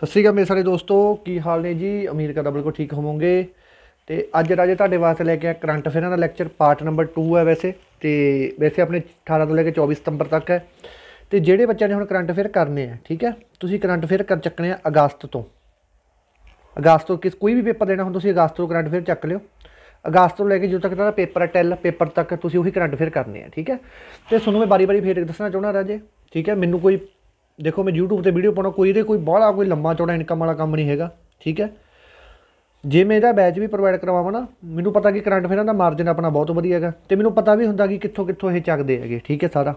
ਸਤਿ ਸ੍ਰੀ ਅਕਾਲ ਮੇਰੇ ਸਾਰੇ ਦੋਸਤੋ ਕੀ ਹਾਲ ਨੇ ਜੀ ਅਮੀਰ ਡਬਲ ਬਿਲਕੁਲ ਠੀਕ ਹੋਵੋਗੇ ਤੇ ਅੱਜ ਰਾਜੇ ਤੁਹਾਡੇ ਵਾਸਤੇ ਲੈ ਕੇ ਆ ਕਰੰਟ ਅਫੇਅਰਾਂ ਦਾ ਲੈਕਚਰ ਪਾਰਟ ਨੰਬਰ 2 ਹੈ ਵੈਸੇ ਤੇ ਵੈਸੇ ਆਪਣੇ 18 ਤੋਂ ਲੈ ਕੇ 24 ਸਤੰਬਰ ਤੱਕ ਹੈ ਤੇ ਜਿਹੜੇ ਬੱਚਿਆਂ ਨੇ ਹੁਣ ਕਰੰਟ ਅਫੇਅਰ ਕਰਨੇ ਆ ਠੀਕ ਹੈ ਤੁਸੀਂ ਕਰੰਟ ਅਫੇਅਰ ਕਰ ਚੱਕਣੇ ਆ ਅਗਸਤ ਤੋਂ ਅਗਸਤ ਤੋਂ ਕਿਸ ਕੋਈ ਵੀ ਪੇਪਰ ਦੇਣਾ ਹੁਣ ਤੁਸੀਂ ਅਗਸਤ ਤੋਂ ਕਰੰਟ ਅਫੇਅਰ ਚੱਕ ਲਿਓ ਅਗਸਤ ਤੋਂ ਲੈ ਕੇ ਜਦੋਂ ਤੱਕ ਤੁਹਾਡਾ ਪੇਪਰ ਟੈਲ ਪੇਪਰ ਤੱਕ ਤੁਸੀਂ ਉਹੀ ਕਰੰਟ ਅਫੇਅਰ ਕਰਨੇ ਆ ਠੀਕ ਹੈ ਤੇ ਤੁਹਾਨੂੰ ਮੈਂ ਬਾਰੀ-ਬਾਰੀ ਫੇਰ ਦੱਸਣਾ ਚਾਹੁੰਦਾ ਰਾਜੇ ਠੀਕ ਹੈ ਮੈਨੂੰ ਕੋਈ ਦੇਖੋ ਮੈਂ YouTube ਤੇ ਵੀਡੀਓ ਪਾਉਣਾ ਕੋਈ ਇਹਦੇ ਕੋਈ ਬਾਹਲਾ ਕੋਈ ਲੰਮਾ ਚੌੜਾ ਇਨਕਮ ਵਾਲਾ ਕੰਮ ਨਹੀਂ ਹੈਗਾ ਠੀਕ ਹੈ ਜੇ ਮੈਂ ਇਹਦਾ ਬੈਚ ਵੀ ਪ੍ਰੋਵਾਈਡ ਕਰਵਾਵਾਂ ਨਾ ਮੈਨੂੰ ਪਤਾ ਕਿ ਕਰੰਟ ਫੇਰਾਂ ਦਾ ਮਾਰਜਨ ਆਪਣਾ ਬਹੁਤ ਵਧੀਆ ਹੈਗਾ ਤੇ ਮੈਨੂੰ ਪਤਾ ਵੀ ਹੁੰਦਾ ਕਿ ਕਿੱਥੋਂ ਕਿੱਥੋਂ ਇਹ ਚੱਕਦੇ ਹੈਗੇ ਠੀਕ ਹੈ ਸਾਰਾ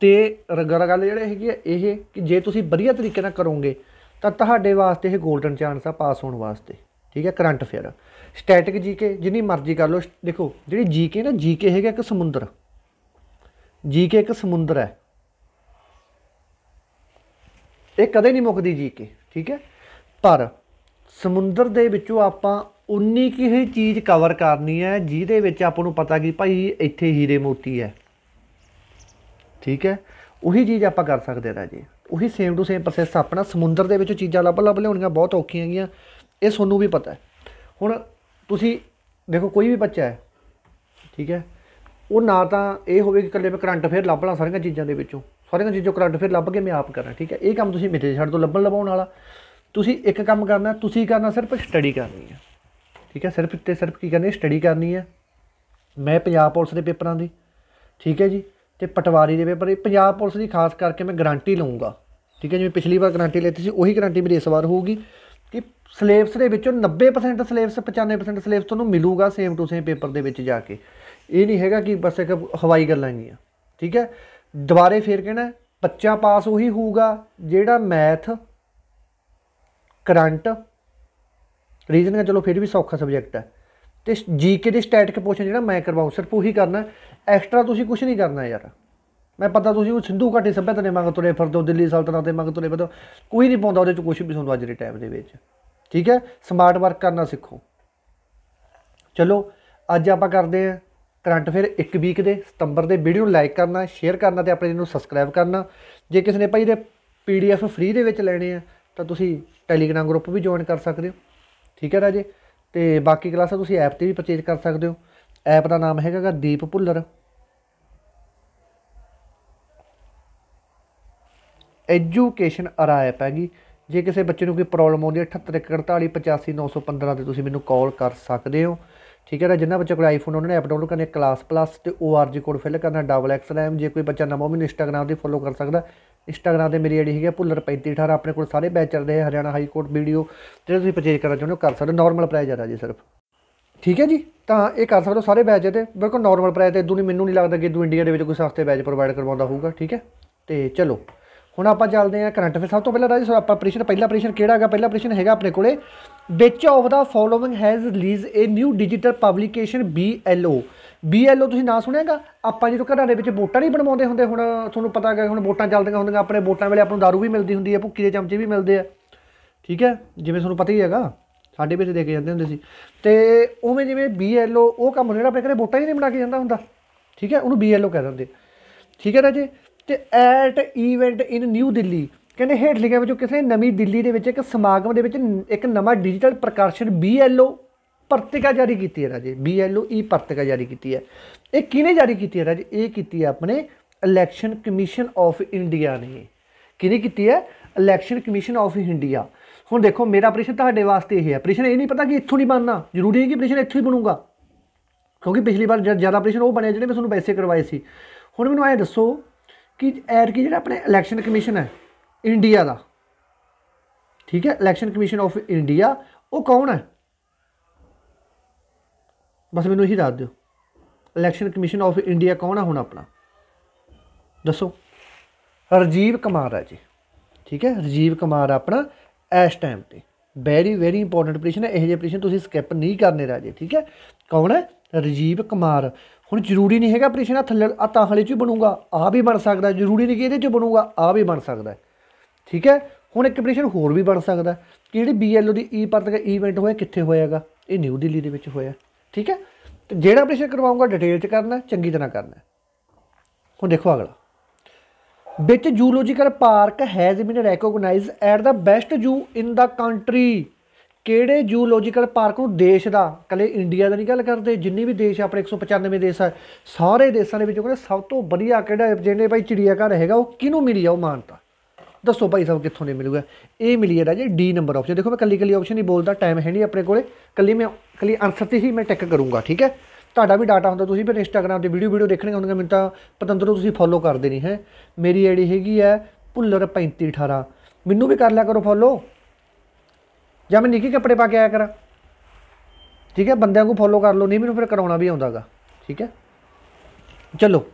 ਤੇ ਰਗਰ ਗੱਲ ਜਿਹੜੇ ਹੈਗੀ ਇਹ ਕਿ ਜੇ ਤੁਸੀਂ ਵਧੀਆ ਤਰੀਕੇ ਨਾਲ ਕਰੋਗੇ ਤਾਂ ਤੁਹਾਡੇ ਵਾਸਤੇ ਇਹ 골ਡਨ ਚਾਂਸ ਆ ਪਾਸ ਹੋਣ ਵਾਸਤੇ ਠੀਕ ਹੈ ਕਰੰਟ ਫੇਰ ਸਟੈਟਿਕ ਜੀਕੇ ਜਿੰਨੀ ਮਰਜ਼ੀ ਕਰ ਲਓ ਦੇਖੋ ਜਿਹੜੀ ਜੀਕੇ ਨਾ ਜੀਕੇ ਹੈਗਾ ਇੱਕ ਸਮੁੰਦਰ ਜੀਕੇ ਇੱਕ ਸਮੁੰਦਰ ਹੈ ਇਹ ਕਦੇ ਨਹੀਂ ਮੁੱਕਦੀ ਜੀ ਕੇ ਠੀਕ ਹੈ ਪਰ ਸਮੁੰਦਰ ਦੇ ਵਿੱਚੋਂ ਆਪਾਂ ਉਨੀ ਕੀ ਹੀ ਚੀਜ਼ ਕਵਰ ਕਰਨੀ ਹੈ ਜਿਹਦੇ ਵਿੱਚ ਆਪਾਂ ਨੂੰ ਪਤਾ ਕਿ ਭਾਈ ਇੱਥੇ ਹੀਰੇ ਮੋਤੀ ਹੈ ਠੀਕ ਹੈ ਉਹੀ ਚੀਜ਼ ਆਪਾਂ ਕਰ ਸਕਦੇ ਹਾਂ ਜੀ ਉਹੀ ਸੇਮ ਟੂ ਸੇਮ ਪ੍ਰੋਸੈਸ ਆਪਣਾ ਸਮੁੰਦਰ ਦੇ ਵਿੱਚੋਂ ਚੀਜ਼ਾਂ ਲੱਭ ਲੱਭ ਲਿਆਉਣੀਆਂ ਬਹੁਤ ਔਖੀਆਂ ਹੈਗੀਆਂ ਇਹ ਤੁਹਾਨੂੰ ਵੀ ਪਤਾ ਹੈ ਹੁਣ ਤੁਸੀਂ ਦੇਖੋ ਕੋਈ ਵੀ ਬੱਚਾ ਹੈ ਠੀਕ ਹੈ ਉਹ ਨਾ ਤਾਂ ਇਹ ਹੋਵੇ ਕਿ ਇਕੱਲੇ ਮੈਂ ਕਰੰਟ ਫੇਰ ਲੱਭ ਲਾਂ ਸਾਰੀਆਂ ਚੀਜ਼ਾਂ ਦੇ ਵਿੱਚੋਂ ਸਾਰੀਆਂ ਚੀਜ਼ਾਂ ਕਰੰਟ ਫਿਰ ਲੱਭ ਕੇ ਮੈਂ ਆਪ ਕਰਾਂ ਠੀਕ ਹੈ ਇਹ ਕੰਮ ਤੁਸੀਂ ਮੇਰੇ ਛੱਡ ਤੋਂ ਲੱਭਣ ਲਵਾਉਣ ਵਾਲਾ ਤੁਸੀਂ ਇੱਕ ਕੰਮ ਕਰਨਾ ਤੁਸੀਂ ਕਰਨਾ ਸਿਰਫ ਸਟੱਡੀ ਕਰਨੀ ਹੈ ਠੀਕ ਹੈ ਸਿਰਫ ਤੇ ਸਿਰਫ ਕੀ ਕਰਨੀ ਸਟੱਡੀ ਕਰਨੀ ਹੈ ਮੈਂ ਪੰਜਾਬ ਪੁਲਿਸ ਦੇ ਪੇਪਰਾਂ ਦੀ ਠੀਕ ਹੈ ਜੀ ਤੇ ਪਟਵਾਰੀ ਦੇ ਪੇਪਰ ਇਹ ਪੰਜਾਬ ਪੁਲਿਸ ਦੀ ਖਾਸ ਕਰਕੇ ਮੈਂ ਗਾਰੰਟੀ ਲਵਾਂਗਾ ਠੀਕ ਹੈ ਜਿਵੇਂ ਪਿਛਲੀ ਵਾਰ ਗਾਰੰਟੀ ਲੈਤੀ ਸੀ ਉਹੀ ਗਾਰੰਟੀ ਮੇਰੀ ਇਸ ਵਾਰ ਹੋਊਗੀ ਕਿ ਸਲੇਬਸ ਦੇ ਵਿੱਚੋਂ 90% ਸਲੇਬਸ 95% ਸਲੇਬਸ ਤੁਹਾਨੂੰ ਮਿਲੂਗਾ ਸੇਮ ਟੂ ਸੇਮ ਪੇਪਰ ਦੇ ਵਿੱਚ ਜਾ ਕੇ ਇਹ ਨਹੀਂ ਹੈਗਾ ਕਿ ਬਸ ਇੱਕ ਹਵਾਈ ਗੱਲਾਂ ਆ ਠੀਕ ਹੈ ਦੁਬਾਰੇ ਫੇਰ ਕਹਿਣਾ ਬੱਚਾ ਪਾਸ ਉਹੀ ਹੋਊਗਾ ਜਿਹੜਾ ਮੈਥ ਕਰੰਟ ਰੀਜ਼ਨਿੰਗ ਚਲੋ ਫਿਰ ਵੀ ਸੌਖਾ ਸਬਜੈਕਟ ਹੈ ਤੇ ਜੀਕੇ ਦੇ ਸਟੈਟਿਕ ਪੋਰਸ਼ਨ ਜਿਹੜਾ ਮੈਂ ਕਰਵਾਉਂ ਸਿਰਫ ਉਹੀ ਕਰਨਾ ਐਕਸਟਰਾ ਤੁਸੀਂ ਕੁਝ ਨਹੀਂ ਕਰਨਾ ਯਾਰ ਮੈਂ ਪਤਾ ਤੁਸੀਂ ਉਹ ਸਿੰਧੂ ਘਾਟੀ ਸਭਿਆਤਾ ਨੇ ਮੰਗ ਤੁਰੇ ਫਿਰਦੇ ਦਿੱਲੀ ਸਲਤਨਤ ਦੇ ਮੰਗ ਤੁਰੇ ਫਿਰਦੇ ਕੋਈ ਨਹੀਂ ਪਾਉਂਦਾ ਉਹਦੇ ਚ ਕੁਝ ਵੀ ਤੁਹਾਨੂੰ ਅੱਜ ਦੇ ਟਾਈਮ ਦੇ ਵਿੱਚ ਠੀਕ ਹੈ ਸਮਾਰਟ ਵਰਕ ਕਰਨਾ ਸਿੱਖੋ ਚਲੋ ਅੱਜ ਆਪਾਂ ਕਰਦੇ ਆਂ ਕਰੰਟ ਫੇਅਰ ਇੱਕ ਵੀਕ ਦੇ ਸਤੰਬਰ ਦੇ ਵੀਡੀਓ ਨੂੰ ਲਾਈਕ ਕਰਨਾ ਸ਼ੇਅਰ ਕਰਨਾ ਤੇ ਆਪਣੇ ਨੂੰ ਸਬਸਕ੍ਰਾਈਬ ਕਰਨਾ ਜੇ ਕਿਸੇ ਨੇ ਭਾਈ ਦੇ ਪੀਡੀਐਫ ਫ੍ਰੀ ਦੇ ਵਿੱਚ ਲੈਣੇ ਆ ਤਾਂ ਤੁਸੀਂ ਟੈਲੀਗ੍ਰਾਮ ਗਰੁੱਪ ਵੀ ਜੁਆਇਨ ਕਰ ਸਕਦੇ ਹੋ ਠੀਕ ਹੈ ਰਾਜੇ ਤੇ ਬਾਕੀ ਕਲਾਸਾਂ ਤੁਸੀਂ ਐਪ ਤੇ ਵੀ ਪਰਚੇਜ ਕਰ ਸਕਦੇ ਹੋ ਐਪ ਦਾ ਨਾਮ ਹੈਗਾਗਾ ਦੀਪ ਭੁੱਲਰ ਐਜੂਕੇਸ਼ਨ ਅਰਾ ਐਪ ਹੈਗੀ ਜੇ ਕਿਸੇ ਬੱਚੇ ਨੂੰ ਕੋਈ ਪ੍ਰੋਬਲਮ ਆਉਂਦੀ ਹੈ 7841 ਤੇ ਤੁਸੀਂ ਮੈਨੂੰ ਕਾਲ ਕਰ ਸਕਦੇ ਹੋ ਠੀਕ ਹੈ ਤਾਂ ਜਿੰਨਾ ਬੱਚਾ ਕੋਲ ਆਈਫੋਨ ਉਹਨਾਂ ਨੇ ਐਪ ਡਾਊਨਲੋਡ ਕਰਨੇ ਕਲਾਸ ਪਲੱਸ ਤੇ ਜੀ ਕੋਡ ਫਿਲ ਕਰਨਾ ਡਬਲ ਐਕਸ ਰੈਮ ਜੇ ਕੋਈ ਬੱਚਾ ਨਵਾਂ ਵੀ ਇੰਸਟਾਗ੍ਰam ਤੇ ਫੋਲੋ ਕਰ ਸਕਦਾ ਇੰਸਟਾਗ੍ਰam ਤੇ ਮੇਰੀ ਆਈਡੀ ਹੈਗੀ ਭੁੱਲਰ 3518 ਆਪਣੇ ਕੋਲ ਸਾਰੇ ਬੈਚ ਚੱਲਦੇ ਆ ਹਰਿਆਣਾ ਹਾਈ ਕੋਰਟ ਵੀਡੀਓ ਜਿਹੜੇ ਤੁਸੀਂ ਪਰਚੇਜ ਕਰਨਾ ਚਾਹੁੰਦੇ ਹੋ ਕਰ ਸਕਦੇ ਨਾਰਮਲ ਪ੍ਰਾਈਸ ਆ ਜੀ ਸਿਰਫ ਠੀਕ ਹੈ ਜੀ ਤਾਂ ਇਹ ਕਰ ਸਕਦੇ ਹੋ ਸਾਰੇ ਬੈਚ ਤੇ ਬਿਲਕੁਲ ਨਾਰਮਲ ਪ੍ਰਾਈਸ ਤੇ ਇਦੋਂ ਨਹੀਂ ਮੈਨੂੰ ਨਹੀਂ ਲੱਗਦਾ ਕਿ ਇਦੋਂ ਇੰਡੀਆ ਦੇ ਵਿੱਚ ਕੋਈ ਸਸਤੇ ਬੈਚ ਪ੍ਰੋਵਾਈਡ ਕਰਵਾਉਂਦਾ ਹੋਊਗਾ ਠੀਕ ਹੈ ਤੇ ਚਲੋ ਹੁਣ ਆਪਾਂ ਚੱਲਦੇ ਹਾਂ ਕਰੰਟ ਫਿਰ ਸਭ ਤੋਂ ਪਹਿਲਾਂ ਰਾਜੀ ਸੋ ਆਪਾਂ ਆਪਰੇਸ਼ਨ ਪਹਿਲਾ ਆਪਰੇਸ਼ਨ ਕਿਹੜਾ ਹੈਗਾ ਪਹਿਲਾ ਆਪਰੇਸ਼ਨ ਹੈਗਾ ਆਪਣੇ ਕੋਲੇ ਵਿਚ of the following has release a new digital publication BLO BLO ਤੁਸੀਂ ਨਾਂ ਸੁਣਿਆਗਾ ਆਪਾਂ ਜਦੋਂ ਘਰਾਂ ਦੇ ਵਿੱਚ ਵੋਟਾਂ ਨਹੀਂ ਬਣਵਾਉਂਦੇ ਹੁੰਦੇ ਹੁਣ ਤੁਹਾਨੂੰ ਪਤਾ ਹੈਗਾ ਹੁਣ ਵੋਟਾਂ ਚੱਲਦੀਆਂ ਹੁੰਦੀਆਂ ਆਪਣੇ ਵੋਟਾਂ ਵੇਲੇ ਆਪਾਂ ਨੂੰ ਦਾਰੂ ਵੀ ਮਿਲਦੀ ਹੁੰਦੀ ਹੈ ਭੁੱਕੀ ਦੇ ਚਮਚੇ ਵੀ ਮਿਲਦੇ ਆ ਠੀਕ ਹੈ ਜਿਵੇਂ ਤੁਹਾਨੂੰ ਪਤਾ ਹੀ ਹੈਗਾ ਸਾਡੇ ਵਿੱਚ ਦੇਖੇ ਜਾਂਦੇ ਹੁੰਦੇ ਸੀ ਤੇ ਉਵੇਂ ਜਿਵੇਂ BLO ਉਹ ਕੰਮ ਜਿਹੜਾ ਆਪਣੇ ਘਰੇ ਵੋਟਾਂ ਹੀ ਨਹੀਂ ਬਣਾ ਕੇ ਜਾਂਦਾ ਹੁੰਦਾ ਠੀਕ ਹੈ ਉਹਨੂੰ BLO ਕਹਿ ਦਿੰਦੇ ਠੀਕ ਹੈ ਰਾਜੇ ਤੇ at event in new Delhi ਕਹਿੰਦੇ ਹੇਠ ਲਿਖਿਆ ਵਿੱਚੋਂ ਕਿਸੇ ਨੇ ਨਵੀਂ ਦਿੱਲੀ ਦੇ ਵਿੱਚ ਇੱਕ ਸਮਾਗਮ ਦੇ ਵਿੱਚ ਇੱਕ ਨਵਾਂ ਡਿਜੀਟਲ ਪ੍ਰਕਾਸ਼ਨ ਬੀਐਲਓ ਪਰਤਿਕਾ ਜਾਰੀ ਕੀਤੀ ਹੈ ਰਾਜੇ ਬੀਐਲਓ ਈ e ਪਰਤਿਕਾ ਜਾਰੀ ਕੀਤੀ ਹੈ ਇਹ ਕਿਹਨੇ ਜਾਰੀ ਕੀਤੀ ਹੈ ਰਾਜੇ ਇਹ ਕੀਤੀ ਹੈ ਆਪਣੇ ਇਲੈਕਸ਼ਨ ਕਮਿਸ਼ਨ ਆਫ ਇੰਡੀਆ ਨੇ ਕਿਹਨੇ ਕੀਤੀ ਹੈ ਇਲੈਕਸ਼ਨ ਕਮਿਸ਼ਨ ਆਫ ਇੰਡੀਆ ਹੁਣ ਦੇਖੋ ਮੇਰਾ ਪ੍ਰਸ਼ਨ ਤੁਹਾਡੇ ਵਾਸਤੇ ਇਹ ਹੈ ਪ੍ਰਸ਼ਨ ਇਹ ਨਹੀਂ ਪਤਾ ਕਿ ਇੱਥੋਂ ਨਹੀਂ ਬਣਨਾ ਜ਼ਰੂਰੀ ਹੈ ਕਿ ਪ੍ਰਸ਼ਨ ਇੱਥੋਂ ਹੀ ਬਣੂਗਾ ਕਿਉਂਕਿ ਪਿਛਲੀ ਵਾਰ ਜਿਆਦਾ ਪ੍ਰਸ਼ਨ ਉਹ ਬਣਿਆ ਜਿਹੜੇ ਮੈਂ ਤੁਹਾਨੂੰ ਪੈਸੇ ਕਰਵਾਏ ਸੀ ਹੁਣ ਮੈਨੂੰ ਐ ਦੱਸੋ ਕਿ ਐਡ ਕੀ ਜਿਹੜਾ ਆਪਣੇ ਇਲੈਕਸ਼ਨ ਕਮਿਸ਼ਨ ਹੈ ਇੰਡੀਆ ਦਾ ਠੀਕ ਹੈ ਇਲੈਕਸ਼ਨ ਕਮਿਸ਼ਨ ਆਫ ਇੰਡੀਆ ਉਹ ਕੌਣ ਹੈ ਬਸ ਮੈਨੂੰ ਇਹੀ ਦੱਸ ਦਿਓ ਇਲੈਕਸ਼ਨ ਕਮਿਸ਼ਨ ਆਫ ਇੰਡੀਆ ਕੌਣ ਹੈ ਹੁਣ ਆਪਣਾ ਦੱਸੋ ਰਜੀਵ ਕੁਮਾਰ ਹੈ ਜੀ ਠੀਕ ਹੈ ਰਜੀਵ ਕੁਮਾਰ ਆਪਣਾ ਇਸ ਟਾਈਮ ਤੇ ਵੈਰੀ ਵੈਰੀ ਇੰਪੋਰਟੈਂਟ ਪੋਜੀਸ਼ਨ ਹੈ ਇਹ ਜੇ ਪੋਜੀਸ਼ਨ ਤੁਸੀਂ ਸਕਿਪ ਨਹੀਂ ਕਰਨੇ ਰਾਜੇ ਠੀਕ ਹੈ ਕੌਣ ਹੈ ਰਜੀਵ ਕੁਮਾਰ ਹੁਣ ਜ਼ਰੂਰੀ ਨਹੀਂ ਹੈਗਾ ਆ ਥੱਲੇ ਆ ਤਾਂ ਹਲੇ ਚ ਬਣੂਗਾ ਆ ਵੀ ਬਣ ਸਕਦਾ ਜ਼ਰੂਰੀ ਨਹੀਂ ਕਿ ਇਹਦੇ ਚ ਬਣੂਗਾ ਆ ਵੀ ਬਣ ਸਕਦਾ ਠੀਕ ਹੈ ਹੁਣ ਇੱਕ ਆਪਰੇਸ਼ਨ ਹੋਰ ਵੀ ਬਣ ਸਕਦਾ ਕਿ ਜਿਹੜੀ ਬੀਐਲਓ ਦੀ ਈ e ਪਰਤ ਦਾ ਇਵੈਂਟ ਹੋਇਆ ਕਿੱਥੇ ਹੋਇਆਗਾ ਇਹ ਨਿਊ ਦਿੱਲੀ ਦੇ ਵਿੱਚ ਹੋਇਆ ਠੀਕ ਹੈ ਤੇ ਜਿਹੜਾ ਆਪਰੇਸ਼ਨ ਕਰਵਾਉਂਗਾ ਡਿਟੇਲ ਚ ਕਰਨਾ ਚੰਗੀ ਤਰ੍ਹਾਂ ਕਰਨਾ ਹੁਣ ਦੇਖੋ ਅਗਲਾ which zoological park has been recognised at the best zoo in the country ਕਿਹੜੇ ਜੂਲੋਜੀਕਲ ਪਾਰਕ ਨੂੰ ਦੇਸ਼ ਦਾ ਕੱਲੇ ਇੰਡੀਆ ਦਾ ਨਹੀਂ ਗੱਲ ਕਰਦੇ ਜਿੰਨੀ ਵੀ ਦੇਸ਼ ਆਪਣੇ 195 ਦੇਸ਼ ਆ ਸਾਰੇ ਦੇਸ਼ਾਂ ਦੇ ਵਿੱਚੋਂ ਕਿਹੜਾ ਸਭ ਤੋਂ ਵਧੀਆ ਕਿਹੜਾ ਜਿਹਨੇ ਭਾਈ ਚਿੜੀਆ ਘਰ ਹੈਗਾ ਉਹ ਕਿਹਨੂੰ ਮਿਲੀ ਆ ਉਹ ਮਾਨਤਾ ਦੱਸੋ ਭਾਈ ਸਾਹਿਬ ਕਿੱਥੋਂ ਨੇ ਮਿਲੂਗਾ ਇਹ ਮਿਲੀ ਹੈ ਜੀ ਡੀ ਨੰਬਰ ਆਪਸ਼ਨ ਦੇਖੋ ਮੈਂ ਕੱਲੀ ਕੱਲੀ ਆਪਸ਼ਨ ਹੀ ਬੋਲਦਾ ਟਾਈਮ ਹੈ ਨਹੀਂ ਆਪਣੇ ਕੋਲੇ ਕੱਲੀ ਮੈਂ ਕੱਲੀ ਆਨਸਰ ਤੇ ਹੀ ਮੈਂ ਟੈਕ ਕਰੂੰਗਾ ਠੀਕ ਹੈ ਤੁਹਾਡਾ ਵੀ ਡਾਟਾ ਹੁੰਦਾ ਤੁਸੀਂ ਫਿਰ ਇੰਸਟਾਗ੍ਰam ਤੇ ਵੀਡੀਓ ਵੀਡੀਓ ਦੇਖਣੇ ਹੁੰਦੀਆਂ ਮੈਨੂੰ ਤਾਂ ਪਤੰਦਰੋਂ ਤੁਸੀਂ ਫੋਲੋ ਕਰਦੇ ਨਹੀਂ ਹੈ ਮੇਰੀ ਆਈਡੀ ਹੈਗੀ ਹੈ ਭੁੱਲਰ 3518 ਮੈਨੂੰ ਵੀ ਕਰ ਲਿਆ ਕਰੋ ਫੋਲੋ ਜਾਂ ਮੈਂ ਨਿੱਕੇ ਕੱਪੜੇ ਪਾ ਕੇ ਆਇਆ ਕਰਾਂ ਠੀਕ ਹੈ ਬੰਦਿਆਂ ਨੂੰ ਫੋਲੋ ਕਰ ਲਓ ਨਹੀਂ ਮੈਨੂੰ ਫਿਰ ਕਰਾਉਣਾ ਵੀ ਆਉਂਦਾਗਾ ਠੀਕ ਹੈ ਚਲੋ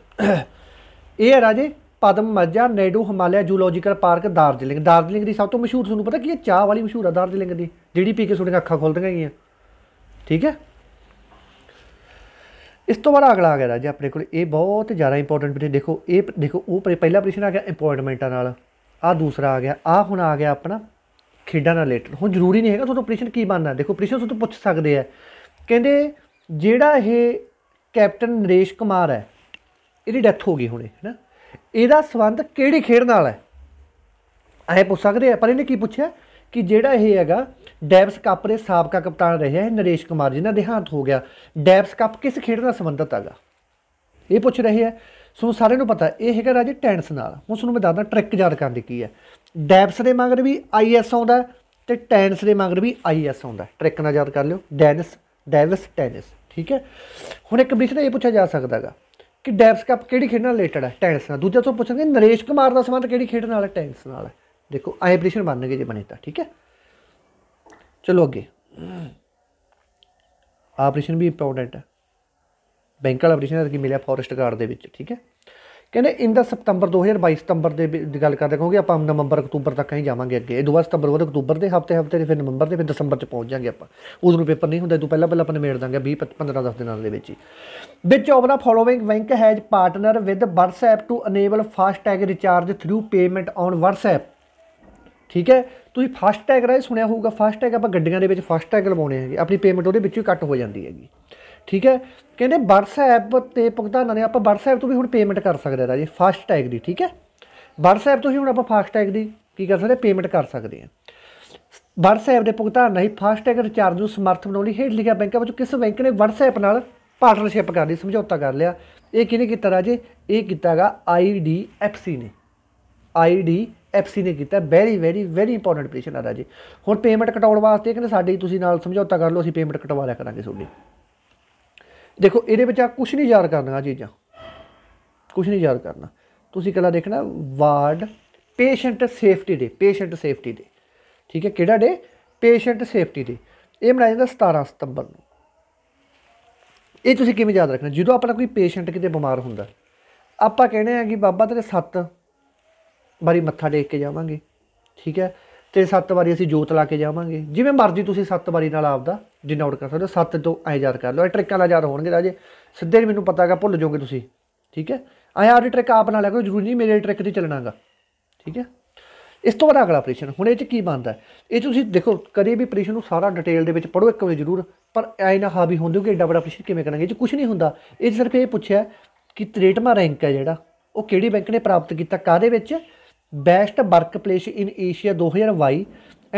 ਇਹ ਹੈ ਰਾਜੇ Padmaja Naidu Himalaya zoological park Darjeeling Darjeeling ਦੀ ਸਭ ਤੋਂ ਮਸ਼ਹੂਰ ਤੁਹਾਨੂੰ ਪਤਾ ਕੀ ਹੈ ਚਾਹ ਵਾਲੀ ਮਸ਼ਹੂਰ ਹੈ ਦਾਰਜਲਿੰਗ ਦੀ ਜਿਹੜੀ ਪੀ ਕੇ ਤੁਹਾਡੀਆਂ ਅੱਖਾਂ ਖੁੱਲ ਗਈਆਂ ਠੀਕ ਹੈ ਇਸ ਤੋਂ ਬਾਅਦ ਅਗਲਾ ਆ ਗਿਆ ਰਾਜੇ ਆਪਣੇ ਕੋਲ ਇਹ ਬਹੁਤ ਜ਼ਿਆਦਾ ਇੰਪੋਰਟੈਂਟ ਵੀ ਦੇਖੋ ਇਹ ਦੇਖੋ ਉਹ ਪਹਿਲਾ ਪ੍ਰਸ਼ਨ ਆ ਗਿਆ ਅਪਾਇੰਟਮੈਂਟਾਂ ਨਾਲ ਆ ਦੂਸਰਾ ਆ ਗਿਆ ਆ ਹੁਣ ਆ ਗਿਆ ਆਪਣਾ ਖੇਡਾਂ ਨਾਲ ਰਿਲੇਟਡ ਹੁਣ ਜ਼ਰੂਰੀ ਨਹੀਂ ਹੈਗਾ ਤੁਹਾਨੂੰ ਆਪਰੇਸ਼ਨ ਕੀ ਬਣਨਾ ਦੇਖੋ ਆਪਰੇਸ਼ਨ ਤੁਹਾਨੂੰ ਪੁੱਛ ਸਕਦੇ ਆ ਕਹਿੰਦੇ ਜਿਹੜਾ ਇਹ ਕੈਪਟਨ ਨਰੇਸ਼ ਕੁਮਾਰ ਹੈ ਇਹਦੀ ਡੈਥ ਹੋ ਗਈ ਹੁਣੇ ਹੈਨਾ ਇਹਦਾ ਸਬੰਧ ਕਿਹੜੀ ਖੇਡ ਨਾਲ ਹੈ ਐ ਪੁੱਛ ਸਕਦੇ ਆ ਪਰ ਇਹਨੇ ਕੀ ਪੁੱਛਿਆ ਕਿ ਜਿਹੜਾ ਇਹ ਹੈਗਾ ਡੈਵਸ ਕੱਪ ਦੇ ਸਾਬਕਾ ਕਪਤਾਨ ਰਹੇ ਹੈ ਨਰੇਸ਼ ਕੁਮਾਰ ਜੀ ਦੇ ਦੇਹਾਂਤ ਹੋ ਗਿਆ ਡੈਵਸ ਕੱਪ ਕਿਸ ਖੇਡ ਨਾਲ ਸੰਬੰਧਿਤ ਹੈਗਾ ਇਹ ਪੁੱਛ ਰਹੇ ਹੈ ਸੋ ਸਾਰਿਆਂ ਨੂੰ ਪਤਾ ਇਹ ਹੈਗਾ ਰਾਜੇ ਟੈਂਸ ਨਾਲ ਹੁਣ ਤੁਹਾਨੂੰ ਮੈਂ ਦੱਸਦਾ ਟ੍ਰਿਕ ਯਾਦ ਕਰਨ ਦੀ ਕੀ ਹੈ ਡੈਪਸ ਦੇ ਮਗਰ ਵੀ ਆਈਐਸ ਆਉਂਦਾ ਤੇ ਟੈਂਸ ਦੇ ਮਗਰ ਵੀ ਆਈਐਸ ਆਉਂਦਾ ਟ੍ਰਿਕ ਨਾਲ ਯਾਦ ਕਰ ਲਿਓ ਡੈਨਿਸ ਡੈਵਿਸ ਟੈਨਿਸ ਠੀਕ ਹੈ ਹੁਣ ਇੱਕ ਵਿਸ਼ੇ ਇਹ ਪੁੱਛਿਆ ਜਾ ਸਕਦਾਗਾ ਕਿ ਡੈਪਸ ਕੱਪ ਕਿਹੜੀ ਖੇਡ ਨਾਲ ਰਿਲੇਟਡ ਹੈ ਟੈਨਿਸ ਨਾਲ ਦੂਜਾ ਤੋਂ ਪੁੱਛਣਗੇ ਨਰੇਸ਼ ਕੁਮਾਰ ਦਾ ਸਬੰਧ ਕਿਹੜੀ ਖੇਡ ਨਾਲ ਹੈ ਟੈਨਿਸ ਨਾਲ ਹੈ ਦੇਖੋ ਆਏ ਪ੍ਰੈਸ਼ਨ ਬਣਨਗੇ ਜੇ ਬਣੇ ਤਾਂ ਠੀਕ ਹੈ ਚਲੋ ਅੱਗੇ ਆਪਰੇਸ਼ਨ ਵੀ ਇੰਪੋਰਟੈਂਟ ਹੈ ਬੈਂਕ ਵਾਲਾ ਆਪਰੇਸ਼ਨ ਕੀ ਮਿਲਿਆ ਫੋਰੈਸਟ ਗਾਰਡ ਦੇ ਵਿੱਚ ਠੀਕ ਹੈ ਕਹਿੰਦੇ ਇਨ ਦਾ ਸਤੰਬਰ 2022 ਸਤੰਬਰ ਦੇ ਦੀ ਗੱਲ ਕਰਦੇ ਕਹੋਗੇ ਆਪਾਂ ਨਵੰਬਰ ਅਕਤੂਬਰ ਤੱਕ ਹੀ ਜਾਵਾਂਗੇ ਅੱਗੇ ਇਹ ਦੁਬਾਰਾ ਸਤੰਬਰ ਤੋਂ ਅਕਤੂਬਰ ਦੇ ਹਫਤੇ ਹਫਤੇ ਦੇ ਫਿਰ ਨਵੰਬਰ ਦੇ ਫਿਰ ਦਸੰਬਰ ਚ ਪਹੁੰਚ ਜਾਾਂਗੇ ਆਪਾਂ ਉਦੋਂ ਨੂੰ ਪੇਪਰ ਨਹੀਂ ਹੁੰਦਾ ਤੂੰ ਪਹਿਲਾਂ ਪਹਿਲਾਂ ਆਪਾਂ ਨਿਬੇੜ ਦਾਂਗੇ 20 15 10 ਦਿਨਾਂ ਦੇ ਵਿੱਚ ਹੀ ਵਿੱਚ ਆਵਦਾ following bank has partner with WhatsApp to enable fast tag recharge through payment on WhatsApp ਠੀਕ ਹੈ ਤੁਸੀਂ ਫਾਸਟ ਟੈਗ ਰਾਹੀਂ ਸੁਣਿਆ ਹੋਊਗਾ ਫਾਸਟ ਟੈਗ ਆਪਾਂ ਗੱਡੀਆਂ ਦੇ ਵਿੱਚ ਫਾਸਟ ਟੈਗ ਲਵਾਉਣੇ ਹੈਗੇ ਆਪਣੀ ਪੇਮੈਂਟ ਉਹਦੇ ਵਿੱਚ ਹੀ ਕੱਟ ਹੋ ਜਾਂਦੀ ਹੈਗੀ ਠੀਕ ਹੈ ਕਹਿੰਦੇ WhatsApp ਤੇ ਭੁਗਤਾਨਾਂ ਨੇ ਆਪਾਂ WhatsApp ਤੋਂ ਵੀ ਹੁਣ ਪੇਮੈਂਟ ਕਰ ਸਕਦੇ ਆ ਜੀ ਫਾਸਟ ਟੈਗ ਦੀ ਠੀਕ ਹੈ WhatsApp ਤੋਂ ਹੀ ਹੁਣ ਆਪਾਂ ਫਾਸਟ ਟੈਗ ਦੀ ਕੀ ਕਰ ਸਕਦੇ ਪੇਮੈਂਟ ਕਰ ਸਕਦੇ ਆ WhatsApp ਦੇ ਭੁਗਤਾਨ ਨਹੀਂ ਫਾਸਟ ਟੈਗ ਰਿਚਾਰਜ ਨੂੰ ਸਮਰਥ ਬਣਾਉਣ ਲਈ ਹੇਠ ਲਿਖਿਆ ਬੈਂਕਾਂ ਵਿੱਚ ਕਿਸ ਬੈਂਕ ਨੇ WhatsApp ਨਾਲ ਪਾਰਟਨਰਸ਼ਿਪ ਕਰ ਲਈ ਸਮਝੌਤਾ ਕਰ ਲਿਆ ਇਹ ਕਿਹਨੇ ਕੀਤਾ ਰਾਜੇ ਇਹ ਕੀਤਾਗਾ IDFC ਨੇ IDFC ਨੇ ਕੀਤਾ very very very important position ਆ ਰਾਜੇ ਹੁਣ ਪੇਮੈਂਟ ਕਟਾਉਣ ਵਾਸਤੇ ਕਹਿੰਦੇ ਸਾਡੇ ਤੁਸੀਂ ਨਾਲ ਸਮਝੌਤਾ ਕਰ ਲਓ ਅਸੀਂ ਪੇਮੈਂਟ ਕਟਵਾ ਲਿਆ ਕਰਾਂਗੇ ਤੁਹਾਡੀ ਦੇਖੋ ਇਹਦੇ ਵਿੱਚ ਆ ਕੁਝ ਨਹੀਂ ਯਾਦ ਕਰਨਾ ਆ ਚੀਜ਼ਾਂ ਕੁਝ ਨਹੀਂ ਯਾਦ ਕਰਨਾ ਤੁਸੀਂ ਕਿਹੜਾ ਦੇਖਣਾ world patient safety day patient safety day ਠੀਕ ਹੈ ਕਿਹੜਾ ਡੇ ਪੇਸ਼ੈਂਟ ਸੇਫਟੀ ਡੇ ਇਹ ਮਨਾਇਆ ਜਾਂਦਾ 17 ਸਤੰਬਰ ਨੂੰ ਇਹ ਤੁਸੀਂ ਕਿਵੇਂ ਯਾਦ ਰੱਖਣਾ ਜਦੋਂ ਆਪਣਾ ਕੋਈ ਪੇਸ਼ੈਂਟ ਕਿਤੇ ਬਿਮਾਰ ਹੁੰਦਾ ਆਪਾਂ ਕਹਿੰਦੇ ਆ ਕਿ ਬਾਬਾ ਤੇਰੇ 7 ਵਾਰੀ ਮੱਥਾ ਟੇਕ ਕੇ ਜਾਵਾਂਗੇ ਠੀਕ ਹੈ ਤੇ 7 ਵਾਰੀ ਅਸੀਂ ਜੋਤ ਲਾ ਕੇ ਜਾਵਾਂਗੇ ਜਿਵੇਂ ਮਰਜ਼ੀ ਤੁਸੀਂ 7 ਵਾਰੀ ਨਾਲ ਆਪਦਾ ਡਿਨੋਟ ਕਰ ਸਕਦੇ ਹੋ ਸੱਤ ਤੋਂ ਐ ਯਾਦ ਕਰ ਲਓ ਇਹ ਟ੍ਰਿਕਾਂ ਨਾਲ ਯਾਦ ਹੋਣਗੇ ਰਾਜੇ ਸਿੱਧੇ ਮੈਨੂੰ ਪਤਾ ਹੈਗਾ ਭੁੱਲ ਜਾਓਗੇ ਤੁਸੀਂ ਠੀਕ ਹੈ ਐ ਆਪਣੀ ਟ੍ਰਿਕ ਆਪ ਨਾਲ ਲੈ ਕਰੋ ਜ਼ਰੂਰੀ ਨਹੀਂ ਮੇਰੇ ਟ੍ਰਿਕ ਤੇ ਚੱਲਣਾਗਾ ਠੀਕ ਹੈ ਇਸ ਤੋਂ ਬਾਅਦ ਅਗਲਾ ਆਪਰੇਸ਼ਨ ਹੁਣ ਇਹ ਚ ਕੀ ਬੰਦਾ ਇਹ ਤੁਸੀਂ ਦੇਖੋ ਕਦੇ ਵੀ ਆਪਰੇਸ਼ਨ ਨੂੰ ਸਾਰਾ ਡਿਟੇਲ ਦੇ ਵਿੱਚ ਪੜੋ ਇੱਕ ਵਾਰ ਜ਼ਰੂਰ ਪਰ ਐ ਨਾ ਹਾਵੀ ਹੁੰਦੇ ਕਿ ਐਡਾ ਬੜਾ ਆਪਰੇਸ਼ਨ ਕਿਵੇਂ ਕਰਾਂਗੇ ਜੇ ਕੁਝ ਨਹੀਂ ਹੁੰਦਾ ਇਹ ਸਿਰਫ ਇਹ ਪੁੱਛਿਆ ਕਿ ਤ੍ਰੇਟਮਾ ਰੈਂਕ ਹੈ ਜਿਹੜਾ ਉਹ ਕਿਹੜੀ ਬੈਂਕ ਨੇ ਪ੍ਰਾਪਤ ਕੀਤਾ ਕਾਦੇ ਵਿੱਚ best workplace in Asia 2022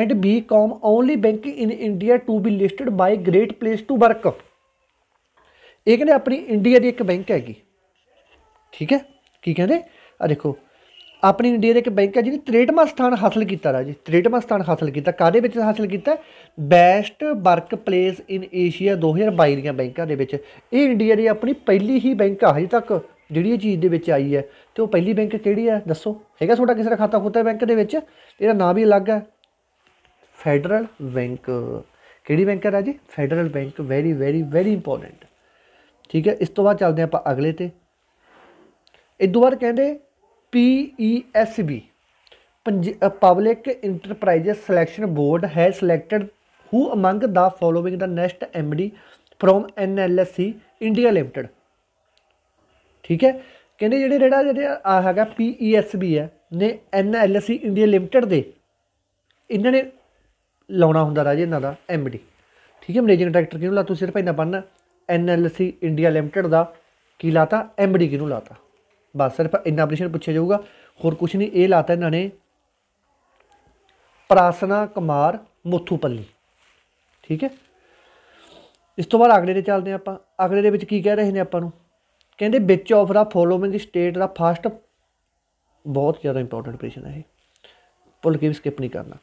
and bcom only banking in india to be listed by great place to work ਇਹ ਕਹਿੰਦੇ ਆਪਣੀ ਇੰਡੀਆ ਦੀ ਇੱਕ ਬੈਂਕ ਹੈਗੀ ਠੀਕ ਹੈ ਕੀ ਕਹਿੰਦੇ ਆ ਦੇਖੋ ਆਪਣੀ ਇੰਡੀਆ ਦੇ ਇੱਕ ਬੈਂਕ ਹੈ ਜਿਹਨੇ 63ਵਾਂ ਸਥਾਨ ਹਾਸਲ ਕੀਤਾ ਰਾਜੀ 63ਵਾਂ ਸਥਾਨ ਹਾਸਲ ਕੀਤਾ ਕਾਦੇ ਵਿੱਚ ਹਾਸਲ ਕੀਤਾ best workplace in Asia 2022 ਦੀਆਂ ਬੈਂਕਾਂ ਦੇ ਵਿੱਚ ਇਹ ਇੰਡੀਆ ਦੀ ਆਪਣੀ ਪਹਿਲੀ ਹੀ ਬੈਂਕ ਆ ਹਜੇ ਤੱਕ ਜਿਹੜੀ ਇਹ ਚੀਜ਼ ਦੇ ਵਿੱਚ ਆਈ ਹੈ ਤੇ ਉਹ ਪਹਿਲੀ ਬੈਂਕ ਕਿਹੜੀ ਹੈ ਦੱਸੋ ਹੈਗਾ ਤੁਹਾਡਾ ਕਿਸੇ ਦਾ ਖਾਤਾ ਖੋਤਾ ਬੈਂਕ ਦੇ ਵਿੱਚ ਇਹਦਾ ਨਾਮ ਵੀ ਅਲੱਗ ਹੈ ਫੈਡਰਲ ਬੈਂਕ ਕਿਹੜੀ ਬੈਂਕ ਹੈ ਰਾਜੀ federal bank very very very important ਠੀਕ ਹੈ ਇਸ ਤੋਂ ਬਾਅਦ ਚੱਲਦੇ ਆਪਾਂ ਅਗਲੇ ਤੇ ਇਸ ਤੋਂ ਬਾਅਦ ਕਹਿੰਦੇ PESB public enterprises selection board ਹੈ selected who among the following the next MD from NLSC India limited ਠੀਕ ਹੈ ਕਹਿੰਦੇ ਜਿਹੜੇ ਜਿਹੜਾ ਜਿਹੜਾ ਆ ਹੈਗਾ ਪੀਈਐਸਬੀ e ਹੈ ਨੇ ਐਨਐਲਐਸਸੀ ਇੰਡੀਆ ਲਿਮਟਿਡ ਦੇ ਇਹਨਾਂ ਨੇ ਲਾਉਣਾ ਹੁੰਦਾ ਰਾਜੇ ਇਹਨਾਂ ਦਾ ਐਮਡੀ ਠੀਕ ਹੈ ਮੈਨੇਜਿੰਗ ਡਾਇਰੈਕਟਰ ਕਿਹਨੂੰ ਲਾ ਤੂੰ ਸਿਰਫ ਇਹਨਾਂ ਬੰਨ ਐਨਐਲਸੀ ਇੰਡੀਆ ਲਿਮਟਿਡ ਦਾ ਕੀ ਲਾਤਾ ਐਮਡੀ ਕਿਹਨੂੰ ਲਾਤਾ ਬਸ ਸਿਰਫ ਇੰਨਾ ਪ੍ਰਸ਼ਨ ਪੁੱਛਿਆ ਜਾਊਗਾ ਹੋਰ ਕੁਝ ਨਹੀਂ ਇਹ ਲਾਤਾ ਇਹਨਾਂ ਨੇ ਪ੍ਰਾਸਨਾ ਕੁਮਾਰ ਮੋਥੂਪੱਲੀ ਠੀਕ ਹੈ ਇਸ ਤੋਂ ਬਾਅਦ ਅਗਲੇ ਦੇ ਚੱਲਦੇ ਆਪਾਂ ਅਗਲੇ ਦੇ ਵਿੱਚ ਕੀ ਕਹਿ ਰਹੇ ਨੇ ਆਪਾਂ ਨੂੰ ਕਹਿੰਦੇ which of the following state ਦਾ ਫਾਸਟ ਬਹੁਤ ਜ਼ਿਆਦਾ ਇੰਪੋਰਟੈਂਟ ਪ੍ਰਸ਼ਨ ਹੈ ਇਹ ਪੁੱਲ ਕੇ ਵੀ ਸਕਿਪ ਨਹੀਂ ਕਰਨਾ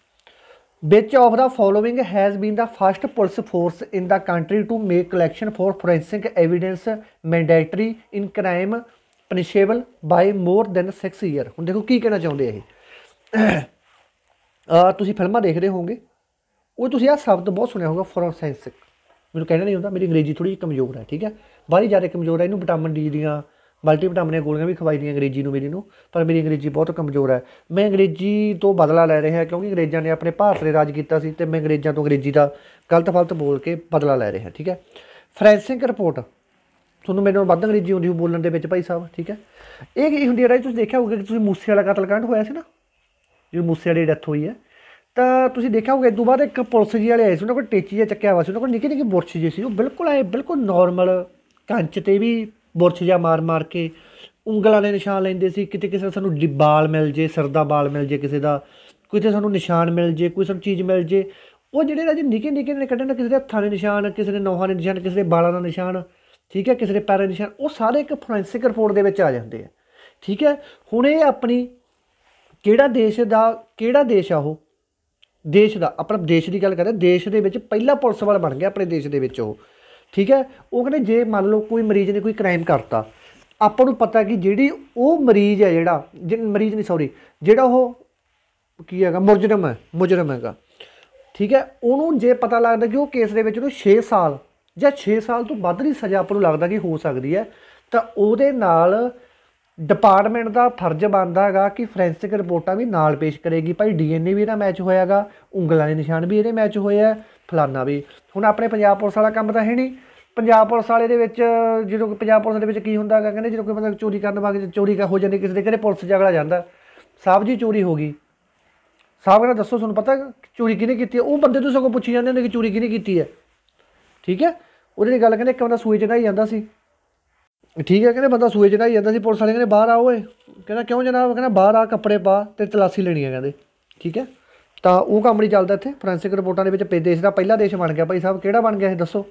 Which of the following has been the first police force in the country to make collection for forensic evidence mandatory in crime punishable by more than 6 year ਹੁਣ ਦੇਖੋ ਕੀ ਕਹਿਣਾ ਚਾਹੁੰਦੇ ਇਹ ਤੁਸੀਂ ਫਿਲਮਾਂ ਦੇਖਦੇ ਹੋਵੋਗੇ ਉਹ ਤੁਸੀਂ ਆ ਸ਼ਬਦ ਬਹੁਤ ਸੁਣਿਆ ਹੋਗਾ ਫੋਰੈਂਸਿਕ ਮੈਨੂੰ ਕਹਿਣਾ ਨਹੀਂ ਹੁੰਦਾ ਮੇਰੀ ਅੰਗਰੇਜ਼ੀ ਥੋੜੀ ਕਮਜ਼ੋਰ ਹੈ ਠੀਕ ਹੈ ਬਾਹਲੀ ਜ਼ਿਆਦਾ ਕਮਜ਼ੋਰ ਹੈ ਇਹਨੂੰ ਵਿਟਾਮਿਨ ਡੀ ਦੀਆਂ ਮਲਟੀਵਿਟਾਮਿਨ ਗੋਲੀਆਂ ਵੀ ਖਵਾਈ ਦੀਆਂ ਅੰਗਰੇਜ਼ੀ ਨੂੰ ਮੇਰੀ ਨੂੰ ਪਰ ਮੇਰੀ ਅੰਗਰੇਜ਼ੀ ਬਹੁਤ ਕਮਜ਼ੋਰ ਹੈ ਮੈਂ ਅੰਗਰੇਜ਼ੀ ਤੋਂ ਬਦਲਾ ਲੈ ਰਿਹਾ ਕਿਉਂਕਿ ਅੰਗਰੇਜ਼ਾਂ ਨੇ ਆਪਣੇ ਭਾਰਤ 'ਤੇ ਰਾਜ ਕੀਤਾ ਸੀ ਤੇ ਮੈਂ ਅੰਗਰੇਜ਼ਾਂ ਤੋਂ ਅੰਗਰੇਜ਼ੀ ਦਾ ਗਲਤ ਫਲਤ ਬੋਲ ਕੇ ਬਦਲਾ ਲੈ ਰਿਹਾ ਠੀਕ ਹੈ ਫ੍ਰੈਂਸਿੰਗ ਰਿਪੋਰਟ ਤੁਹਾਨੂੰ ਮੇਰੇ ਨਾਲ ਵੱਧ ਅੰਗਰੇਜ਼ੀ ਆਉਂਦੀ ਹੋ ਬੋਲਣ ਦੇ ਵਿੱਚ ਭਾਈ ਸਾਹਿਬ ਠੀਕ ਹੈ ਇਹ ਕੀ ਹੁੰਦੀ ਹੈ ਜੀ ਤੁਸੀਂ ਦੇਖਿਆ ਹੋਊਗਾ ਕਿ ਤੁਸੀਂ ਮੂਸੇ ਵਾਲਾ ਕਤਲकांड ਹੋਇਆ ਸੀ ਨਾ ਜਿਹੜੇ ਮੂਸੇ ਵਾਲੀ ਡੈਥ ਹੋਈ ਹੈ ਤਾਂ ਤੁਸੀਂ ਦੇਖਿਆ ਹੋਊਗਾ ਇਸ ਤੋਂ ਬਾਅਦ ਇੱਕ ਪੁਲਿਸ ਜੀ ਵਾਲੇ ਆਏ ਸੀ ਉਹਨਾਂ ਕੋਲ ਟੇਚੀ ਜਿਹਾ ਚੱਕਿਆ ਹੋਇਆ ਸੀ ਉਹਨਾਂ ਕੋਲ ਨਿੱਕੇ ਨਿੱਕੇ ਬੁਰਸ਼ ਜਿਹੇ ਸੀ ਉਹ ਬਿਲਕੁਲ ਆਏ ਬਿਲਕੁਲ ਨਾਰਮਲ ਕੰਚ ਤੇ ਵੀ ਬੁਰਛ ਜਾਂ ਮਾਰ-ਮਾਰ ਕੇ ਉਂਗਲਾਂ ਦੇ ਨਿਸ਼ਾਨ ਲੈਂਦੇ ਸੀ ਕਿਤੇ ਕਿਸੇ ਦਾ ਸਾਨੂੰ ਡਿਬਾਲ ਮਿਲ ਜੇ ਸਿਰ ਦਾ ਬਾਲ ਮਿਲ ਜੇ ਕਿਸੇ ਦਾ ਕਿਤੇ ਸਾਨੂੰ ਨਿਸ਼ਾਨ ਮਿਲ ਜੇ ਕੋਈ ਸਾਨੂੰ ਚੀਜ਼ ਮਿਲ ਜੇ ਉਹ ਜਿਹੜੇ ਰਾਜੇ ਨਿੱਕੇ ਨਿੱਕੇ ਨੇ ਕੱਢਣ ਕਿਸੇ ਦੇ ਹੱਥਾਂ ਦੇ ਨਿਸ਼ਾਨ ਕਿਸੇ ਦੇ ਨੋਹਾਂ ਦੇ ਨਿਸ਼ਾਨ ਕਿਸੇ ਦੇ ਬਾਲਾਂ ਦਾ ਨਿਸ਼ਾਨ ਠੀਕ ਹੈ ਕਿਸੇ ਦੇ ਪੈਰਾਂ ਦੇ ਨਿਸ਼ਾਨ ਉਹ ਸਾਰੇ ਇੱਕ ਫੋਰੈਂਸਿਕ ਰਿਪੋਰਟ ਦੇ ਵਿੱਚ ਆ ਜਾਂਦੇ ਆ ਠੀਕ ਹੈ ਹੁਣ ਇਹ ਆਪਣੀ ਕਿਹੜਾ ਦੇਸ਼ ਦਾ ਕਿਹੜਾ ਦੇਸ਼ ਆ ਉਹ ਦੇਸ਼ ਦਾ ਆਪਣਾ ਦੇਸ਼ ਦੀ ਗੱਲ ਕਰਦੇ ਦੇਸ਼ ਦੇ ਵਿੱਚ ਪਹਿਲਾ ਪੁਲਿਸ ਵਾਲ ਬਣ ਗਿਆ ਆਪਣੇ ਦੇਸ਼ ਦੇ ਵਿੱਚ ਉਹ ਠੀਕ ਹੈ ਉਹ ਕਹਿੰਦੇ ਜੇ ਮੰਨ ਲਓ ਕੋਈ ਮਰੀਜ਼ ਨੇ ਕੋਈ ਕ੍ਰਾਈਮ ਕਰਤਾ ਆਪਾਂ ਨੂੰ ਪਤਾ ਕਿ ਜਿਹੜੀ ਉਹ ਮਰੀਜ਼ ਹੈ ਜਿਹੜਾ ਜਿਨ ਮਰੀਜ਼ ਨਹੀਂ ਸੌਰੀ ਜਿਹੜਾ ਉਹ ਕੀ ਹੈਗਾ ਮੁਜਰਮ ਹੈ ਮੁਜਰਮ ਹੈਗਾ ਠੀਕ ਹੈ ਉਹਨੂੰ ਜੇ ਪਤਾ ਲੱਗਦਾ ਕਿ ਉਹ ਕੇਸ ਦੇ ਵਿੱਚ ਉਹਨੂੰ 6 ਸਾਲ ਜਾਂ 6 ਸਾਲ ਤੋਂ ਵੱਧ ਦੀ ਸਜ਼ਾ ਆਪਾਂ ਨੂੰ ਲੱਗਦਾ ਕਿ ਹੋ ਸਕਦੀ ਹੈ ਤਾਂ ਉਹਦੇ ਨਾਲ ਡਿਪਾਰਟਮੈਂਟ ਦਾ ਫਰਜ਼ ਬਣਦਾ ਹੈਗਾ ਕਿ ਫੋਰੈਂਸਿਕ ਰਿਪੋਰਟਾਂ ਵੀ ਨਾਲ ਪੇਸ਼ ਕਰੇਗੀ ਭਾਈ ਡੀਐਨਏ ਵੀ ਇਹਦਾ ਮੈਚ ਹੋਇਆਗਾ ਉਂਗਲਾਂ ਦੇ ਨਿਸ਼ਾਨ ਵੀ ਇਹਦੇ ਮੈਚ ਹੋਇਆ ਫਲਾਨਾ ਵੀ ਹੁਣ ਆਪਣੇ ਪੰਜਾਬ ਪੁਲਿਸ ਵਾਲਾ ਕੰਮ ਤਾਂ ਹੈ ਨਹੀਂ ਪੰਜਾਬ ਪੁਲਿਸ ਵਾਲੇ ਦੇ ਵਿੱਚ ਜਦੋਂ ਪੰਜਾਬ ਪੁਲਿਸ ਦੇ ਵਿੱਚ ਕੀ ਹੁੰਦਾ ਹੈਗਾ ਕਹਿੰਦੇ ਜਦੋਂ ਕੋਈ ਬੰਦਾ ਚੋਰੀ ਕਰਨ ਵਾਂਗ ਚੋਰੀ ਕਾ ਹੋ ਜਾਂਦੀ ਕਿਸੇ ਦੇ ਘਰੇ ਪੁਲਿਸ ਜਗੜਾ ਜਾਂਦਾ ਸਾਹਿਬ ਜੀ ਚੋਰੀ ਹੋ ਗਈ ਸਾਹਿਬ ਕਹਿੰਦਾ ਦੱਸੋ ਤੁਹਾਨੂੰ ਪਤਾ ਚੋਰੀ ਕਿਹਨੇ ਕੀਤੀ ਹੈ ਉਹ ਬੰਦੇ ਤੋਂ ਸਗੋਂ ਪੁੱਛੀ ਜਾਂਦੇ ਨੇ ਕਿ ਚੋਰੀ ਕਿਹਨੇ ਕੀਤੀ ਹੈ ਠੀਕ ਹੈ ਉਹਦੇ ਦੀ ਗੱਲ ਕਹਿੰਦੇ ਇੱਕ ਬੰਦਾ ਸੂਏ ਚ ਜਾਂਦਾ ਸੀ ਠੀਕ ਹੈ ਕਹਿੰਦੇ ਬੰਦਾ ਸੂਏ ਚ ਜਾਂਦਾ ਸੀ ਪੁਲਿਸ ਵਾਲੇ ਕਹਿੰਦੇ ਬਾਹਰ ਆ ਓਏ ਕਹਿੰਦਾ ਕਿਉਂ ਜਨਾਬ ਕਹਿੰਦਾ ਬਾਹਰ ਆ ਕੱਪੜੇ ਪਾ ਤੇ ਤਲਾਸੀ ਲੈਣੀ ਹੈ ਕਹਿੰਦੇ ਠੀਕ ਹੈ ਤਾਂ ਉਹ ਕੰਮ ਨਹੀਂ ਚੱਲਦਾ ਇੱਥੇ ਫੋਰੈਂਸਿਕ ਰਿਪੋਰਟਾਂ ਦੇ ਵਿੱਚ ਦੇਸ਼ ਦਾ ਪਹਿਲਾ ਦੇਸ਼ ਬਣ ਗਿਆ ਭਾਈ ਸਾਹਿਬ ਕਿਹੜਾ ਬਣ ਗਿਆ ਇਹ ਦੱਸੋ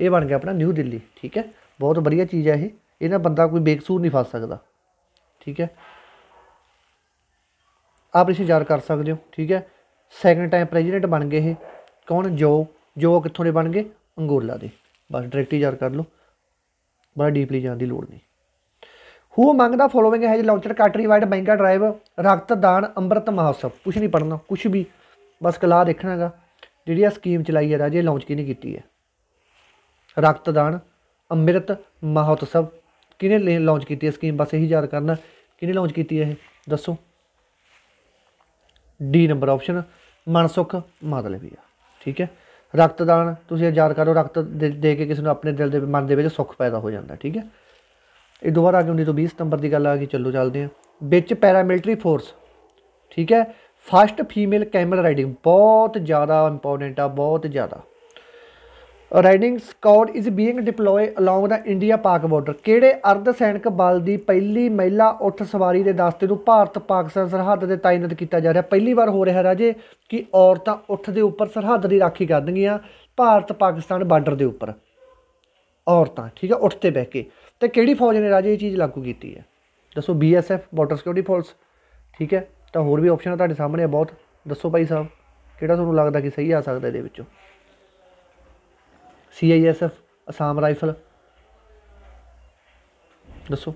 ਇਹ ਬਣ ਗਿਆ ਆਪਣਾ ਨਿਊ ਦਿੱਲੀ ਠੀਕ ਹੈ ਬਹੁਤ ਵਧੀਆ ਚੀਜ਼ ਹੈ ਇਹ ਇਹਨਾਂ ਬੰਦਾ ਕੋਈ ਬੇਕਸੂਰ ਨਹੀਂ ਫਸ ਸਕਦਾ ਠੀਕ ਹੈ ਆਪ ਇਸੇ ਯਾਦ ਕਰ ਸਕਦੇ ਹੋ ਠੀਕ ਹੈ ਸੈਕੰਡ ਟਾਈਮ ਪ੍ਰੈਜ਼ੀਡੈਂਟ ਬਣ ਗਏ ਇਹ ਕੌਣ ਜੋ ਜੋ ਕਿੱਥੋਂ ਦੇ ਬਣ ਗਏ ਅੰਗੋਲਾ ਦੇ ਬਸ ਡਾਇਰੈਕਟਲੀ ਹੀ ਯਾਦ ਕਰ ਲਓ ਬੜਾ ਡੀਪਲੀ ਜਾਣ ਦੀ ਲੋੜ ਨਹੀਂ ਹੂ ਮੰਗਦਾ ਫੋਲੋਇੰਗ ਹੈ ਜੀ ਲਾਂਚਡ ਕਾਟਰੀ ਵਾਈਡ ਬੈਂਕਾ ਡਰਾਈਵ ਦਾਨ ਅੰਮ੍ਰਿਤ ਮਹੋਤਸਵ ਕੁਝ ਨਹੀਂ ਪੜਨਾ ਕੁਝ ਵੀ ਬਸ ਕਲਾ ਦੇਖਣਾਗਾ ਜਿਹੜੀ ਆ ਸਕੀਮ ਚਲਾਈ ਹੈ ਰਾਜੇ ਲਾਂਚ ਕਿਹਨੇ ਕੀਤੀ ਹੈ ਦਾਨ ਅੰਮ੍ਰਿਤ ਮਹੋਤਸਵ ਕਿਹਨੇ ਲਾਂਚ ਕੀਤੀ ਹੈ ਸਕੀਮ ਬਸ ਇਹੀ ਯਾਦ ਕਰਨਾ ਕਿਹਨੇ ਲਾਂਚ ਕੀਤੀ ਹੈ ਇਹ ਦੱਸੋ D number option Mansukh Mandaviya ਠੀਕ ਹੈ ਦਾਨ ਤੁਸੀਂ ਯਾਦ ਕਰੋ ਰਕਤ ਦੇ ਕੇ ਕਿਸੇ ਨੂੰ ਆਪਣੇ ਦਿਲ ਦੇ ਮਨ ਦੇ ਵਿੱਚ ਸੁੱਖ ਪੈਦਾ ਹੋ ਜਾਂਦਾ ਠੀਕ ਹੈ ਇਹ ਦੁਬਾਰਾ ਆ ਕੇ 1920 ਸਤੰਬਰ ਦੀ ਗੱਲ ਆ ਗਈ ਚੱਲੋ ਚੱਲਦੇ ਆ ਵਿੱਚ ਪੈਰਾਮਿਲਟਰੀ ਫੋਰਸ ਠੀਕ ਹੈ ਫਸਟ ਫੀਮੇਲ ਕੈਮਲ ਰਾਈਡਿੰਗ ਬਹੁਤ ਜ਼ਿਆਦਾ ਇੰਪੋਰਟੈਂਟ ਆ ਬਹੁਤ ਜ਼ਿਆਦਾ riding squad is being deploy along the India Pak border ਕਿਹੜੇ ਅਰਧ ਸੈਨਿਕ ਬਲ ਦੀ ਪਹਿਲੀ ਮਹਿਲਾ ਉੱਠ ਸਵਾਰੀ ਦੇ ਦਸਤੇ ਨੂੰ ਭਾਰਤ ਪਾਕਿਸਤਾਨ ਸਰਹੱਦ ਦੇ ਤਾਇਨਾਤ ਕੀਤਾ ਜਾ ਰਿਹਾ ਪਹਿਲੀ ਵਾਰ ਹੋ ਰਿਹਾ ਰਾਜੇ ਕਿ ਔਰਤਾਂ ਉੱਠ ਦੇ ਉੱਪਰ ਸਰਹੱਦ ਦੀ ਰਾਖੀ ਕਰਨਗੀਆਂ ਭਾਰਤ ਪਾਕਿਸਤਾਨ ਬਾਰਡਰ ਦੇ ਉੱਪਰ ਔਰਤਾਂ ਠੀਕ ਹੈ ਉੱਠ ਤੇ ਬਹਿ ਕੇ ਤੇ ਕਿਹੜੀ ਫੌਜ ਨੇ ਰਾਜੇ ਇਹ ਚੀਜ਼ ਲਾਗੂ ਕੀਤੀ ਹੈ ਦੱਸੋ ਬੀਐਸਐਫ ਬਾਰਡਰ ਸਿਕਿਉਰਿਟੀ ਫੋਰਸ ਠੀਕ ਹੈ ਤਾਂ ਹੋਰ ਵੀ ਆਪਸ਼ਨ ਤੁਹਾਡੇ ਸਾਹਮਣੇ ਆ ਬਹੁਤ ਦੱਸੋ ਭਾਈ ਸਾਹਿਬ ਕਿਹੜਾ ਤੁਹਾਨੂੰ ਲੱਗਦਾ ਕਿ ਸਹੀ ਆ ਸਕਦਾ ਇਹਦੇ ਵਿੱਚੋਂ ਸੀਆਈਐਸਐਫ ਅਸਾਮ ਰਾਈਫਲ ਦੱਸੋ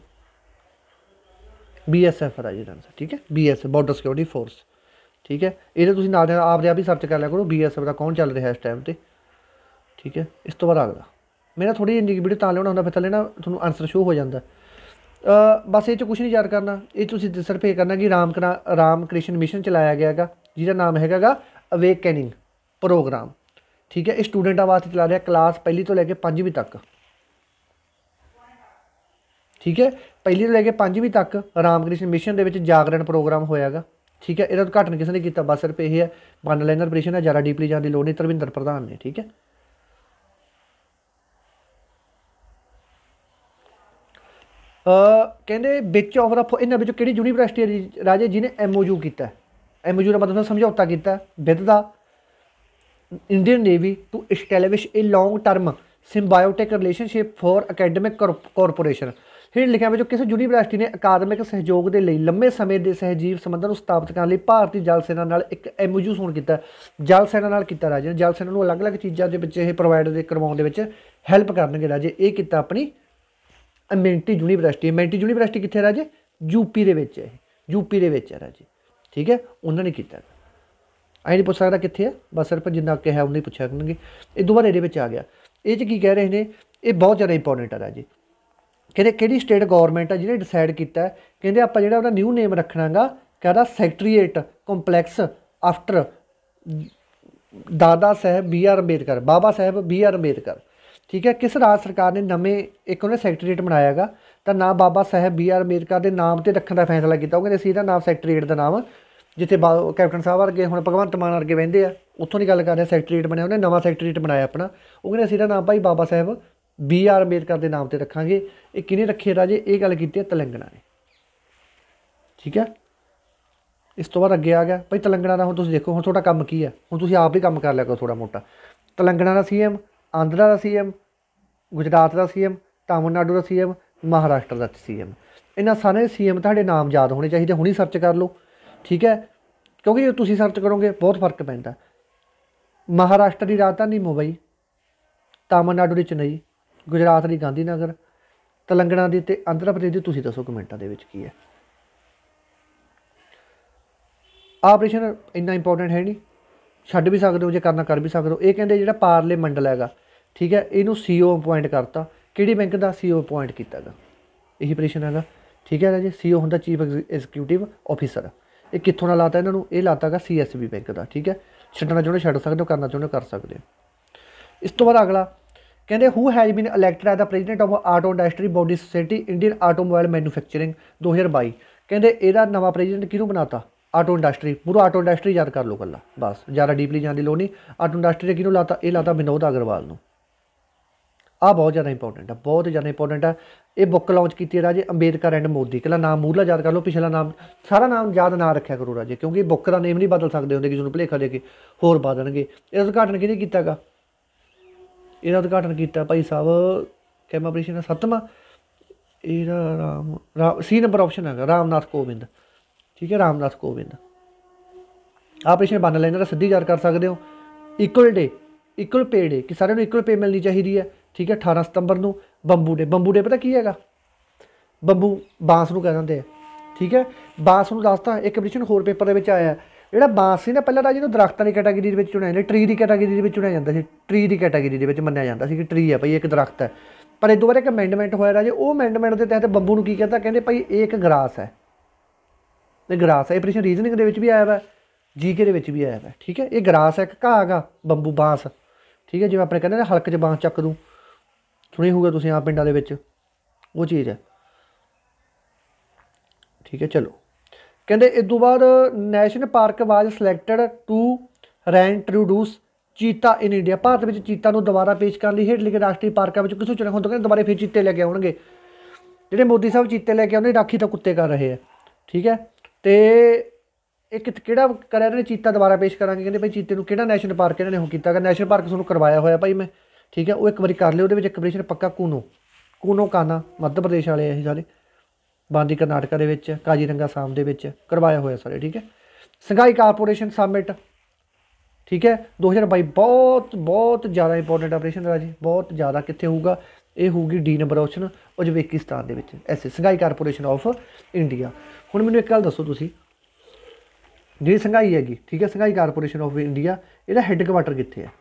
ਬੀਐਸਐਫ ਰਾਜੀ ਆਨਸਰ ਠੀਕ ਹੈ ਬੀਐਸ ਬਾਰਡਰ ਸਿਕਿਉਰਿਟੀ ਫੋਰਸ ਠੀਕ ਹੈ ਇਹਦੇ ਤੁਸੀਂ ਨਾਲ ਆਪਦੇ ਆਪ ਆਪ ਹੀ ਸਰਚ ਕਰ ਲਿਆ ਕਰੋ ਬੀਐਸਐਫ ਦਾ ਕੌਣ ਚੱਲ ਰਿਹਾ ਇਸ ਟਾਈਮ ਤੇ ਠੀਕ ਹੈ ਇਸ ਤੋਂ ਬਾਅਦ ਅਗਲਾ ਮੇਰਾ ਥੋੜੀ ਜਿਹੀ ਵੀਡੀਓ ਤਾਂ ਲੈਣਾ ਹੁੰਦਾ ਫਿਰ ਥੱਲੇ ਨਾ ਤੁਹਾਨੂੰ ਆਨਸਰ ਸ਼ੋ ਹੋ ਜਾਂਦਾ ਬਸ ਇਹ ਚ ਕੁਝ ਨਹੀਂ ਯਾਦ ਕਰਨਾ ਇਹ ਤੁਸੀਂ ਸਿਰਫ ਇਹ ਕਰਨਾ ਕਿ ਰਾਮ ਰਾਮ ਕ੍ਰਿਸ਼ਨ ਮਿਸ਼ਨ ਚਲਾਇਆ ਗਿਆ ਹੈਗਾ ਜਿਹਦਾ ਨਾਮ ਹੈਗਾਗਾ ਅਵੇਕਨਿੰਗ ਪ੍ਰੋਗਰਾਮ ਠੀਕ ਹੈ ਇਹ ਸਟੂਡੈਂਟਾਂ ਵਾਸਤੇ ਚਲਾ ਰਿਹਾ ਕਲਾਸ ਪਹਿਲੀ ਤੋਂ ਲੈ ਕੇ ਪੰਜਵੀਂ ਤੱਕ ਠੀਕ ਹੈ ਪਹਿਲੀ ਤੋਂ ਲੈ ਕੇ ਪੰਜਵੀਂ ਤੱਕ ਰਾਮ ਕ੍ਰਿਸ਼ਨ ਮਿਸ਼ਨ ਦੇ ਵਿੱਚ ਜਾਗਰਣ ਪ੍ਰੋਗਰਾਮ ਹੋਇਆਗਾ ਠੀਕ ਹੈ ਇਹਦਾ ਉਦਘਾਟਨ ਕਿਸ ਨੇ ਕੀਤਾ ਬਸ ਸਿਰਫ ਇਹ ਹੈ ਬਨ ਲਾਈਨਰ ਪ੍ਰੇਸ਼ਨ ਹੈ ਜ਼ਿਆਦਾ ਡੀਪਲੀ ਜਾਣ ਦੀ ਲੋੜ ਨਹੀਂ ਤਰਵਿੰਦਰ ਪ੍ਰਧਾਨ ਨੇ ਠੀਕ ਹੈ ਕਹਿੰਦੇ ਵਿੱਚ ਆਫ ਦਾ ਇਹਨਾਂ ਵਿੱਚੋਂ ਕਿਹੜੀ ਯੂਨੀਵਰਸਿਟੀ ਹੈ ਰਾਜੇ ਜਿਹਨੇ ਐਮਓਯੂ ਕੀਤਾ ਐਮਓਯੂ ਦਾ ਮਤਲਬ ਸਮਝੌਤਾ ਕੀਤਾ with the Indian navy to establish a long term symbiotic relationship for academic corporation ਹੇਠ ਲਿਖਿਆ ਵਿੱਚ ਕਿਸੇ ਯੂਨੀਵਰਸਿਟੀ ਨੇ ਅਕਾਦਮਿਕ ਸਹਿਯੋਗ ਦੇ ਲਈ ਲੰਮੇ ਸਮੇਂ ਦੇ ਸਹਿਜੀਵ ਸੰਬੰਧਾਂ ਨੂੰ ਸਥਾਪਿਤ ਕਰਨ ਲਈ ਭਾਰਤੀ ਜਲ ਸੈਨਾ ਨਾਲ ਇੱਕ ਐਮਓਯੂ ਸੋਨ ਕੀਤਾ ਜਲ ਸੈਨਾ ਨਾਲ ਕੀਤਾ ਰਾਜੇ ਜਲ ਸੈਨਾ ਨੂੰ ਅਲੱਗ-ਅਲੱਗ ਚੀਜ਼ਾਂ ਦੇ ਵਿੱਚ ਇਹ ਪ੍ਰੋਵਾਈਡ ਦੇ ਕਰਵਾਉਣ ਦੇ ਵਿੱਚ ਹੈਲਪ ਕਰਨਗੇ ਰਾਜੇ ਇਹ ਕੀਤਾ ਆਪਣੀ ਅਮਿੰਟੀ ਯੂਨੀਵਰਸਿਟੀ ਅਮਿੰਟੀ ਯੂਨੀਵਰਸਿਟੀ ਕਿੱਥੇ ਰਾਜੇ ਯੂਪੀ ਦੇ ਵਿੱਚ ਹੈ ਯੂਪੀ ਦੇ ਵਿੱਚ ਹੈ ਰਾਜੇ ਠੀਕ ਹੈ ਉਹਨਾਂ ਨੇ ਕੀਤਾ ਆਈ ਨਹੀਂ ਪੁੱਛ ਸਕਦਾ ਕਿੱਥੇ ਹੈ ਬਸ ਸਿਰਫ ਜਿੰਨਾ ਕਿਹਾ ਉਹਨੇ ਪੁੱਛਿਆ ਕਰਨਗੇ ਇਹ ਦੁਬਾਰਾ ਇਹਦੇ ਵਿੱਚ ਆ ਗਿਆ ਇਹ ਚ ਕੀ ਕਹਿ ਰਹੇ ਨੇ ਇਹ ਬਹੁਤ ਜ਼ਿਆਦਾ ਇੰਪੋਰਟੈਂਟ ਹੈ ਰਾਜੇ ਕਹਿੰਦੇ ਕਿਹੜੀ ਸਟੇਟ ਗਵਰਨਮੈਂਟ ਆ ਜਿਹਨੇ ਡਿਸਾਈਡ ਕੀਤਾ ਕਹਿੰਦੇ ਆਪਾਂ ਜਿਹੜਾ ਉਹਦਾ ਨਿਊ ਨੇਮ ਰੱਖਣਾਗਾ ਕਹਿੰਦਾ secretariat complex after Dada Saheb B R Ambedkar Baba Saheb B R Ambedkar ਠੀਕ ਹੈ ਕਿਸ ਰਾਜ ਸਰਕਾਰ ਨੇ ਨਵੇਂ ਇੱਕ ਉਹਨੇ ਸੈਕਟਰੀਏਟ ਬਣਾਇਆਗਾ ਤਾਂ ਨਾ ਬਾਬਾ ਸਾਹਿਬ ਬੀ ਆਰ ਅਮਰੀਕਾ ਦੇ ਨਾਮ ਤੇ ਰੱਖਣ ਦਾ ਫੈਸਲਾ ਕੀਤਾ ਉਹ ਕਹਿੰਦੇ ਸੀ ਇਹਦਾ ਨਾਮ ਸੈਕਟਰੀਏਟ ਦਾ ਨਾਮ ਜਿੱਥੇ ਕੈਪਟਨ ਸਾਹਿਬ ਵਰਗੇ ਹੁਣ ਭਗਵੰਤ ਮਾਨ ਵਰਗੇ ਵਹਿੰਦੇ ਆ ਉੱਥੋਂ ਦੀ ਗੱਲ ਕਰਦੇ ਆ ਸੈਕਟਰੀਏਟ ਬਣਿਆ ਉਹਨੇ ਨਵਾਂ ਸੈਕਟਰੀਏਟ ਬਣਾਇਆ ਆਪਣਾ ਉਹ ਕਹਿੰਦੇ ਸੀ ਇਹਦਾ ਨਾਮ ਭਾਈ ਬਾਬਾ ਸਾਹਿਬ ਬੀ ਆਰ ਅਮਰੀਕਾ ਦੇ ਨਾਮ ਤੇ ਰੱਖਾਂਗੇ ਇਹ ਕਿਨੇ ਰੱਖੇ ਰਾਜੇ ਇਹ ਗੱਲ ਕੀਤੀ ਹੈ ਤਲੰਗਣਾ ਨੇ ਠੀਕ ਹੈ ਇਸ ਤੋਂ ਬਾਅਦ ਅੱਗੇ ਆ ਗਿਆ ਭਾਈ ਤਲੰਗਣਾ ਦਾ ਹੁਣ ਤੁਸੀਂ ਦੇਖੋ ਹੁਣ ਤੁਹਾਡਾ ਕੰਮ ਕੀ ਆ ਹੁਣ ਤੁਸੀਂ ਆਪ ਹੀ ਕੰਮ ਕਰ ਲਿਆ ਕਰੋ ਥੋੜਾ ਮੋਟਾ ਤਲੰਗਣਾ ਦਾ ਸੀਐਮ ਆਂਧਰਾ ਦਾ ਸੀਐਮ ਗੁਜਰਾਤ ਦਾ ਸੀਐਮ ਤਾਮਿਲਨਾਡੂ ਦਾ ਸੀਐਮ ਮਹਾਰਾਸ਼ਟਰ ਦਾ ਸੀਐਮ ਇਹਨਾਂ ਸਾਰੇ ਸੀਐਮ ਤੁਹਾਡੇ ਨਾਮ ਯਾਦ ਹੋਣੇ ਚਾਹੀਦੇ ਹੁਣੀ ਸਰਚ ਕਰ ਲਓ ਠੀਕ ਹੈ ਕਿਉਂਕਿ ਜੇ ਤੁਸੀਂ ਸਰਚ ਕਰੋਗੇ ਬਹੁਤ ਫਰਕ ਪੈਂਦਾ ਮਹਾਰਾਸ਼ਟਰ ਦੀ ਰਾਜਧਾਨੀ ਮੁੰਬਈ ਤਾਮਿਲਨਾਡੂ ਦੀ ਚੇਨਈ ਗੁਜਰਾਤ ਦੀ ਗਾਂਧੀਨਗਰ ਤਲੰਗਣਾ ਦੀ ਤੇ ਆਂਧਰਾ ਪ੍ਰਦੇਸ਼ ਦੀ ਤੁਸੀਂ ਦੱਸੋ ਕਮੈਂਟਾਂ ਦੇ ਵਿੱਚ ਕੀ ਹੈ ਆਪਰੇਸ਼ਨ ਇੰਨਾ ਇੰਪੋਰਟੈਂਟ ਹੈ ਨਹੀਂ ਛੱਡ ਵੀ ਸਕਦੇ ਹੋ ਜੇ ਕਰਨਾ ਕਰ ਵੀ ਸਕਦੇ ਹੋ ਇਹ ਕਹਿੰਦੇ ਜਿਹੜਾ ਪਾਰਲੇ ਮੰਡਲ ਹੈਗਾ ਠੀਕ ਹੈ ਇਹਨੂੰ ਸੀਓ ਅਪਾਇੰਟ ਕਰਤਾ ਕਿਹੜੀ ਬੈਂਕ ਦਾ ਸੀਓ ਅਪਾਇੰਟ ਕੀਤਾਗਾ ਇਹੀ ਆਪਰੇਸ਼ਨ ਹੈਗਾ ਠੀਕ ਹੈ ਜੀ ਸੀਓ ਹੁੰਦਾ ਚੀਫ ਐਗਜ਼ੀਕਿਊਟਿਵ ਆਫੀਸਰ ਇਹ ਕਿੱਥੋਂ ਨਾਲ ਲਾਤਾ ਇਹਨਾਂ ਨੂੰ ਇਹ ਲਾਤਾਗਾ ਸੀਐਸਬੀ ਬੈਂਕ ਦਾ ਠੀਕ ਹੈ ਛੱਡਣਾ ਚਾਹੁੰਦੇ ਛੱਡ ਸਕਦੇ ਹੋ ਕਰਨਾ ਚਾਹੁੰਦੇ ਕਰ ਸਕਦੇ ਹੋ ਇਸ ਤੋਂ ਬਾਅਦ ਅਗਲਾ ਕਹਿੰਦੇ who has been elected as the president of auto industry body society Indian automobile manufacturing 2022 ਕਹਿੰਦੇ ਇਹਦਾ ਨਵਾਂ ਪ੍ਰੈਜ਼ੀਡੈਂਟ ਕਿਹਨੂੰ ਬਣਾਤਾ ਆਟੋ ਇੰਡਸਟਰੀ ਪੂਰਾ ਆਟੋ ਇੰਡਸਟਰੀ ਯਾਦ ਕਰ ਲਓ ਕੱਲਾ ਬਸ ਜ਼ਿਆਦਾ ਡੀਪਲੀ ਜਾਣ ਦੀ ਲੋੜ ਨਹੀਂ ਆਟੋ ਇੰਡਸਟਰੀ ਕਿਹਨੂੰ ਲਾਤਾ ਇਹ ਲਾਤਾ ਵਿਨੋਦ ਅਗਰਵਾਲ ਨੂੰ ਆ ਬਹੁਤ ਜ਼ਿਆਦਾ ਇੰਪੋਰਟੈਂਟ ਆ ਬਹੁਤ ਜ਼ਿਆਦਾ ਇੰਪੋਰਟੈਂਟ ਆ ਇਹ ਬੁੱਕ ਲਾਂਚ ਕੀਤੀ ਹੈ ਰਾਜੇ ਅੰਬੇਦਕਰ ਐਂਡ ਮੋਦੀ ਕਿਲਾ ਨਾਮ ਮੂਲਾ ਯਾਦ ਕਰ ਲਓ ਪਿਛਲਾ ਨਾਮ ਸਾਰਾ ਨਾਮ ਯਾਦ ਨਾ ਰੱਖਿਆ ਕਰੋ ਰਾਜੇ ਕਿਉਂਕਿ ਬੁੱਕ ਦਾ ਨੇਮ ਨਹੀਂ ਬਦਲ ਸਕਦੇ ਹੁੰਦੇ ਕਿ ਜਿਹਨੂੰ ਭਲੇਖਾ ਦੇ ਕੇ ਹੋਰ ਬਦਲਣਗੇ ਇਹਦਾ ਉਦਘਾਟਨ ਕਿਹਨੇ ਕੀਤਾਗਾ ਇਹਦਾ ਉਦਘਾਟਨ ਕੀਤਾ ਭਾਈ ਸਾਹਿਬ ਕੈਮ ਪ੍ਰੀਸ਼ਨ ਦਾ ਸੱਤਵਾਂ ਇਹਦਾ ਰਾਮ ਸੀ ਨੰਬਰ ਆਪਸ਼ਨ ਹੈਗਾ ਰਾਮਨਾਥ ਕੋਵਿੰਦ ਠੀਕ ਹੈ ਰਾਮਦਾਸ ਕੋਵਿੰਦ ਆਪ ਇਸ ਬੰਨ ਲੈਣਾ ਤਾਂ ਸਿੱਧੀ ਯਾਦ ਕਰ ਸਕਦੇ ਹੋ ਇਕੁਅਲ ਡੇ ਇਕੁਅਲ ਪੇ ਡੇ ਕਿ ਸਾਰਿਆਂ ਨੂੰ ਇਕੁਅਲ ਪੇ ਮਿਲਣੀ ਚਾਹੀਦੀ ਹੈ ਠੀਕ ਹੈ 18 ਸਤੰਬਰ ਨੂੰ ਬੰਬੂ ਡੇ ਬੰਬੂ ਡੇ ਪਤਾ ਕੀ ਹੈਗਾ ਬੰਬੂ ਬਾਂਸ ਨੂੰ ਕਹਿੰਦੇ ਹੁੰਦੇ ਆ ਠੀਕ ਹੈ ਬਾਂਸ ਨੂੰ ਦੱਸਦਾ ਇੱਕ ਪ੍ਰਿਸ਼ਨ ਹੋਰ ਪੇਪਰ ਦੇ ਵਿੱਚ ਆਇਆ ਜਿਹੜਾ ਬਾਂਸ ਸੀ ਨਾ ਪਹਿਲਾਂ ਤਾਂ ਜਿਹਨੂੰ ਦਰਖਤਾਂ ਦੀ ਕੈਟਾਗਰੀ ਦੇ ਵਿੱਚ ਚੁਣਿਆ ਜਾਂਦਾ ਟਰੀ ਦੀ ਕੈਟਾਗਰੀ ਦੇ ਵਿੱਚ ਚੁਣਿਆ ਜਾਂਦਾ ਸੀ ਟਰੀ ਦੀ ਕੈਟਾਗਰੀ ਦੇ ਵਿੱਚ ਮੰਨਿਆ ਜਾਂਦਾ ਸੀ ਕਿ ਟਰੀ ਹੈ ਭਾਈ ਇੱਕ ਦਰਖਤ ਹੈ ਪਰ ਇਹ ਦੁਬਾਰਾ ਇੱਕ ਅਮੈਂਡਮੈਂਟ ਹੋਇਆ ਰਾਜੇ ਉਹ ਅਮੈਂਡਮੈਂਟ ਦੇ ਤਹਿਤ ਬੰਬੂ ਨੂੰ ਕੀ ਕਹਿੰਦਾ ਕਹਿੰਦੇ ਭਾਈ ਇਹ ਇੱਕ ਗਰਾਸ ਹੈ ਤੇ ਗਰਾਸ ਹੈ ਪ੍ਰਸ਼ਨ ਰੀਜ਼ਨਿੰਗ ਦੇ ਵਿੱਚ ਵੀ ਆਇਆ ਵਾ ਜੀਕੇ ਦੇ ਵਿੱਚ ਵੀ ਆਇਆ ਵਾ ਠੀਕ ਹੈ ਇਹ ਗਰਾਸ ਹੈ ਇੱਕ ਘਾਹ ਬੰਬੂ ਬਾਂਸ ਠੀਕ ਹੈ ਜਿਵੇਂ ਆਪਣੇ ਕਹਿੰਦੇ ਨੇ ਹਲਕ 'ਚ ਬਾਂਸ ਚੱਕ ਦੂੰ ਸੁਣੀ ਹੋਊਗਾ ਤੁਸੀਂ ਆ ਪਿੰਡਾਂ ਦੇ ਵਿੱਚ ਉਹ ਚੀਜ਼ ਹੈ ਠੀਕ ਹੈ ਚਲੋ ਕਹਿੰਦੇ ਇਸ ਤੋਂ ਬਾਅਦ national park was selected to reintroduce cheetah in India ਭਾਰਤ ਵਿੱਚ ਚੀਤਾ ਨੂੰ ਦੁਬਾਰਾ ਪੇਸ਼ ਕਰਨ ਲਈ ਹੇਠ ਲਿਖੇ ਰਾਸ਼ਟਰੀ ਪਾਰਕਾਂ ਵਿੱਚ ਕਿਸੇ ਚੁਣੇ ਹੁਣ ਤੋਂ ਕਹਿੰਦੇ ਦੁਬਾਰਾ ਫੇਰ ਚੀਤੇ ਲੈ ਕੇ ਆਉਣਗੇ ਜਿਹੜੇ ਮੋਦੀ ਸਾਹਿਬ ਚੀਤੇ ਲੈ ਕੇ ਆਉਂਦੇ ਰਾਖੀ ਤਾਂ ਕੁੱਤੇ ਕਰ ਰਹੇ ਆ ਠੀਕ ਹੈ ਤੇ ਇੱਕ ਕਿਹੜਾ ਕਰਿਆ ਇਹਨਾਂ ਨੇ ਚੀਤਾ ਦੁਬਾਰਾ ਪੇਸ਼ ਕਰਾਂਗੇ ਕਹਿੰਦੇ ਭਾਈ ਚੀਤੇ ਨੂੰ ਕਿਹੜਾ ਨੈਸ਼ਨਲ ਪਾਰਕ ਇਹਨਾਂ ਨੇ ਉਹ ਕੀਤਾ ਕਿ ਨੈਸ਼ਨਲ ਪਾਰਕ ਤੁਹਾਨੂੰ ਕਰਵਾਇਆ ਹੋਇਆ ਭਾਈ ਮੈਂ ਠੀਕ ਹੈ ਉਹ ਇੱਕ ਵਾਰੀ ਕਰ ਲਿਓ ਉਹਦੇ ਵਿੱਚ ਇੱਕ ਕਮਿਸ਼ਨ ਪੱਕਾ ਕੂਨੋ ਕੂਨੋ ਕਾਨਾ ਮੱਧ ਪ੍ਰਦੇਸ਼ ਵਾਲੇ ਇਹ ਸਾਰੇ ਬਾਂਦੀ ਕਰਨਾਟਕਾ ਦੇ ਵਿੱਚ ਕਾਜੀਰੰਗਾ ਸਾਹਮ ਦੇ ਵਿੱਚ ਕਰਵਾਇਆ ਹੋਇਆ ਸਾਰੇ ਠੀਕ ਹੈ ਸੰਗਾਈ ਕਾਰਪੋਰੇਸ਼ਨ ਸਬਮਿਟ ਠੀਕ ਹੈ 2022 ਬਹੁਤ ਬਹੁਤ ਜ਼ਿਆਦਾ ਇੰਪੋਰਟੈਂਟ ਆਪਰੇਸ਼ਨ ਰਾਜੀ ਬਹੁਤ ਜ਼ਿਆਦਾ ਕਿੱਥੇ ਹੋਊਗਾ ਇਹ ਹੋਊਗੀ ਡੀ ਨੰਬਰ ਆਪਸ਼ਨ ਉਜ਼ਬੇਕਿਸਤਾਨ ਦੇ ਵਿੱਚ ਐਸੇ ਸੰਘਾਈ ਕਾਰਪੋਰੇਸ਼ਨ ਆਫ ਇੰਡੀਆ ਹੁਣ ਮੈਨੂੰ ਇੱਕ ਗੱਲ ਦੱਸੋ ਤੁਸੀਂ ਜਿਹੜੀ ਸੰਘਾਈ ਹੈਗੀ ਠੀਕ ਹੈ ਸੰਘਾਈ ਕਾਰਪੋਰੇਸ਼ਨ ਆਫ ਇੰਡੀਆ ਇਹਦਾ ਹੈੱਡ ਕੁਆਟਰ ਕਿੱਥੇ ਹੈ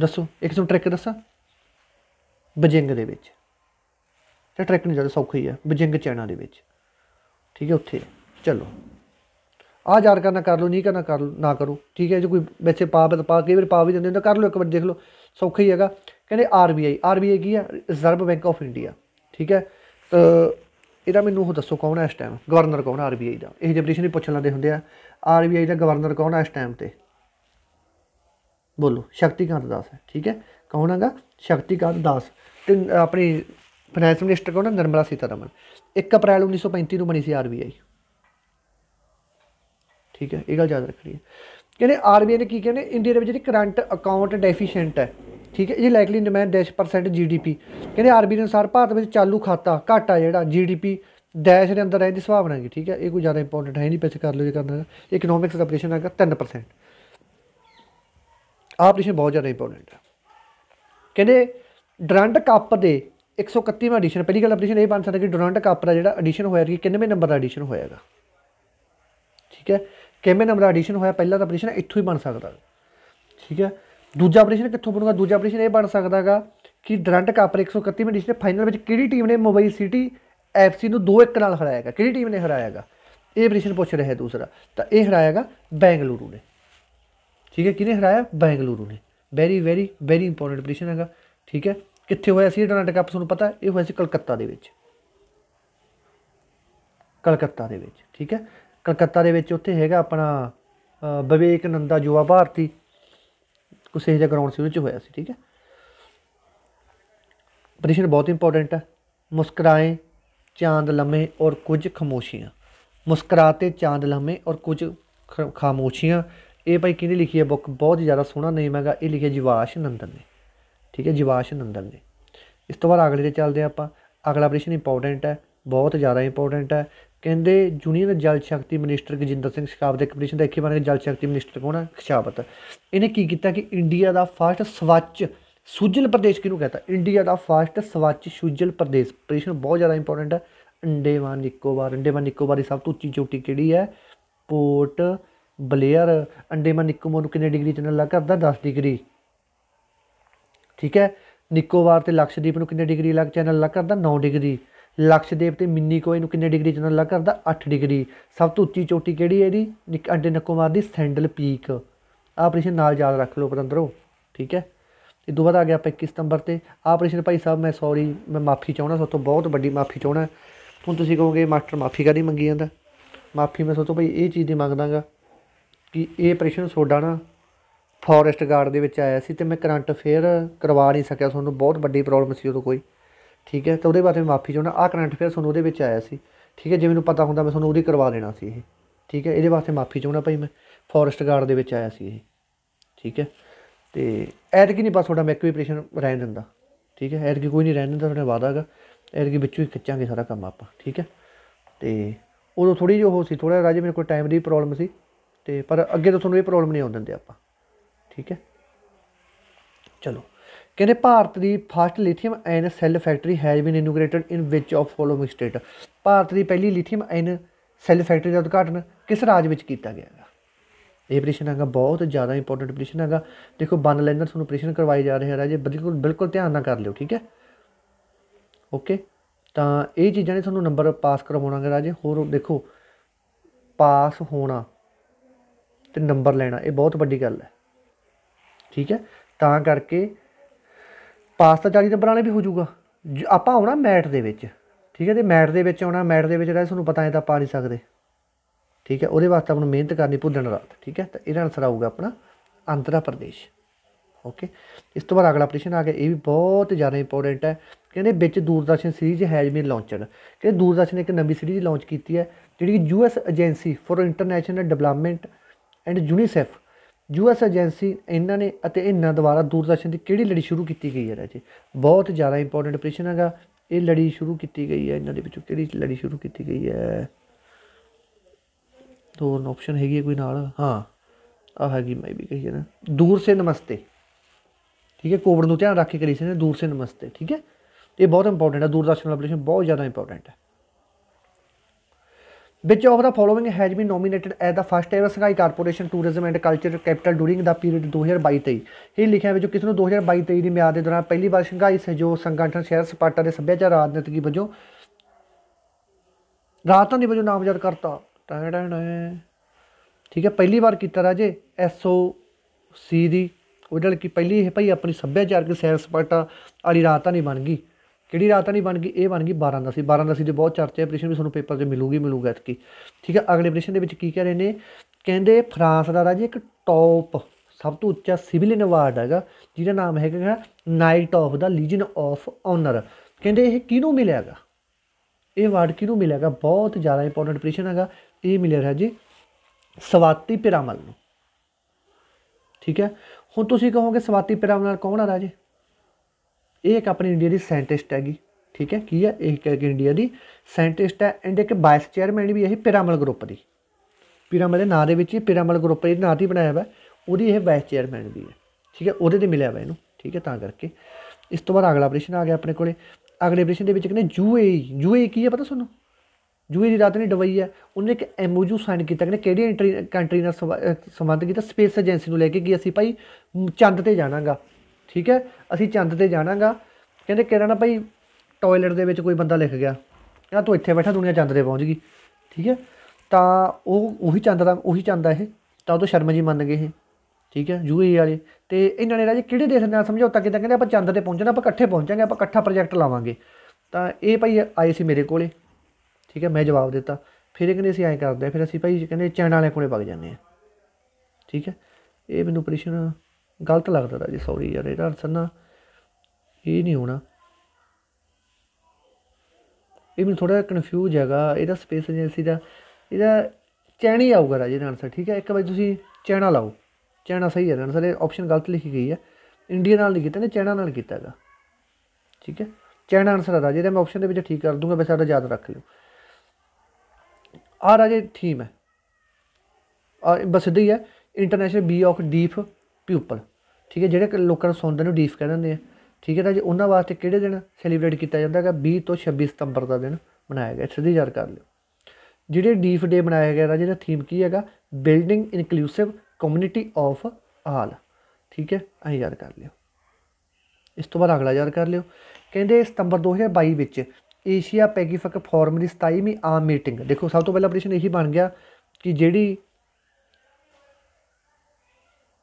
ਦੱਸੋ ਇੱਕ ਤੁਹਾਨੂੰ ਟ੍ਰਿਕ ਦੱਸਾਂ ਬਜਿੰਗ ਦੇ ਵਿੱਚ ਤੇ ਟ੍ਰਿਕ ਨਹੀਂ ਜ਼ਿਆਦਾ ਸੌਖੀ ਹੈ ਬਜਿੰਗ ਚੈਨਾ ਦੇ ਵਿੱਚ ਠੀਕ ਹੈ ਉੱਥੇ ਚਲੋ ਆ ਜਾਰ ਕਰਨਾ ਕਰ ਲੋ ਨਹੀਂ ਕਰਨਾ ਕਰ ਨਾ ਕਰੋ ਠੀਕ ਹੈ ਜੇ ਕੋਈ ਵਿੱਚ ਪਾ ਤਾਂ ਪਾ ਕੇ ਵੀ ਪਾ ਵੀ ਦਿੰਦੇ ਹੁੰਦੇ ਕਰ ਲੋ ਇੱਕ ਵਾਰ ਦੇਖ ਲੋ ਸੌਖਾ ਹੀ ਹੈਗਾ ਕਹਿੰਦੇ ਆਰਬੀਆਈ ਆਰਬੀਆਈ ਕੀ ਹੈ ਰਿਜ਼ਰਵ ਬੈਂਕ ਆਫ ਇੰਡੀਆ ਠੀਕ ਹੈ ਤਾਂ ਇਹਦਾ ਮੈਨੂੰ ਉਹ ਦੱਸੋ ਕੌਣ ਹੈ ਇਸ ਟਾਈਮ ਗਵਰਨਰ ਕੌਣ ਆਰਬੀਆਈ ਦਾ ਇਹ ਜੇ ਪ੍ਰਸ਼ਨ ਹੀ ਪੁੱਛਣ ਲੱਗੇ ਹੁੰਦੇ ਆ ਆਰਬੀਆਈ ਦਾ ਗਵਰਨਰ ਕੌਣ ਹੈ ਇਸ ਟਾਈਮ ਤੇ ਬੋਲੋ ਸ਼ਕਤੀਕਾਂਤ ਦਾਸ ਹੈ ਠੀਕ ਹੈ ਕੌਣ ਹੈਗਾ ਸ਼ਕਤੀਕਾਂਤ ਦਾਸ ਤੇ ਆਪਣੀ ਫਾਈਨੈਂਸ ਮਿਨਿਸਟਰ ਕੌਣ ਹੈ ਨਰਮਲਾ ਸੀਤਾਰਮਨ 1 ਅਪ੍ਰੈਲ 1935 ਨੂੰ ਬਣੀ ਸੀ ਆਰਬੀਆਈ ਠੀਕ ਹੈ ਇਹ ਗੱਲ ਯਾਦ ਰੱਖਣੀ ਹੈ ਕਹਿੰਦੇ ਆਰਬੀਆਈ ਨੇ ਕੀ ਕਹਿੰਦੇ ਇੰਡੀਆ ਦੇ ਵਿੱਚ ਜਿਹੜੀ ਕਰੰਟ ਅਕਾਊਂਟ ਡੈਫੀਸ਼ੀਐਂਟ ਹੈ ਠੀਕ ਹੈ ਇਹ likely demand dash percent GDP ਕਹਿੰਦੇ ਆਰਬੀਆਈ ਦੇ ਅਨੁਸਾਰ ਭਾਰਤ ਵਿੱਚ ਚਾਲੂ ਖਾਤਾ ਘਾਟਾ ਜਿਹੜਾ ਜੀਡੀਪੀ ਡੈਸ਼ ਦੇ ਅੰਦਰ ਰਹਿਣ ਦੀ ਸੰਭਾਵਨਾ ਹੈ ਠੀਕ ਹੈ ਇਹ ਕੋਈ ਜ਼ਿਆਦਾ ਇੰਪੋਰਟੈਂਟ ਹੈ ਨਹੀਂ ਪਿੱਛੇ ਕਰ ਲਓ ਜੇ ਕਰਨਾ ਇਕਨੋਮਿਕਸ ਦਾ ਆਪਰੇਸ਼ਨ ਹੈਗਾ 3% ਆਪਰੇਸ਼ਨ ਬਹੁਤ ਜ਼ਿਆਦਾ ਇੰਪੋਰਟੈਂਟ ਹੈ ਕਹਿੰਦੇ ਡਰੰਡ ਕੱਪ ਦੇ 131ਵਾਂ ਐਡੀਸ਼ਨ ਪਹਿਲੀ ਗੱਲ ਆਪਰੇਸ਼ਨ ਇਹ ਬਣ ਸਕਦਾ ਕਿ ਡਰੰਡ ਕੱਪ ਦਾ ਜਿਹੜਾ ਐਡੀਸ਼ਨ ਹੋਇਆ ਕਿ ਕਿੰਨੇਵੇਂ ਨੰਬਰ ਦਾ ਐਡੀਸ਼ਨ ਹੋਇਆਗਾ ਠੀਕ ਹੈ ਕਿਵੇਂ ਨੰਬਰ ਐਡੀਸ਼ਨ ਹੋਇਆ ਪਹਿਲਾ ਤਾਂ ਆਪਰੇਸ਼ਨ ਇੱਥੋਂ ਹੀ ਬਣ ਸਕਦਾ ਠੀਕ ਹੈ ਦੂਜਾ ਆਪਰੇਸ਼ਨ ਕਿੱਥੋਂ ਬਣੂਗਾ ਦੂਜਾ ਆਪਰੇਸ਼ਨ ਇਹ ਬਣ ਸਕਦਾਗਾ ਕਿ ਡਰੰਟ ਕਾਪਰ 131 ਮੈਚ ਦੇ ਫਾਈਨਲ ਵਿੱਚ ਕਿਹੜੀ ਟੀਮ ਨੇ ਮੁੰਬਈ ਸਿਟੀ ਐਫਸੀ ਨੂੰ 2-1 ਨਾਲ ਹਰਾਇਆਗਾ ਕਿਹੜੀ ਟੀਮ ਨੇ ਹਰਾਇਆਗਾ ਇਹ ਆਪਰੇਸ਼ਨ ਪੁੱਛ ਰਿਹਾ ਦੂਸਰਾ ਤਾਂ ਇਹ ਹਰਾਇਆਗਾ ਬੈਂਗਲੁਰੂ ਨੇ ਠੀਕ ਹੈ ਕਿਹਨੇ ਹਰਾਇਆ ਬੈਂਗਲੁਰੂ ਨੇ very very very important operation ਹੈਗਾ ਠੀਕ ਹੈ ਕਿੱਥੇ ਹੋਇਆ ਸੀ ਡਰੰਟ ਕੱਪ ਤੁਹਾਨੂੰ ਪਤਾ ਇਹ ਹੋਇਆ ਸੀ ਕਲਕੱਤਾ ਦੇ ਵਿੱਚ ਕਲਕੱਤਾ ਦੇ ਵਿੱਚ ਠੀਕ ਹੈ ਕਲਕੱਤਾ ਦੇ ਵਿੱਚ ਉੱਥੇ ਹੈਗਾ ਆਪਣਾ ਵਿਵੇਕ ਨੰਦਾ ਜੁਵਾ ਭਾਰਤੀ ਕਿਸੇ ਜਿਹਾ ਗਰਾਊਂਡ ਸੀ ਉਹ ਚ ਹੋਇਆ ਸੀ ਠੀਕ ਹੈ ਪ੍ਰਸ਼ਨ ਬਹੁਤ ਇੰਪੋਰਟੈਂਟ ਹੈ ਮੁਸਕਰਾਏ ਚਾਂਦ ਲੰਮੇ ਔਰ ਕੁਝ ਖਮੋਸ਼ੀਆਂ ਮੁਸਕਰਾਤੇ ਚਾਂਦ ਲੰਮੇ ਔਰ ਕੁਝ ਖਾਮੋਸ਼ੀਆਂ ਇਹ ਭਾਈ ਕਿਹਨੇ ਲਿਖੀ ਹੈ ਬੁੱਕ ਬਹੁਤ ਜ਼ਿਆਦਾ ਸੋਹਣਾ ਨੇਮ ਹੈਗਾ ਇਹ ਲਿਖਿਆ ਜਿਵਾਸ਼ ਨੰਦਨ ਨੇ ਠੀਕ ਹੈ ਜਿਵਾਸ਼ ਨੰਦਨ ਨੇ ਇਸ ਤੋਂ ਬਾਅਦ ਅਗਲੇ ਤੇ ਚੱਲਦੇ ਆਪਾਂ ਅਗਲਾ ਪ੍ਰਸ਼ਨ ਇੰਪੋਰਟੈਂਟ ਹੈ ਬਹੁਤ ਜ਼ਿਆਦਾ ਇੰਪੋਰਟੈਂਟ ਹੈ ਕਹਿੰਦੇ ਜੂਨੀਅਰ ਜਲ ਸ਼ਕਤੀ ਮਿਨਿਸਟਰ ਗਜਿੰਦਰ ਸਿੰਘ ਸ਼ਕਾਪ ਦੇ ਕਮਿਸ਼ਨ ਦਾ ਇੱਥੇ ਬਣ ਜਲ ਸ਼ਕਤੀ ਮਿਨਿਸਟਰ ਕੋਣ ਹੈ ਸ਼ਿਕਾਵਤ ਇਹਨੇ ਕੀ ਕੀਤਾ ਕਿ ਇੰਡੀਆ ਦਾ ਫਾਸਟ ਸਵੱਚ ਸੁਜਲ ਪ੍ਰਦੇਸ਼ ਕਿਹਨੂੰ ਕਹਿੰਦਾ ਇੰਡੀਆ ਦਾ ਫਾਸਟ ਸਵੱਚ ਸੁਜਲ ਪ੍ਰਦੇਸ਼ ਪ੍ਰਦੇਸ਼ਨ ਬਹੁਤ ਜ਼ਿਆਦਾ ਇੰਪੋਰਟੈਂਟ ਹੈ ਅੰਡੇਮਾਨ ਨਿਕੋਬਾਰ ਅੰਡੇਮਾਨ ਨਿਕੋਬਾਰ ਦੀ ਸਭ ਤੋਂ ਉੱਚੀ ਚੋਟੀ ਕਿਹੜੀ ਹੈ ਪੋਰਟ ਬਲੇਅਰ ਅੰਡੇਮਾਨ ਨਿਕੋਬਾਰ ਨੂੰ ਕਿੰਨੇ ਡਿਗਰੀ ਤੇ ਨਾਲ ਕਰਦਾ 10 ਡਿਗਰੀ ਠੀਕ ਹੈ ਨਿਕੋਬਾਰ ਤੇ ਲਕਸ਼ਦੀਪ ਨੂੰ ਕਿੰਨੇ ਡਿਗਰੀ ਲੱਗ ਚੈਨਲ ਲੱਗ ਕਰਦਾ 9 ਡਿਗਰੀ ਲਕਸ਼ਦੀਪ ਤੇ ਮਿੰਨੀ ਕੋਏ ਨੂੰ ਕਿੰਨੇ ਡਿਗਰੀ ਜਨਰਲ ਲੱਗ ਕਰਦਾ 8 ਡਿਗਰੀ ਸਭ ਤੋਂ ਉੱਚੀ ਚੋਟੀ ਕਿਹੜੀ ਹੈ ਇਹਦੀ ਅੰਡੇ ਨੱਕੋ ਮਾਰ ਦੀ ਸੈਂਡਲ ਪੀਕ ਆਪਰੇਸ਼ਨ ਨਾਲ ਯਾਦ ਰੱਖ ਲਓ ਪਰੰਦਰੋ ਠੀਕ ਹੈ ਇਹ ਤੋਂ ਬਾਅਦ ਆ ਗਿਆ ਆਪਾਂ 21 ਸਤੰਬਰ ਤੇ ਆਪਰੇਸ਼ਨ ਭਾਈ ਸਾਹਿਬ ਮੈਂ ਸੌਰੀ ਮੈਂ ਮਾਫੀ ਚਾਹਣਾ ਸਭ ਤੋਂ ਬਹੁਤ ਵੱਡੀ ਮਾਫੀ ਚਾਹਣਾ ਹੁਣ ਤੁਸੀਂ ਕਹੋਗੇ ਮਾਸਟਰ ਮਾਫੀ ਕਾਦੀ ਮੰਗੀ ਜਾਂਦਾ ਮਾਫੀ ਮੈਂ ਤੋਂ ਭਾਈ ਇਹ ਚੀਜ਼ ਦੀ ਮੰਗਦਾਗਾ ਕਿ ਇਹ ਆਪਰੇਸ਼ਨ ਸੋਡਾ ਨਾ ਫੋਰੈਸਟ ਗਾਰਡ ਦੇ ਵਿੱਚ ਆਇਆ ਸੀ ਤੇ ਮੈਂ ਕਰੰਟ ਅਫੇਅਰ ਕਰਵਾ ਨਹੀਂ ਸਕਿਆ ਤੁਹਾਨੂੰ ਬਹੁਤ ਵੱਡੀ ਪ੍ਰੋਬਲਮ ਸੀ ਉਦੋਂ ਕੋਈ ਠੀਕ ਹੈ ਤਾਂ ਉਹਦੇ ਬਾਰੇ ਮਾਫੀ ਚਾਹੁੰਦਾ ਆ ਕਰੰਟ ਅਫੇਅਰ ਤੁਹਾਨੂੰ ਉਹਦੇ ਵਿੱਚ ਆਇਆ ਸੀ ਠੀਕ ਹੈ ਜੇ ਮੈਨੂੰ ਪਤਾ ਹੁੰਦਾ ਮੈਂ ਤੁਹਾਨੂੰ ਉਹਦੀ ਕਰਵਾ ਦੇਣਾ ਸੀ ਇਹ ਠੀਕ ਹੈ ਇਹਦੇ ਵਾਸਤੇ ਮਾਫੀ ਚਾਹੁੰਦਾ ਭਾਈ ਮੈਂ ਫੋਰੈਸਟ ਗਾਰਡ ਦੇ ਵਿੱਚ ਆਇਆ ਸੀ ਇਹ ਠੀਕ ਹੈ ਤੇ ਐਡ ਕੀ ਨਹੀਂ ਬਸ ਤੁਹਾਡਾ ਮੈਂ ਇੱਕ ਵੀ ਪ੍ਰੇਸ਼ਨ ਰਹਿਣ ਦਿੰਦਾ ਠੀਕ ਹੈ ਐਡ ਕੀ ਕੋਈ ਨਹੀਂ ਰਹਿਣ ਦਿੰਦਾ ਤੁਹਾਡਾ ਵਾਦਾ ਹੈਗਾ ਕੀ ਵਿੱਚੋਂ ਹੀ ਖਿੱਚਾਂਗੇ ਸਾਰਾ ਕੰਮ ਆਪਾਂ ਠੀਕ ਹੈ ਤੇ ਉਦੋਂ ਥੋੜੀ ਜਿਹੀ ਉਹ ਸੀ ਥੋੜਾ ਰਾਜੇ ਮੇਰੇ ਕੋਲ ਟਾਈਮ ਦੀ ਪ੍ਰੋਬਲਮ ਸੀ ਤੇ ਪਰ ਅੱਗੇ ਤੋਂ ਤੁਹਾਨੂੰ ਇਹ ਪ੍ਰੋਬਲਮ ਨਹੀਂ ਆਉਣ ਦਿੰਦੇ ਆਪਾਂ ਠੀਕ ਹੈ ਚਲੋ ਕਹਿੰਦੇ ਭਾਰਤ ਦੀ first lithium ion cell factory has been inaugurated in which of following state Bharat ਦੀ ਪਹਿਲੀ ਲਿਥੀਅਮ ਆਇਨ ਸੈੱਲ ਫੈਕਟਰੀ ਦਾ ਉਦਘਾਟਨ ਕਿਸ ਰਾਜ ਵਿੱਚ ਕੀਤਾ ਗਿਆ ਹੈ ਇਹ ਪ੍ਰਸ਼ਨ ਹੈਗਾ ਬਹੁਤ ਜ਼ਿਆਦਾ ਇੰਪੋਰਟੈਂਟ ਪ੍ਰਸ਼ਨ ਹੈਗਾ ਦੇਖੋ ਬੰਨ ਲੈਣਾ ਤੁਹਾਨੂੰ ਪ੍ਰਸ਼ਨ ਕਰਵਾਏ ਜਾ ਰਹੇ ਹੈ ਰਾਜੇ ਬਿਲਕੁਲ ਬਿਲਕੁਲ ਧਿਆਨ ਨਾਲ ਕਰ ਲਿਓ ਠੀਕ ਹੈ ਓਕੇ ਤਾਂ ਇਹ ਚੀਜ਼ਾਂ ਨੇ ਤੁਹਾਨੂੰ ਨੰਬਰ ਪਾਸ ਹੈ ਰਾਜੇ ਹੋਰ ਦੇਖੋ ਪਾਸ ਹੋਣਾ ਤੇ ਨੰਬਰ ਲੈਣਾ ਇਹ ਬਹੁਤ ਵੱਡੀ ਗੱਲ ਹੈ ਠੀਕ ਹੈ ਤਾਂ ਕਰਕੇ ਪਾਸ ਤਾਂ 40 ਨੰਬਰਾਂ ਵਾਲੇ ਵੀ ਹੋ ਜਾਊਗਾ ਆਪਾਂ ਆਉਣਾ ਮੈਟ ਦੇ ਵਿੱਚ ਠੀਕ ਹੈ ਤੇ ਮੈਟ ਦੇ ਵਿੱਚ ਆਉਣਾ ਮੈਟ ਦੇ ਵਿੱਚ ਜਿਹੜਾ ਤੁਹਾਨੂੰ ਪਤਾ ਹੈ ਤਾਂ ਪਾ ਨਹੀਂ ਸਕਦੇ ਠੀਕ ਹੈ ਉਹਦੇ ਵਾਸਤੇ ਆਪਾਂ ਨੂੰ ਮਿਹਨਤ ਕਰਨੀ ਭੁੱਲਣ ਰਾਤ ਠੀਕ ਹੈ ਤਾਂ ਇਹਦਾ ਅਨਸਰ ਆਊਗਾ ਆਪਣਾ ਆਂਧਰਾ ਪ੍ਰਦੇਸ਼ ਓਕੇ ਇਸ ਤੋਂ ਬਾਅਦ ਅਗਲਾ ਪ੍ਰਸ਼ਨ ਆ ਗਿਆ ਇਹ ਵੀ ਬਹੁਤ ਜ਼ਿਆਦਾ ਇੰਪੋਰਟੈਂਟ ਹੈ ਕਹਿੰਦੇ which Doordarshan series has been launched ਕਹਿੰਦੇ ਦੂਰਦਰਸ਼ਨ ਨੇ ਇੱਕ ਨਵੀਂ ਸੀਰੀਜ਼ ਲਾਂਚ ਕੀਤੀ ਹੈ ਜਿਹੜੀ US agency for international development and UNICEF US agency ਇਹਨਾਂ ਨੇ ਅਤੇ ਇਹਨਾਂ ਦੁਆਰਾ ਦੂਰਦਰਸ਼ਨ ਦੀ ਕਿਹੜੀ ਲੜੀ ਸ਼ੁਰੂ ਕੀਤੀ ਗਈ ਹੈ ਰਾਜੇ ਬਹੁਤ ਜ਼ਿਆਦਾ ਇੰਪੋਰਟੈਂਟ ਪ੍ਰਸ਼ਨ ਹੈਗਾ ਇਹ ਲੜੀ ਸ਼ੁਰੂ ਕੀਤੀ ਗਈ ਹੈ ਇਹਨਾਂ ਦੇ ਵਿੱਚੋਂ ਕਿਹੜੀ ਲੜੀ ਸ਼ੁਰੂ ਕੀਤੀ ਗਈ ਹੈ ਦੋ ਆਪਸ਼ਨ ਹੈਗੀ ਹੈ ਕੋਈ ਨਾਲ ਹਾਂ ਆ ਹੈਗੀ ਮੈਂ ਵੀ ਕਹੀ ਜਨਾ ਦੂਰ ਸੇ ਨਮਸਤੇ ਠੀਕ ਹੈ ਕੋਵਿਡ ਨੂੰ ਧਿਆਨ ਰੱਖ ਕੇ ਕਰੀ ਸੀ ਨੇ ਦੂਰ ਸੇ ਨਮਸਤੇ ਠੀਕ ਹੈ ਇਹ ਬਹੁਤ ਇੰਪੋਰਟੈਂਟ ਹੈ ਦੂਰਦਰਸ਼ਨ ਵਾਲਾ ਪ੍ਰਸ਼ਨ ਬਹੁਤ ਜ਼ਿਆਦਾ ਇੰਪੋਰਟੈਂਟ ਹੈ Which of the following has been nominated as the first ever Shanghai corporation tourism and culture capital during the period 2022 ਇਹ ਲਿਖਿਆ ਵਿੱਚ ਕਿਸ ਨੂੰ 2022-23 ਦੀ ਮਿਆਦ ਦੇ ਦੌਰਾਨ ਪਹਿਲੀ ਵਾਰ ਸ਼ੰਘਾਈ ਸਹਿਯੋਗ ਸੰਗਠਨ ਸ਼ਹਿਰ ਸਪਾਟਾ ਦੇ ਸੱਭਿਆਚਾਰ ਰਾਜਨੀਤਿਕੀ ਵਜੋਂ ਰਾਤਾਂ ਦੀ ਵਜੋਂ ਨਾਮਜ਼ਦ ਕਰਤਾ ਠੀਕ ਹੈ ਪਹਿਲੀ ਵਾਰ ਕੀਤਾ ਰਾਜੇ ਐਸਓ ਸੀ ਦੀ ਉਹ ਨਾਲ ਕੀ ਪਹਿਲੀ ਇਹ ਭਾਈ ਆਪਣੀ ਸੱਭਿਆਚਾਰਕ ਸੈਰ ਸਪਾਟਾ ਵਾਲੀ ਰਾਤਾਂ ਨਹੀਂ ਬਣ ਗਈ ਕਿਹੜੀ ਰਾਤ ਨਹੀਂ ਬਣ ਗਈ ਇਹ ਬਣ ਗਈ 12 ਦਾ ਸੀ 12 ਦਾ ਸੀ ਬਹੁਤ ਚਰਚਾ ਹੈ ਵੀ ਤੁਹਾਨੂੰ ਪੇਪਰ 'ਚ ਮਿਲੂਗੀ ਮਿਲੂਗਾ ਇਤਕੀ ਠੀਕ ਹੈ ਅਗਲੇ ਪ੍ਰਸ਼ਨ ਦੇ ਵਿੱਚ ਕੀ ਕਹਿ ਰਹੇ ਨੇ ਕਹਿੰਦੇ ਫਰਾਂਸ ਦਾ ਰਾਜ ਇੱਕ ਟੌਪ ਸਭ ਤੋਂ ਉੱਚਾ ਸਿਵਲਿਨ ਅਵਾਰਡ ਹੈਗਾ ਜਿਹਦਾ ਨਾਮ ਹੈਗਾ knight of the legion of honour ਕਹਿੰਦੇ ਇਹ ਕਿਹਨੂੰ ਮਿਲਿਆਗਾ ਇਹ ਅਵਾਰਡ ਕਿਹਨੂੰ ਮਿਲਿਆਗਾ ਬਹੁਤ ਜ਼ਿਆਦਾ ਇੰਪੋਰਟੈਂਟ ਪ੍ਰਸ਼ਨ ਹੈਗਾ ਇਹ ਮਿਲਿਆ ਰਹਾ ਜੀ ਸਵਾਤੀ ਪਿਰਾਮਲ ਨੂੰ ਠੀਕ ਹੈ ਹੁਣ ਤੁਸੀਂ ਕਹੋਗੇ ਸਵਾਤੀ ਪਿਰਾਮਲ ਕੌਣ ਆ ਰਾਜੇ ਇਹ ਇੱਕ ਆਪਣੀ ਇੰਡੀਆ ਦੀ ਸਾਇੰਟਿਸਟ ਹੈਗੀ ਠੀਕ ਹੈ ਕੀ ਹੈ ਇਹ ਇੱਕ ਇੰਡੀਆ ਦੀ ਸਾਇੰਟਿਸਟ ਹੈ ਐਂਡ ਇੱਕ ਵਾਈਸ ਚੇਅਰਮੈਨ ਵੀ ਹੈ ਪਿਰਾਮਲ ਗਰੁੱਪ ਦੀ ਪਿਰਾਮਲ ਦੇ ਨਾਂ ਦੇ ਵਿੱਚ ਹੀ ਪਿਰਾਮਲ ਗਰੁੱਪ ਦੇ ਨਾਂ ਦੀ ਬਣਾਇਆ ਹੋਇਆ ਉਹਦੀ ਇਹ ਵਾਈਸ ਚੇਅਰਮੈਨ ਵੀ ਹੈ ਠੀਕ ਹੈ ਉਹਦੇ ਤੇ ਮਿਲਿਆ ਹੋਇਆ ਇਹਨੂੰ ਠੀਕ ਹੈ ਤਾਂ ਕਰਕੇ ਇਸ ਤੋਂ ਬਾਅਦ ਅਗਲਾ ਪ੍ਰਸ਼ਨ ਆ ਗਿਆ ਆਪਣੇ ਕੋਲੇ ਅਗਲੇ ਪ੍ਰਸ਼ਨ ਦੇ ਵਿੱਚ ਕਹਿੰਦੇ ਯੂਏ ਯੂਏ ਕੀ ਹੈ ਪਤਾ ਤੁਹਾਨੂੰ ਯੂਏ ਦੀ ਰਾਤ ਨੇ ਡਬਈ ਹੈ ਉਹਨੇ ਇੱਕ ਐਮਓਯੂ ਸਾਈਨ ਕੀਤਾ ਕਿ ਕਿਹੜੀ ਕੰਟਰੀ ਨਾਲ ਸੰਬੰਧ ਕੀਤਾ ਸਪੇਸ ਏਜੰਸੀ ਨੂੰ ਲੈ ਕੇ ਕਿ ਅਸੀਂ ਭਾਈ ਚੰਦ ਤੇ ਜਾਣਾਗਾ ਠੀਕ ਹੈ ਅਸੀਂ ਚੰਦ ਤੇ ਜਾਣਾਗਾ ਕਹਿੰਦੇ ਕਿਹੜਾ ਨਾ ਭਾਈ ਟਾਇਲਟ ਦੇ ਵਿੱਚ ਕੋਈ ਬੰਦਾ ਲਿਖ ਗਿਆ ਕਹਿੰਦਾ ਤੂੰ ਇੱਥੇ ਬੈਠਾ ਦੁਨੀਆ ਚੰਦ ਤੇ ਪਹੁੰਚ ਗਈ ਠੀਕ ਹੈ ਤਾਂ ਉਹ ਉਹੀ ਚੰਦ ਦਾ ਉਹੀ ਚੰਦ ਆ ਇਹ ਤਾਂ ਉਹ ਤੋਂ ਸ਼ਰਮ ਜੀ ਮੰਨ ਗਏ ਇਹ ਠੀਕ ਹੈ ਯੂਏ ਵਾਲੇ ਤੇ ਇਹਨਾਂ ਨੇ ਰਾਜੇ ਕਿਹੜੇ ਦੇਸ਼ ਨਾਲ ਸਮਝੌਤਾ ਕੀਤਾ ਕਹਿੰਦੇ ਆਪਾਂ ਚੰਦ ਤੇ ਪਹੁੰਚਣਾ ਆਪਾਂ ਇਕੱਠੇ ਪਹੁੰਚਾਂਗੇ ਆਪਾਂ ਇਕੱਠਾ ਪ੍ਰੋਜੈਕਟ ਲਾਵਾਂਗੇ ਤਾਂ ਇਹ ਭਾਈ ਆਏ ਸੀ ਮੇਰੇ ਕੋਲੇ ਠੀਕ ਹੈ ਮੈਂ ਜਵਾਬ ਦਿੱਤਾ ਫਿਰ ਇਹ ਕਹਿੰਦੇ ਅਸੀਂ ਐਂ ਕਰਦੇ ਫਿਰ ਅਸੀਂ ਭਾਈ ਕਹਿੰਦੇ ਚੈਨ ਵਾਲੇ ਕੋਲੇ ਵਗ ਜਾਂਦੇ ਆ ਠੀਕ ਹੈ ਇਹ ਮੈਨੂੰ ਪ੍ਰਸ਼ਨ ਗਲਤ ਲੱਗਦਾ ਜੀ ਸੌਰੀ ਯਾਰ ਇਹਦਾ ਆਨਸਰ ਨਾ ਇਹ ਨਹੀਂ ਹੋਣਾ ਇਹ ਮੈਨੂੰ ਥੋੜਾ ਕਨਫਿਊਜ਼ ਹੈਗਾ ਇਹਦਾ ਸਪੇਸ ਏਜੰਸੀ ਦਾ ਇਹਦਾ ਚੈਣੀ ਹੀ ਆਊਗਾ ਰਾਜੇ ਦਾ ਆਨਸਰ ਠੀਕ ਹੈ ਇੱਕ ਵਾਰ ਤੁਸੀਂ ਚੈਣਾ ਲਾਓ ਚੈਣਾ ਸਹੀ ਹੈ ਆਨਸਰ ਇਹ ਆਪਸ਼ਨ ਗਲਤ ਲਿਖੀ ਗਈ ਹੈ ਇੰਡੀਆ ਨਾਲ ਨਹੀਂ ਕੀਤਾ ਨੇ ਚੈਣਾ ਨਾਲ ਕੀਤਾ ਹੈਗਾ ਠੀਕ ਹੈ ਚੈਣਾ ਆਨਸਰ ਆ ਰਾਜੇ ਦਾ ਮੈਂ ਆਪਸ਼ਨ ਦੇ ਵਿੱਚ ਠੀਕ ਕਰ ਦੂੰਗਾ ਬਸ ਸਾਡਾ ਯਾਦ ਰੱਖ ਲਿਓ ਆ ਰਾਜੇ ਥੀਮ ਹੈ ਆ ਬਸ ਹੀ ਹੈ international be of deaf people ਠੀਕ ਹੈ ਜਿਹੜੇ ਲੋਕਾਂ ਨੂੰ ਸੁਣਦੇ ਨੂੰ ਡੀਫ ਕਹਿ ਦਿੰਦੇ ਆ ਠੀਕ ਹੈ ਤਾਂ ਜੇ ਉਹਨਾਂ ਵਾਸਤੇ ਕਿਹੜੇ ਦਿਨ ਸੈਲੀਬ੍ਰੇਟ ਕੀਤਾ ਜਾਂਦਾ ਹੈਗਾ 20 ਤੋਂ 26 ਸਤੰਬਰ ਦਾ ਦਿਨ ਮਨਾਇਆ ਗਿਆ ਸਿੱਧੀ ਯਾਦ ਕਰ ਲਿਓ ਜਿਹੜੇ ਡੀਫ ਡੇ ਮਨਾਇਆ ਗਿਆ ਜਿਹਦਾ ਥੀਮ ਕੀ ਹੈਗਾ building inclusive community of all ਠੀਕ ਹੈ ਆਹ ਯਾਦ ਕਰ ਲਿਓ ਇਸ ਤੋਂ ਬਾਅਦ ਅਗਲਾ ਯਾਦ ਕਰ ਲਿਓ ਕਹਿੰਦੇ ਸਤੰਬਰ 2022 ਵਿੱਚ ਏਸ਼ੀਆ ਪੈਸੀਫਿਕ ਫੋਰਮ ਦੀ 27ਵੀਂ ਆਮ ਮੀਟਿੰਗ ਦੇਖੋ ਸਭ ਤੋਂ ਪਹਿਲਾ ਪ੍ਰਸ਼ਨ ਇਹੀ ਬਣ ਗਿਆ ਕਿ ਜਿਹੜੀ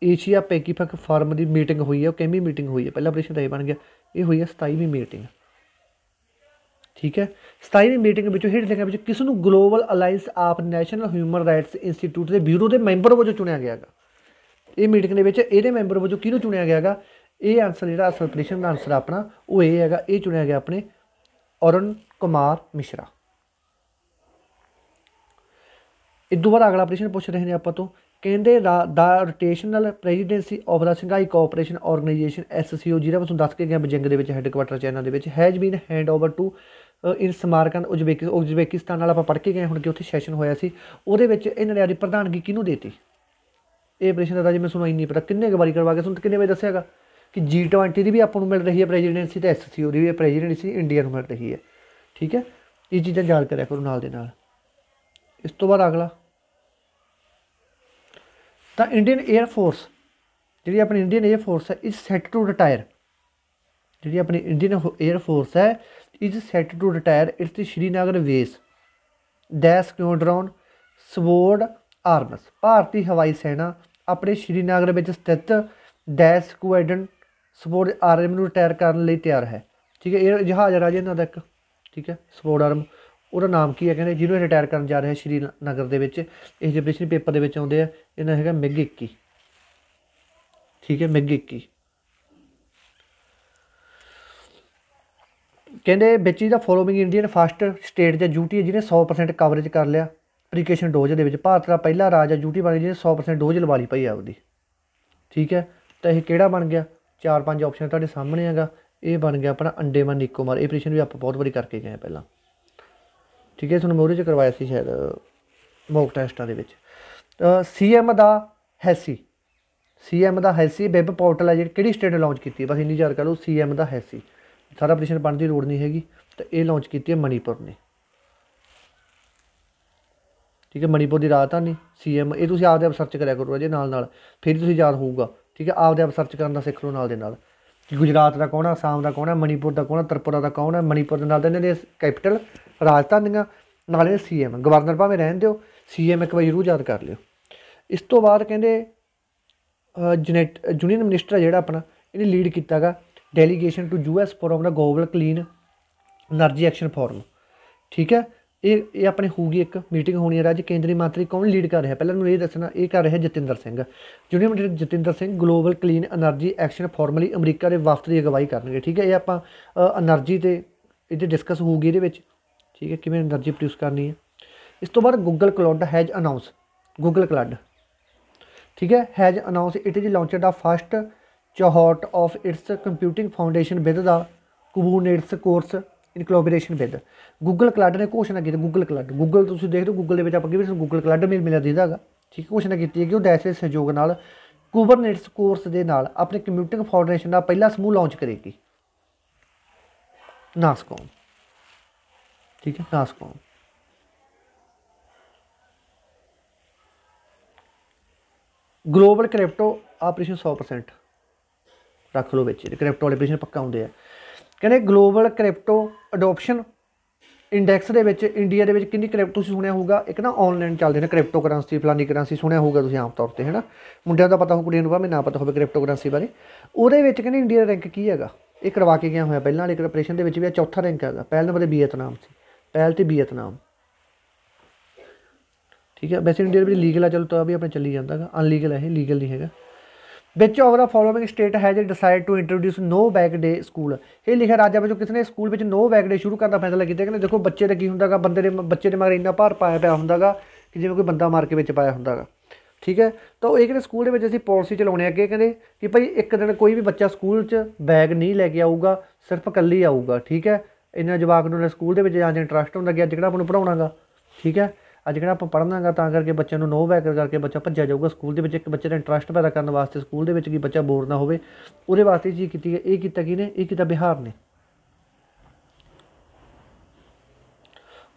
ਏਸ਼ੀਆ ਪੈਸੀਫਿਕ ਫਾਰਮ ਦੀ ਮੀਟਿੰਗ ਹੋਈ ਹੈ ਉਹ ਕਿੰਨੀ ਮੀਟਿੰਗ ਹੋਈ ਹੈ ਪਹਿਲਾ ਪ੍ਰਸ਼ਨ ਤਾਂ ਇਹ ਬਣ ਗਿਆ ਇਹ ਹੋਈ ਹੈ 27ਵੀਂ ਮੀਟਿੰਗ ਠੀਕ ਹੈ 27ਵੀਂ ਮੀਟਿੰਗ ਵਿੱਚ ਹੇਠ ਲਿਖਿਆ ਵਿੱਚ ਕਿਸ ਨੂੰ global alliance of national human rights institute ਦੇ ਬਿਊਰੋ ਦੇ ਮੈਂਬਰ ਵਜੋਂ ਚੁਣਿਆ ਗਿਆ ਹੈਗਾ ਇਹ ਮੀਟਿੰਗ ਦੇ ਵਿੱਚ ਇਹਦੇ ਮੈਂਬਰ ਵਜੋਂ ਕਿਹਨੂੰ ਚੁਣਿਆ ਗਿਆ ਹੈਗਾ ਇਹ ਆਨਸਰ ਜਿਹੜਾ ਅਸਲ ਪ੍ਰਸ਼ਨ ਦਾ ਆਨਸਰ ਆਪਣਾ ਉਹ ਇਹ ਹੈਗਾ ਇਹ ਚੁਣਿਆ ਗਿਆ ਆਪਣੇ ਔਰਨ ਕੁਮਾਰ ਮਿਸ਼ਰਾ ਇਦੋਂ ਬਾਅਦ ਅਗਲਾ ਪ੍ਰਸ਼ਨ ਪੁੱਛ ਰਹੇ ਨੇ ਆਪਾਂ ਤੋਂ ਕਹਿੰਦੇ the rotational presidency of the Shanghai cooperation organisation SCO ਜਿਹੜਾ ਮੈਂ ਤੁਹਾਨੂੰ ਦੱਸ ਕੇ ਗਿਆ ਬਜੰਗ ਦੇ ਵਿੱਚ ਹੈੱਡਕੁਆਟਰ ਚਾਈਨਾ ਦੇ ਵਿੱਚ has been hand over to in Samarkand Uzbekistan ਨਾਲ ਆਪਾਂ ਪੜ੍ਹ ਕੇ ਗਏ ਹੁਣ ਕਿ ਉੱਥੇ ਸੈਸ਼ਨ ਹੋਇਆ ਸੀ ਉਹਦੇ ਵਿੱਚ ਇਹਨਾਂ ਨੇ ਆਪਣੀ ਪ੍ਰਧਾਨਗੀ ਕਿਹਨੂੰ ਦਿੱਤੀ ਇਹ ਪ੍ਰਸ਼ਨ ਦਾ ਜੀ ਮੈਂ ਸੁਣਾਈ ਨਹੀਂ ਪਤਾ ਕਿੰਨੇ ਵਾਰੀ ਕਰਵਾ ਕੇ ਸੁਣ ਕਿੰਨੇ ਵਜੇ ਦੱਸਿਆਗਾ ਕਿ G20 ਦੀ ਵੀ ਆਪਾਂ ਨੂੰ ਮਿਲ ਰਹੀ ਹੈ ਪ੍ਰੈਜ਼ੀਡੈਂਸੀ ਤੇ ਐਸਸੀਓ ਦੀ ਵੀ ਪ੍ਰੈਜ਼ੀਡੈਂਸੀ ਇੰਡੀਆ ਨੂੰ ਮਿਲ ਰਹੀ ਹੈ ਠੀਕ ਹੈ ਇਹ ਚੀਜ਼ਾਂ ਯਾਦ ਕਰਿਆ ਕਰੋ ਨਾਲ ਦੇ ਨਾਲ ਇਸ ਤੋਂ ਬਾਅਦ ਅਗਲਾ ਤਾਂ ਇੰਡੀਅਨ 에ਅਰ ਫੋਰਸ ਜਿਹੜੀ ਆਪਣੀ ਇੰਡੀਅਨ 에ਅਰ ਫੋਰਸ ਹੈ ਇਸ ਸੈਟ ਟੂ ਰਿਟਾਇਰ ਜਿਹੜੀ ਆਪਣੀ ਇੰਡੀਅਨ 에ਅਰ ਫੋਰਸ ਹੈ is set to retire its Srinagar base dash ਕਿਉਂਡਰਾਉਨ ਸਵੋਰਡ arms ਭਾਰਤੀ ਹਵਾਈ ਸੈਨਾ ਆਪਣੇ ਸ਼੍ਰੀਨਗਰ ਵਿੱਚ ਸਥਿਤ ਡੈਸ਼ ਕੁਐਡਨ ਸਪੋਰਟ ਆਰਮ ਨੂੰ ਰਿਟਾਇਰ ਕਰਨ ਲਈ ਤਿਆਰ ਹੈ ਠੀਕ ਹੈ ਇਹ ਜਹਾਜ਼ ਰਾਜੇ ਇਹਨਾਂ ਦਾ ਇੱਕ ਠੀਕ ਹੈ ਸਪੋਰਟ ਆਰਮ ਉਹਦਾ ਨਾਮ ਕੀ ਹੈ ਕਹਿੰਦੇ ਜਿਹਨੂੰ ਰਿਟਾਇਰ ਕਰਨ ਜਾ ਰਿਹਾ ਸ਼੍ਰੀ ਨਗਰ ਦੇ ਵਿੱਚ ਐਗਜ਼ੀਬਿਸ਼ਨ ਪੇਪਰ ਦੇ ਵਿੱਚ ਆਉਂਦੇ ਆ ਇਹਨਾਂ ਹੈਗਾ ਮਿਗ 21 ਠੀਕ ਹੈ ਮਿਗ 21 ਕਹਿੰਦੇ ਵਿੱਚ ਇਹਦਾ ਫੋਲੋਇੰਗ ਇੰਡੀਅਨ ਫਾਸਟ ਸਟੇਟ ਜਾਂ ਯੂਟੀ ਜਿਹਨੇ 100% ਕਵਰੇਜ ਕਰ ਲਿਆ ਅਪਲੀਕੇਸ਼ਨ ਡੋਜ਼ ਦੇ ਵਿੱਚ ਭਾਰਤ ਦਾ ਪਹਿਲਾ ਰਾਜ ਹੈ ਯੂਟੀ ਬਣ ਜਿਹਨੇ 100% ਡੋਜ਼ ਲਵਾ ਲਈ ਪਈ ਆ ਉਹਦੀ ਠੀਕ ਹੈ ਤਾਂ ਇਹ ਕਿਹੜਾ ਬਣ ਗਿਆ ਚਾਰ ਪੰਜ ਆਪਸ਼ਨ ਤੁਹਾਡੇ ਸਾਹਮਣੇ ਹੈਗਾ ਇਹ ਬਣ ਗਿਆ ਆਪਣਾ ਅੰਡੇਮਨ ਨਿਕੋਮਰ ਇਹ ਪ੍ਰਸ਼ਨ ਵੀ ਆਪਾਂ ਬਹੁਤ ਵਾਰੀ ਕਰਕੇ ਗਏ ਪਹਿਲਾਂ ਠੀਕ ਹੈ ਤੁਹਾਨੂੰ ਮੋਰੇ ਚ ਕਰਵਾਇਆ ਸੀ ਸ਼ਾਇਦ ਮੌਕ ਟੈਸਟਾਂ ਦੇ ਵਿੱਚ ਸੀਐਮ ਦਾ ਹੈਸੀ ਸੀਐਮ ਦਾ ਹੈਸੀ ਵੈਬ ਪੋਰਟਲ ਹੈ ਜਿਹੜੀ ਕਿਹੜੀ ਸਟੇਟ ਲਾਂਚ ਕੀਤੀ ਹੈ ਬਸ ਇੰਨੀ ਯਾਦ ਕਰ ਲਓ ਸੀਐਮ ਦਾ ਹੈਸੀ ਸਾਰਾ ਪਟੀਸ਼ਨ ਬਣਨ ਦੀ ਲੋੜ ਨਹੀਂ ਹੈਗੀ ਤਾਂ ਇਹ ਲਾਂਚ ਕੀਤੀ ਹੈ ਮਣੀਪੁਰ ਨੇ ਠੀਕ ਹੈ ਮਣੀਪੁਰ ਦੀ ਰਾਜਧਾਨੀ ਸੀਐਮ ਇਹ ਤੁਸੀਂ ਆਪਦੇ ਆਪ ਸਰਚ ਕਰਿਆ ਕਰੋ ਜੇ ਨਾਲ ਨਾਲ ਫਿਰ ਤੁਸੀਂ ਯਾਦ ਹੋਊਗਾ ਠੀਕ ਹੈ ਆਪਦੇ ਆਪ ਸਰਚ ਕਰਨ ਦਾ ਸਿੱਖ ਲਓ ਨਾਲ ਦੇ ਨਾਲ ਕਿ ਗੁਜਰਾਤ ਦਾ ਕੌਣ ਹੈ ਆਸਾਮ ਦਾ ਕੌਣ ਹੈ ਮਣੀਪੁਰ ਦਾ ਕੌਣ ਹੈ ਤ੍ਰਿਪੁਰਾ ਦਾ ਕੌਣ ਹੈ ਮਣੀਪੁਰ ਦੇ ਨਾਲ ਦੇ ਨੇ ਕੈਪੀਟਲ ਰਾਜਧਾਨੀਆਂ ਨਾਲੇ ਸੀਐਮ ਗਵਰਨਰ ਭਾਵੇਂ ਰਹਿਣ ਦਿਓ ਸੀਐਮ ਇੱਕ ਵਾਰ ਜ਼ਰੂਰ ਯਾਦ ਕਰ ਲਿਓ ਇਸ ਤੋਂ ਬਾਅਦ ਕਹਿੰਦੇ ਜਨੇਟ ਜੂਨੀਅਰ ਮਿਨਿਸਟਰ ਜਿਹੜਾ ਆਪਣਾ ਇਹਨੇ ਲੀਡ ਕੀਤਾਗਾ delegation to US forum the global clean energy action forum ਠੀਕ ਹੈ ਇਹ ਇਹ ਆਪਣੇ ਹੋਊਗੀ ਇੱਕ ਮੀਟਿੰਗ ਹੋਣੀ ਹੈ ਅੱਜ ਕੇਂਦਰੀ ਮੰਤਰੀ ਕੌਣ ਲੀਡ ਕਰ ਰਿਹਾ ਪਹਿਲਾਂ ਨੂੰ ਇਹ ਦੱਸਣਾ ਇਹ ਕਰ ਰਿਹਾ Jatinder Singh junior minister Jatinder Singh global clean energy action formally America ਦੇ ਵਫਦ ਦੀ ਅਗਵਾਈ ਕਰਨਗੇ ਠੀਕ ਹੈ ਇਹ ਆਪਾਂ એનર્ਜੀ ਤੇ ਇਹਦੇ ਡਿਸਕਸ ਹੋਊਗੀ ਇਹਦੇ ਵਿੱਚ ਠੀਕ ਹੈ ਕਿਵੇਂ એનર્ਜੀ ਪ੍ਰੋਡਿਊਸ ਕਰਨੀ ਹੈ ਇਸ ਤੋਂ ਬਾਅਦ Google cloud has announce Google cloud ਠੀਕ ਹੈ has announce it is launched the first ਚੋਹਟ of its computing foundation with the Kubernetes course in collaboration with Google cloud ਨੇ ਘੋਸ਼ਣਾ ਕੀਤੀ ਗੂਗਲ ਕਲਾਉਡ ਗੂਗਲ ਤੁਸੀਂ ਦੇਖਦੇ ਹੋ ਗੂਗਲ ਦੇ ਵਿੱਚ ਆਪਾਂ ਕਿਵੇਂ ਗੂਗਲ ਕਲਾਉਡ ਮੇਲ ਮਿਲਿਆ ਦਿੰਦਾ ਠੀਕ ਹੈ ਘੋਸ਼ਣਾ ਕੀਤੀ ਹੈ ਕਿ ਉਹ ਡੈਸ਼ ਦੇ ਸਹਿਯੋਗ ਨਾਲ ਕੁਬਰਨੇਟਸ ਕੋਰਸ ਦੇ ਨਾਲ ਆਪਣੇ ਕੰਪਿਊਟਿੰਗ ਫਾਊਂਡੇਸ਼ਨ ਦਾ ਪਹਿਲਾ ਸਮੂਹ ਲਾਂਚ ਕਰੇਗੀ ਨਾਸਕੋਮ ਠੀਕ ਹੈ क्लास ਕੋ ਗਲੋਬਲ ਕ੍ਰਿਪਟੋ ਆਪਰੇਸ਼ਨ 100% ਰੱਖ ਲਓ ਵਿੱਚ ਕ੍ਰਿਪਟੋ ਵਾਲੇ ਆਪਰੇਸ਼ਨ ਪੱਕਾ ਹੁੰਦੇ ਆ ਕਹਿੰਦੇ ਗਲੋਬਲ ਕ੍ਰਿਪਟੋ ਅਡਾਪਸ਼ਨ ਇੰਡੈਕਸ ਦੇ ਵਿੱਚ ਇੰਡੀਆ ਦੇ ਵਿੱਚ ਕਿੰਨੀ ਕ੍ਰਿਪਟੋ ਤੁਸੀਂ ਸੁਣਿਆ ਹੋਊਗਾ ਇੱਕ ਨਾ ਆਨਲਾਈਨ ਚੱਲਦੇ ਨੇ ਕ੍ਰਿਪਟੋ ਕਰੰਸੀ ਫਲਾਨੀ ਕਰੰਸੀ ਸੁਣਿਆ ਹੋਊਗਾ ਤੁਸੀਂ ਆਮ ਤੌਰ ਤੇ ਹੈਨਾ ਮੁੰਡਿਆਂ ਦਾ ਪਤਾ ਹੋ ਕੁੜੀਆਂ ਨੂੰ ਭਾਵੇਂ ਨਾ ਪਤਾ ਹੋਵੇ ਕ੍ਰਿਪਟੋ ਕਰੰਸੀ ਬਾਰੇ ਉਹਦੇ ਵਿੱਚ ਕਹਿੰਦੇ ਇੰਡੀਆ ਦਾ ਰੈਂਕ ਕੀ ਹੈਗਾ ਇਹ ਕਰਵਾ ਕੇ ਗਿਆ ਹੋਇਆ ਪਹਿਲਾਂ ਵਾਲੇ ਆਪਰੇਸ਼ਨ ਦੇ ਵਿੱਚ ਵੀ ਚੌਥਾ ਰੈਂਕ ਹੈਗਾ ਪਹਿਲਾ ਨੰਬਰ ਤੇ ਵੀਅਤਨਾਮ ਸੀ ਪਹਿਲ ਤੇ ਵੀਅਤਨਾਮ ਠੀਕ ਹੈ ਵੈਸੇ ਇੰਡੀਆ ਵਿੱਚ ਲੀਗਲ ਆ ਚਲੋ ਤਾਂ ਵੀ ਆਪਣੇ ਚੱਲੀ ਜਾਂਦਾਗਾ ਅਨਲੀਗਲ ਹੈ ਇਹ ਲੀਗਲ ਨਹੀਂ ਹੈਗਾ which over a following state has decided to introduce no bag day school ਇਹ ਲਿਖਿਆ ਰਾਜਾ ਵਿੱਚੋਂ ਕਿਸਨੇ ਸਕੂਲ ਵਿੱਚ ਨੋ ਬੈਕ ਡੇ ਸ਼ੁਰੂ ਕਰਨ ਦਾ ਫੈਸਲਾ ਕੀਤਾ ਕਿ ਦੇਖੋ ਬੱਚੇ ਦਾ ਕੀ ਹੁੰਦਾਗਾ ਬੰਦੇ ਦੇ ਬੱਚੇ ਦੇ ਮਗਰ ਇੰਨਾ ਭਾਰ ਪਾਇਆ ਪਿਆ ਹੁੰਦਾਗਾ ਕਿ ਜਿਵੇਂ ਕੋਈ ਬੰਦਾ ਮਾਰ ਕੇ ਵਿੱਚ ਪਾਇਆ ਹੁੰਦਾਗਾ ਠੀਕ ਹੈ ਤਾਂ ਇਹ ਕਹਿੰਦੇ ਸਕੂਲ ਦੇ ਵਿੱਚ ਅਸੀਂ ਪਾਲਿਸੀ ਚਲਾਉਣੇ ਅੱਗੇ ਕਹਿੰਦੇ ਕਿ ਭਾਈ ਇੱਕ ਦਿਨ ਕੋਈ ਵੀ ਬੱਚਾ ਸਕੂਲ 'ਚ ਬੈਗ ਨਹੀਂ ਲੈ ਕੇ ਆਊਗਾ ਸਿਰਫ ਇਕੱਲੀ ਆਊਗਾ ਠੀਕ ਹੈ ਇਹਨਾਂ ਜਵਾਕ ਨੂੰ ਨਾ ਸਕੂਲ ਦੇ ਵਿੱਚ ਜਾਂ ਦੇ ਇੰਟਰਸਟ ਹੁੰਦਾ ਕਿ ਅੱਜ ਕਿਹੜਾ ਆਪਾਂ ਨੂੰ ਪੜਾਉਣਾਗਾ ਠੀਕ ਹੈ ਅੱਜ ਕਿਹੜਾ ਆਪਾਂ ਪੜਨਾਗਾ ਤਾਂ ਕਰਕੇ ਬੱਚਿਆਂ ਨੂੰ ਨੋ ਬੈਕਰ ਕਰਕੇ ਬੱਚਾ ਭੱਜਿਆ ਜਾਊਗਾ ਸਕੂਲ ਦੇ ਵਿੱਚ ਇੱਕ ਬੱਚੇ ਦਾ ਇੰਟਰਸਟ ਪੈਦਾ ਕਰਨ ਵਾਸਤੇ ਸਕੂਲ ਦੇ ਵਿੱਚ ਕੀ ਬੱਚਾ ਬੋਰ ਨਾ ਹੋਵੇ ਉਹਦੇ ਵਾਸਤੇ ਜੀ ਕੀਤੀ ਹੈ ਇਹ ਕੀਤਾ ਨੇ ਇਹ ਕੀਤਾ ਬਿਹਾਰ ਨੇ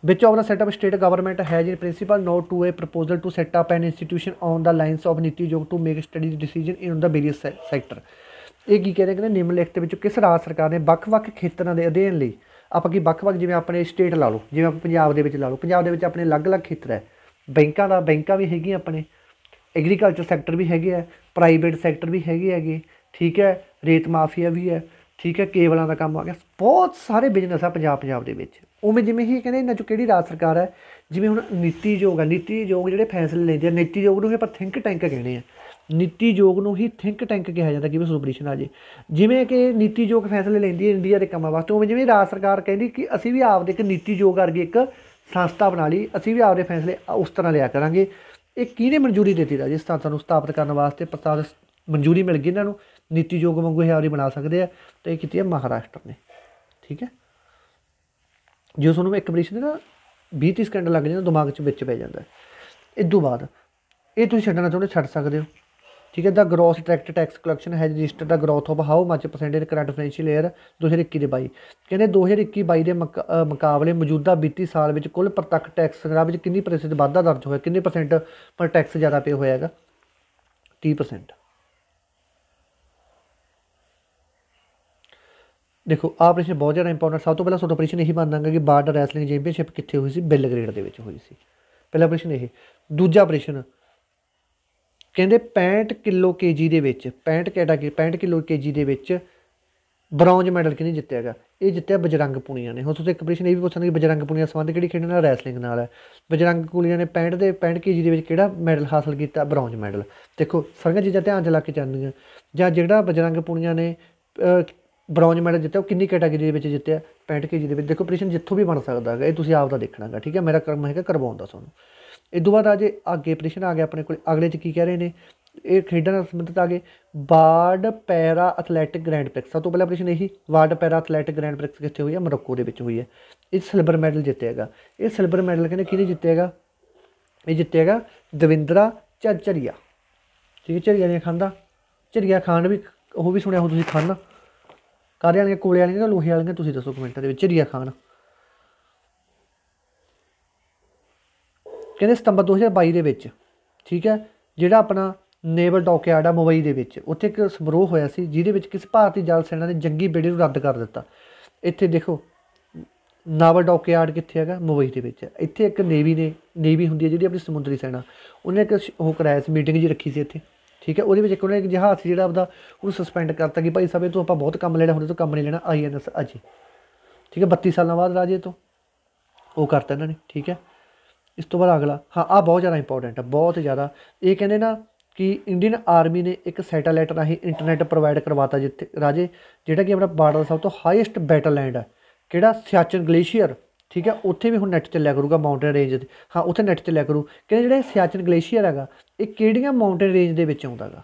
ਵਿੱਚ ਆਪਣਾ ਸੈਟਅਪ ਸਟੇਟ ਗਵਰਨਮੈਂਟ ਹੈ ਜੀ principle note to a proposal to set up an institution on the lines of NITI Aayog to make studies decision in the various sector ਇਹ ਕੀ ਕਹਿੰਦੇ ਕਹਿੰਦੇ ਲਿਖਤ ਵਿੱਚ ਕਿਸ ਰਾਜ ਸਰਕਾਰ ਨੇ ਵੱਖ-ਵੱਖ ਖੇਤਰਾਂ ਦੇ ਅਧਿਐਨ ਲਈ ਆਪਾਂ ਕੀ ਵੱਖ-ਵੱਖ ਜਿਵੇਂ ਆਪਣੇ ਸਟੇਟ ਲਾ ਲਓ ਜਿਵੇਂ ਆਪਾਂ ਪੰਜਾਬ ਦੇ ਵਿੱਚ ਲਾ ਲਓ ਪੰਜਾਬ ਦੇ ਵਿੱਚ ਆਪਣੇ ਅਲੱਗ-ਅਲੱਗ ਖੇਤਰ ਹੈ ਬੈਂਕਾਂ ਦਾ ਬੈਂਕਾਂ ਵੀ ਹੈਗੀਆਂ ਆਪਣੇ ਐਗਰੀਕਲਚਰ ਸੈਕਟਰ ਵੀ ਹੈਗੇ ਆ ਪ੍ਰਾਈਵੇਟ ਸੈਕਟਰ ਵੀ ਹੈਗੇ ਹੈਗੇ ਠੀਕ ਹੈ ਰੇਤ ਮਾਫੀਆ ਵੀ ਹੈ ਠੀਕ ਹੈ ਕੇਬਲਾਂ ਦਾ ਕੰਮ ਆ ਗਿਆ ਬਹੁਤ ਸਾਰੇ ਬਿਜ਼ਨਸ ਆ ਪੰਜਾਬ ਪੰਜਾਬ ਦੇ ਵਿੱਚ ਉਵੇਂ ਜਿਵੇਂ ਹੀ ਕਹਿੰਦੇ ਇਹਨਾਂ ਚੋਂ ਕਿਹੜੀ ਰਾਜ ਸਰਕਾਰ ਹੈ ਜਿਵੇਂ ਹੁਣ ਨੀਤੀ ਯੋਗ ਆ ਨੀਤੀ ਯੋਗ ਜਿਹੜੇ ਫੈਸਲੇ ਲੈਂਦੇ ਆ ਨੀਤੀ ਯੋਗ ਨੂੰ ਆਪਾਂ ਥਿੰਕ ਟੈਂਕ ਕਹਿੰਦੇ ਆ ਨੀਤੀ ਯੋਗ ਨੂੰ ਹੀ ਥਿੰਕ ਟੈਂਕ ਕਿਹਾ ਜਾਂਦਾ ਕਿਵੇਂ ਸੁਪਰੀਸ਼ਨ ਆ ਜੇ ਜਿਵੇਂ ਕਿ ਨੀਤੀ ਯੋਗ ਫੈਸਲੇ ਲੈਂਦੀ ਹੈ ਇੰਡੀਆ ਦੇ ਕੰਮਾਂ ਵਾਸਤੇ ਉਵੇਂ ਜਿਵੇਂ ਰਾਜ ਸਰਕਾਰ ਕਹਿੰਦੀ ਕਿ ਅਸੀਂ ਵੀ ਆਪਦੇ ਇੱਕ ਨੀਤੀ ਯੋਗ ਵਰਗੀ ਇੱਕ ਸੰਸਥਾ ਬਣਾ ਲਈ ਅਸੀਂ ਵੀ ਆਪਦੇ ਫੈਸਲੇ ਉਸ ਤਰ੍ਹਾਂ ਲਿਆ ਕਰਾਂਗੇ ਇਹ ਕਿਹਨੇ ਮਨਜ਼ੂਰੀ ਦਿੱਤੀ ਦਾ ਜਿਸ ਸੰਸਥਾ ਨੂੰ ਸਥਾਪਿਤ ਕਰਨ ਵਾਸਤੇ ਪ੍ਰਸਤਾਵ ਮਨਜ਼ੂਰੀ ਮਿਲ ਗਈ ਇਹਨਾਂ ਨੂੰ ਨੀਤੀ ਯੋਗ ਵਾਂਗੂ ਇਹ ਆਪਦੀ ਬਣਾ ਸਕਦੇ ਆ ਤੇ ਇਹ ਕੀਤੀ ਹੈ ਮਹਾਰਾਸ਼ਟਰ ਨੇ ਠੀਕ ਹੈ ਜੋ ਤੁਹਾਨੂੰ ਇੱਕ ਕੰਪੀਟੀਸ਼ਨ ਦੇ ਨਾ 20 30 ਸਕਿੰਟ ਲੱਗ ਜਾਂਦਾ ਦਿਮਾਗ 'ਚ ਵਿੱਚ ਪੈ ਜਾਂਦਾ ਇਸ ਤੋਂ ਬਾਅਦ ਇਹ ਤੁਸੀਂ ਛੱਡਣਾ ਚਾਹੁੰਦੇ ਛੱਡ ਸਕਦੇ ਹੋ ਠੀਕ ਹੈ the gross direct tax collection has registered the growth of how much percent in current financial year 2021 ਦੇ 22 ਕਹਿੰਦੇ 2021 22 ਦੇ ਮੁਕਾਬਲੇ ਮੌਜੂਦਾ ਵਿੱਤੀ ਸਾਲ ਵਿੱਚ ਕੁੱਲ ਪ੍ਰਤੱਖ ਟੈਕਸ ਸੰਗ੍ਰਹਿ ਵਿੱਚ ਕਿੰਨੀ ਪ੍ਰਤੀਸ਼ਤ ਵਾਧਾ ਦਰਜ ਹੋਇਆ ਕਿੰਨੇ ਪਰਸੈਂਟ ਪਰ ਟੈਕਸ ਜ਼ਿਆਦਾ ਪੇ ਹੋਇਆ ਹੈਗਾ 30% ਦੇਖੋ ਆਪਰੇਸ਼ਨ ਬਹੁਤ ਜ਼ਿਆਦਾ ਇੰਪੋਰਟੈਂਟ ਸਭ ਤੋਂ ਪਹਿਲਾਂ ਸੋਟ ਆਪਰੇਸ਼ਨ ਇਹੀ ਮੰਨਾਂਗਾ ਕਿ ਬਾਰਡਰ ਰੈਸਲਿੰਗ ਚੈਂਪੀਅਨਸ਼ਿਪ ਕਿੱਥੇ ਹੋਈ ਸੀ ਬਿੱਲ ਦੇ ਵਿੱਚ ਹੋਈ ਸੀ ਪਹਿਲਾ ਆਪਰੇਸ਼ਨ ਇਹ ਦੂਜਾ ਆਪਰੇਸ਼ਨ ਕਹਿੰਦੇ 65 ਕਿਲੋ ਕੇਜੀ ਦੇ ਵਿੱਚ 65 ਕੈਟਾਗਰੀ 65 ਕਿਲੋ ਕੇਜੀ ਦੇ ਵਿੱਚ ਬ੍ਰੌਂਜ ਮੈਡਲ ਕਿਹਨੇ ਜਿੱਤਿਆ ਹੈਗਾ ਇਹ ਜਿੱਤਿਆ ਬਜਰੰਗ ਪੁਨੀਆ ਨੇ ਹੁਣ ਤੁਸੀਂ ਇੱਕ ਪ੍ਰਸ਼ਨ ਇਹ ਵੀ ਪੁੱਛਣਗੇ ਬਜਰੰਗ ਪੁਨੀਆ ਸੰਬੰਧ ਕਿਹੜੀ ਖੇਡ ਨਾਲ ਰੈਸਲਿੰਗ ਨਾਲ ਹੈ ਬਜਰੰਗ ਕੁਲੀਆਂ ਨੇ 65 ਦੇ 65 ਕੇਜੀ ਦੇ ਵਿੱਚ ਕਿਹੜਾ ਮੈਡਲ ਹਾਸਲ ਕੀਤਾ ਬ੍ਰੌਂਜ ਮੈਡਲ ਦੇਖੋ ਸਾਰੀਆਂ ਚੀਜ਼ਾਂ ਧਿਆਨ ਚ ਲਾ ਕੇ ਚੱਲਦੀਆਂ ਜਾਂ ਜਿਹੜਾ ਬਜਰੰਗ ਪੁਨੀਆ ਨੇ ਬ੍ਰੌਂਜ ਮੈਡਲ ਜਿੱਤਿਆ ਉਹ ਕਿੰਨੀ ਕੈਟਾਗਰੀ ਦੇ ਵਿੱਚ ਜਿੱਤਿਆ 65 ਕੇਜੀ ਦੇ ਵਿੱਚ ਦੇਖੋ ਪ੍ਰਸ਼ਨ ਜਿੱਥੋਂ ਵੀ ਬਣ ਸਕਦਾ ਹੈਗਾ ਇਹ ਤੁਸੀਂ ਆਪ ਦਾ ਦੇਖਣਾਗਾ ਠੀਕ ਹੈ ਮੇਰਾ ਕਰਮ ਹੈਗਾ ਦਾ ਤੁਹਾਨੂੰ ਇਸ ਤੋਂ ਬਾਅਦ ਆ ਅੱਗੇ ਪ੍ਰਸ਼ਨ ਆ ਗਿਆ ਆਪਣੇ ਕੋਲ ਅਗਲੇ ਚ ਕੀ ਕਹਿ ਰਹੇ ਨੇ ਇਹ ਖੇਡਾਂ ਨਾਲ ਸੰਬੰਧਿਤ ਆ ਗਏ world para athletic grand prix ਸਭ ਤੋਂ ਪਹਿਲਾ ਪ੍ਰਸ਼ਨ ਇਹੀ world para athletic grand prix ਕਿੱਥੇ ਹੋਈ ਹੈ ਮਰੱਕੋ ਦੇ ਵਿੱਚ ਹੋਈ ਹੈ ਇਹ ਸਿਲਵਰ ਮੈਡਲ ਜਿੱਤੇਗਾ ਇਹ ਸਿਲਵਰ ਮੈਡਲ ਕਹਿੰਦੇ ਕਿਹਨੇ ਜਿੱਤੇਗਾ ਇਹ ਜਿੱਤੇਗਾ ਦਵਿੰਦਰਾ ਚਰਚਰੀਆ ਠੀਕ ਹੈ ਚਰੀਆ ਨੇ ਖਾਂਦਾ ਚਰੀਆ ਖਾਨ ਵੀ ਉਹ ਵੀ ਸੁਣਿਆ ਹੋ ਤੁਸੀਂ ਖਾਣਾ ਕਾਰੇ ਵਾਲੀਆਂ ਕੋਲੇ ਵਾਲੀਆਂ ਜਾਂ ਲੋਹੇ ਵਾਲੀਆਂ ਤੁਸੀਂ ਦੱਸੋ ਕਮੈਂਟਾਂ ਦੇ ਵਿੱਚ ਚਰੀਆ ਖਾਨ ਕਹਿੰਦੇ ਸਤੰਬਰ 2022 ਦੇ ਵਿੱਚ ਠੀਕ ਹੈ ਜਿਹੜਾ ਆਪਣਾ ਨੇਵਲ ਡੌਕਯਾਰਡ ਆ ਮੁੰਬਈ ਦੇ ਵਿੱਚ ਉੱਥੇ ਇੱਕ ਸਮਾਰੋਹ ਹੋਇਆ ਸੀ ਜਿਹਦੇ ਵਿੱਚ ਕਿਸ ਭਾਰਤੀ ਜਲ ਸੈਨਾ ਨੇ ਜੰਗੀ ਬੇੜੇ ਨੂੰ ਰੱਦ ਕਰ ਦਿੱਤਾ ਇੱਥੇ ਦੇਖੋ ਨਾਵਲ ਡੌਕਯਾਰਡ ਕਿੱਥੇ ਹੈਗਾ ਮੁੰਬਈ ਦੇ ਵਿੱਚ ਇੱਥੇ ਇੱਕ ਨੇਵੀ ਨੇ ਨੇਵੀ ਹੁੰਦੀ ਹੈ ਜਿਹੜੀ ਆਪਣੀ ਸਮੁੰਦਰੀ ਸੈਨਾ ਉਹਨੇ ਇੱਕ ਉਹ ਕਰਾਇਆ ਸੀ ਮੀਟਿੰਗ ਜੀ ਰੱਖੀ ਸੀ ਇੱਥੇ ਠੀਕ ਹੈ ਉਹਦੇ ਵਿੱਚ ਇੱਕ ਉਹਨੇ ਇੱਕ ਜਹਾਜ਼ ਸੀ ਜਿਹੜਾ ਆਪਦਾ ਉਹਨੂੰ ਸਸਪੈਂਡ ਕਰਤਾ ਕਿ ਭਾਈ ਸਾਹਿਬ ਇਹ ਤੋਂ ਆਪਾਂ ਬਹੁਤ ਕੰਮ ਲੈਣਾ ਹੁੰਦਾ ਤੂੰ ਕੰਮ ਨਹੀਂ ਲੈਣਾ ਆਈਐਨਐਸ ਅਜੀ ਠੀਕ ਹੈ 32 ਸਾਲਾਂ ਬਾਅਦ ਰਾਜੇ ਤੋਂ ਉਹ ਕਰਤਾ ਇਹਨਾਂ ਨੇ ਠੀਕ ਹੈ ਇਸ ਤੋਂ ਬਾਅਦ ਅਗਲਾ ਹਾਂ ਆ ਬਹੁਤ ਜ਼ਿਆਦਾ ਇੰਪੋਰਟੈਂਟ ਹੈ ਬਹੁਤ ਜ਼ਿਆਦਾ ਇਹ ਕਹਿੰਦੇ ਨਾ ਕਿ ਇੰਡੀਅਨ ਆਰਮੀ ਨੇ ਇੱਕ ਸੈਟੇਲਾਈਟ ਰਾਹੀਂ ਇੰਟਰਨੈਟ ਪ੍ਰੋਵਾਈਡ ਕਰਵਾਤਾ ਜਿੱਥੇ ਰਾਜੇ ਜਿਹੜਾ ਕਿ ਆਪਣਾ ਬਾਰਡਰ ਸਭ ਤੋਂ ਹਾਈਐਸਟ ਬੈਟਲ ਲੈਂਡ ਹੈ ਕਿਹੜਾ ਸਿਆਚਨ ਗਲੇਸ਼ੀਅਰ ਠੀਕ ਹੈ ਉੱਥੇ ਵੀ ਹੁਣ ਨੈਟ ਚੱਲਿਆ ਕਰੂਗਾ ਮਾਊਂਟੇਨ ਰੇਂਜ ਤੇ ਹਾਂ ਉੱਥੇ ਨੈਟ ਚੱਲਿਆ ਕਰੂ ਕਿਹੜਾ ਜਿਹੜਾ ਸਿਆਚਨ ਗਲੇਸ਼ੀਅਰ ਹੈਗਾ ਇਹ ਕਿਹੜੀਆਂ ਮਾਊਂਟੇਨ ਰੇਂਜ ਦੇ ਵਿੱਚ ਆਉਂਦਾਗਾ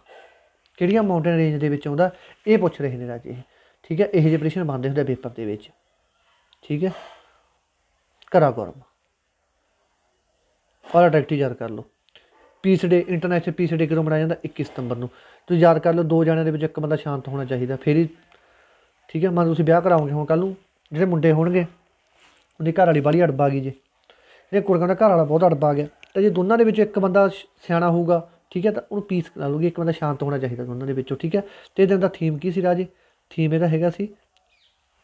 ਕਿਹੜੀਆਂ ਮਾਊਂਟੇਨ ਰੇਂਜ ਦੇ ਵਿੱਚ ਆਉਂਦਾ ਇਹ ਪੁੱਛ ਰਹੇ ਨੇ ਰਾਜੇ ਠੀਕ ਹੈ ਇਹ ਜਿਹੇ ਪ੍ਰਸ਼ਨ ਬੰਦੇ ਹੁੰਦੇ ਪੇਪਰ ਦੇ ਵਿੱਚ ਠੀਕ ਹੈ ਕਰਾ ਕਰੋ ਔਰ ਅਟਰੈਕਟਿਵ ਯਾਦ ਕਰ ਲਓ peace day international peace day ਕਿਦੋਂ ਮਨਾਇਆ ਜਾਂਦਾ 21 ਸਤੰਬਰ ਨੂੰ ਤੁਸੀਂ ਯਾਦ ਕਰ ਲਓ ਦੋ ਜਣਿਆਂ ਦੇ ਵਿੱਚ ਇੱਕ ਬੰਦਾ ਸ਼ਾਂਤ ਹੋਣਾ ਚਾਹੀਦਾ ਫੇਰ ਹੀ ਠੀਕ ਹੈ ਮਨ ਤੁਸੀਂ ਵਿਆਹ ਕਰਾਉਂਗੇ ਹੁਣ ਕੱਲ ਨੂੰ ਜਿਹੜੇ ਮੁੰਡੇ ਹੋਣਗੇ ਉਹਦੇ ਘਰ ਵਾਲੀ ਬਾਲੀ ਅੜਬਾ ਗਈ ਜੇ ਜੇ ਕੁੜੀਆਂ ਦਾ ਘਰ ਵਾਲਾ ਬਹੁਤ ਅੜਬਾ ਗਿਆ ਤਾਂ ਜੇ ਦੋਨਾਂ ਦੇ ਵਿੱਚ ਇੱਕ ਬੰਦਾ ਸਿਆਣਾ ਹੋਊਗਾ ਠੀਕ ਹੈ ਤਾਂ ਉਹਨੂੰ ਪੀਸ ਕਰਾ ਲੂਗੀ ਇੱਕ ਬੰਦਾ ਸ਼ਾਂਤ ਹੋਣਾ ਚਾਹੀਦਾ ਦੋਨਾਂ ਦੇ ਵਿੱਚੋਂ ਠੀਕ ਹੈ ਤੇ ਦਿਨ ਦਾ ਥੀਮ ਕੀ ਸੀ ਰਾਜੇ ਥੀਮ ਇਹਦਾ ਹੈਗਾ C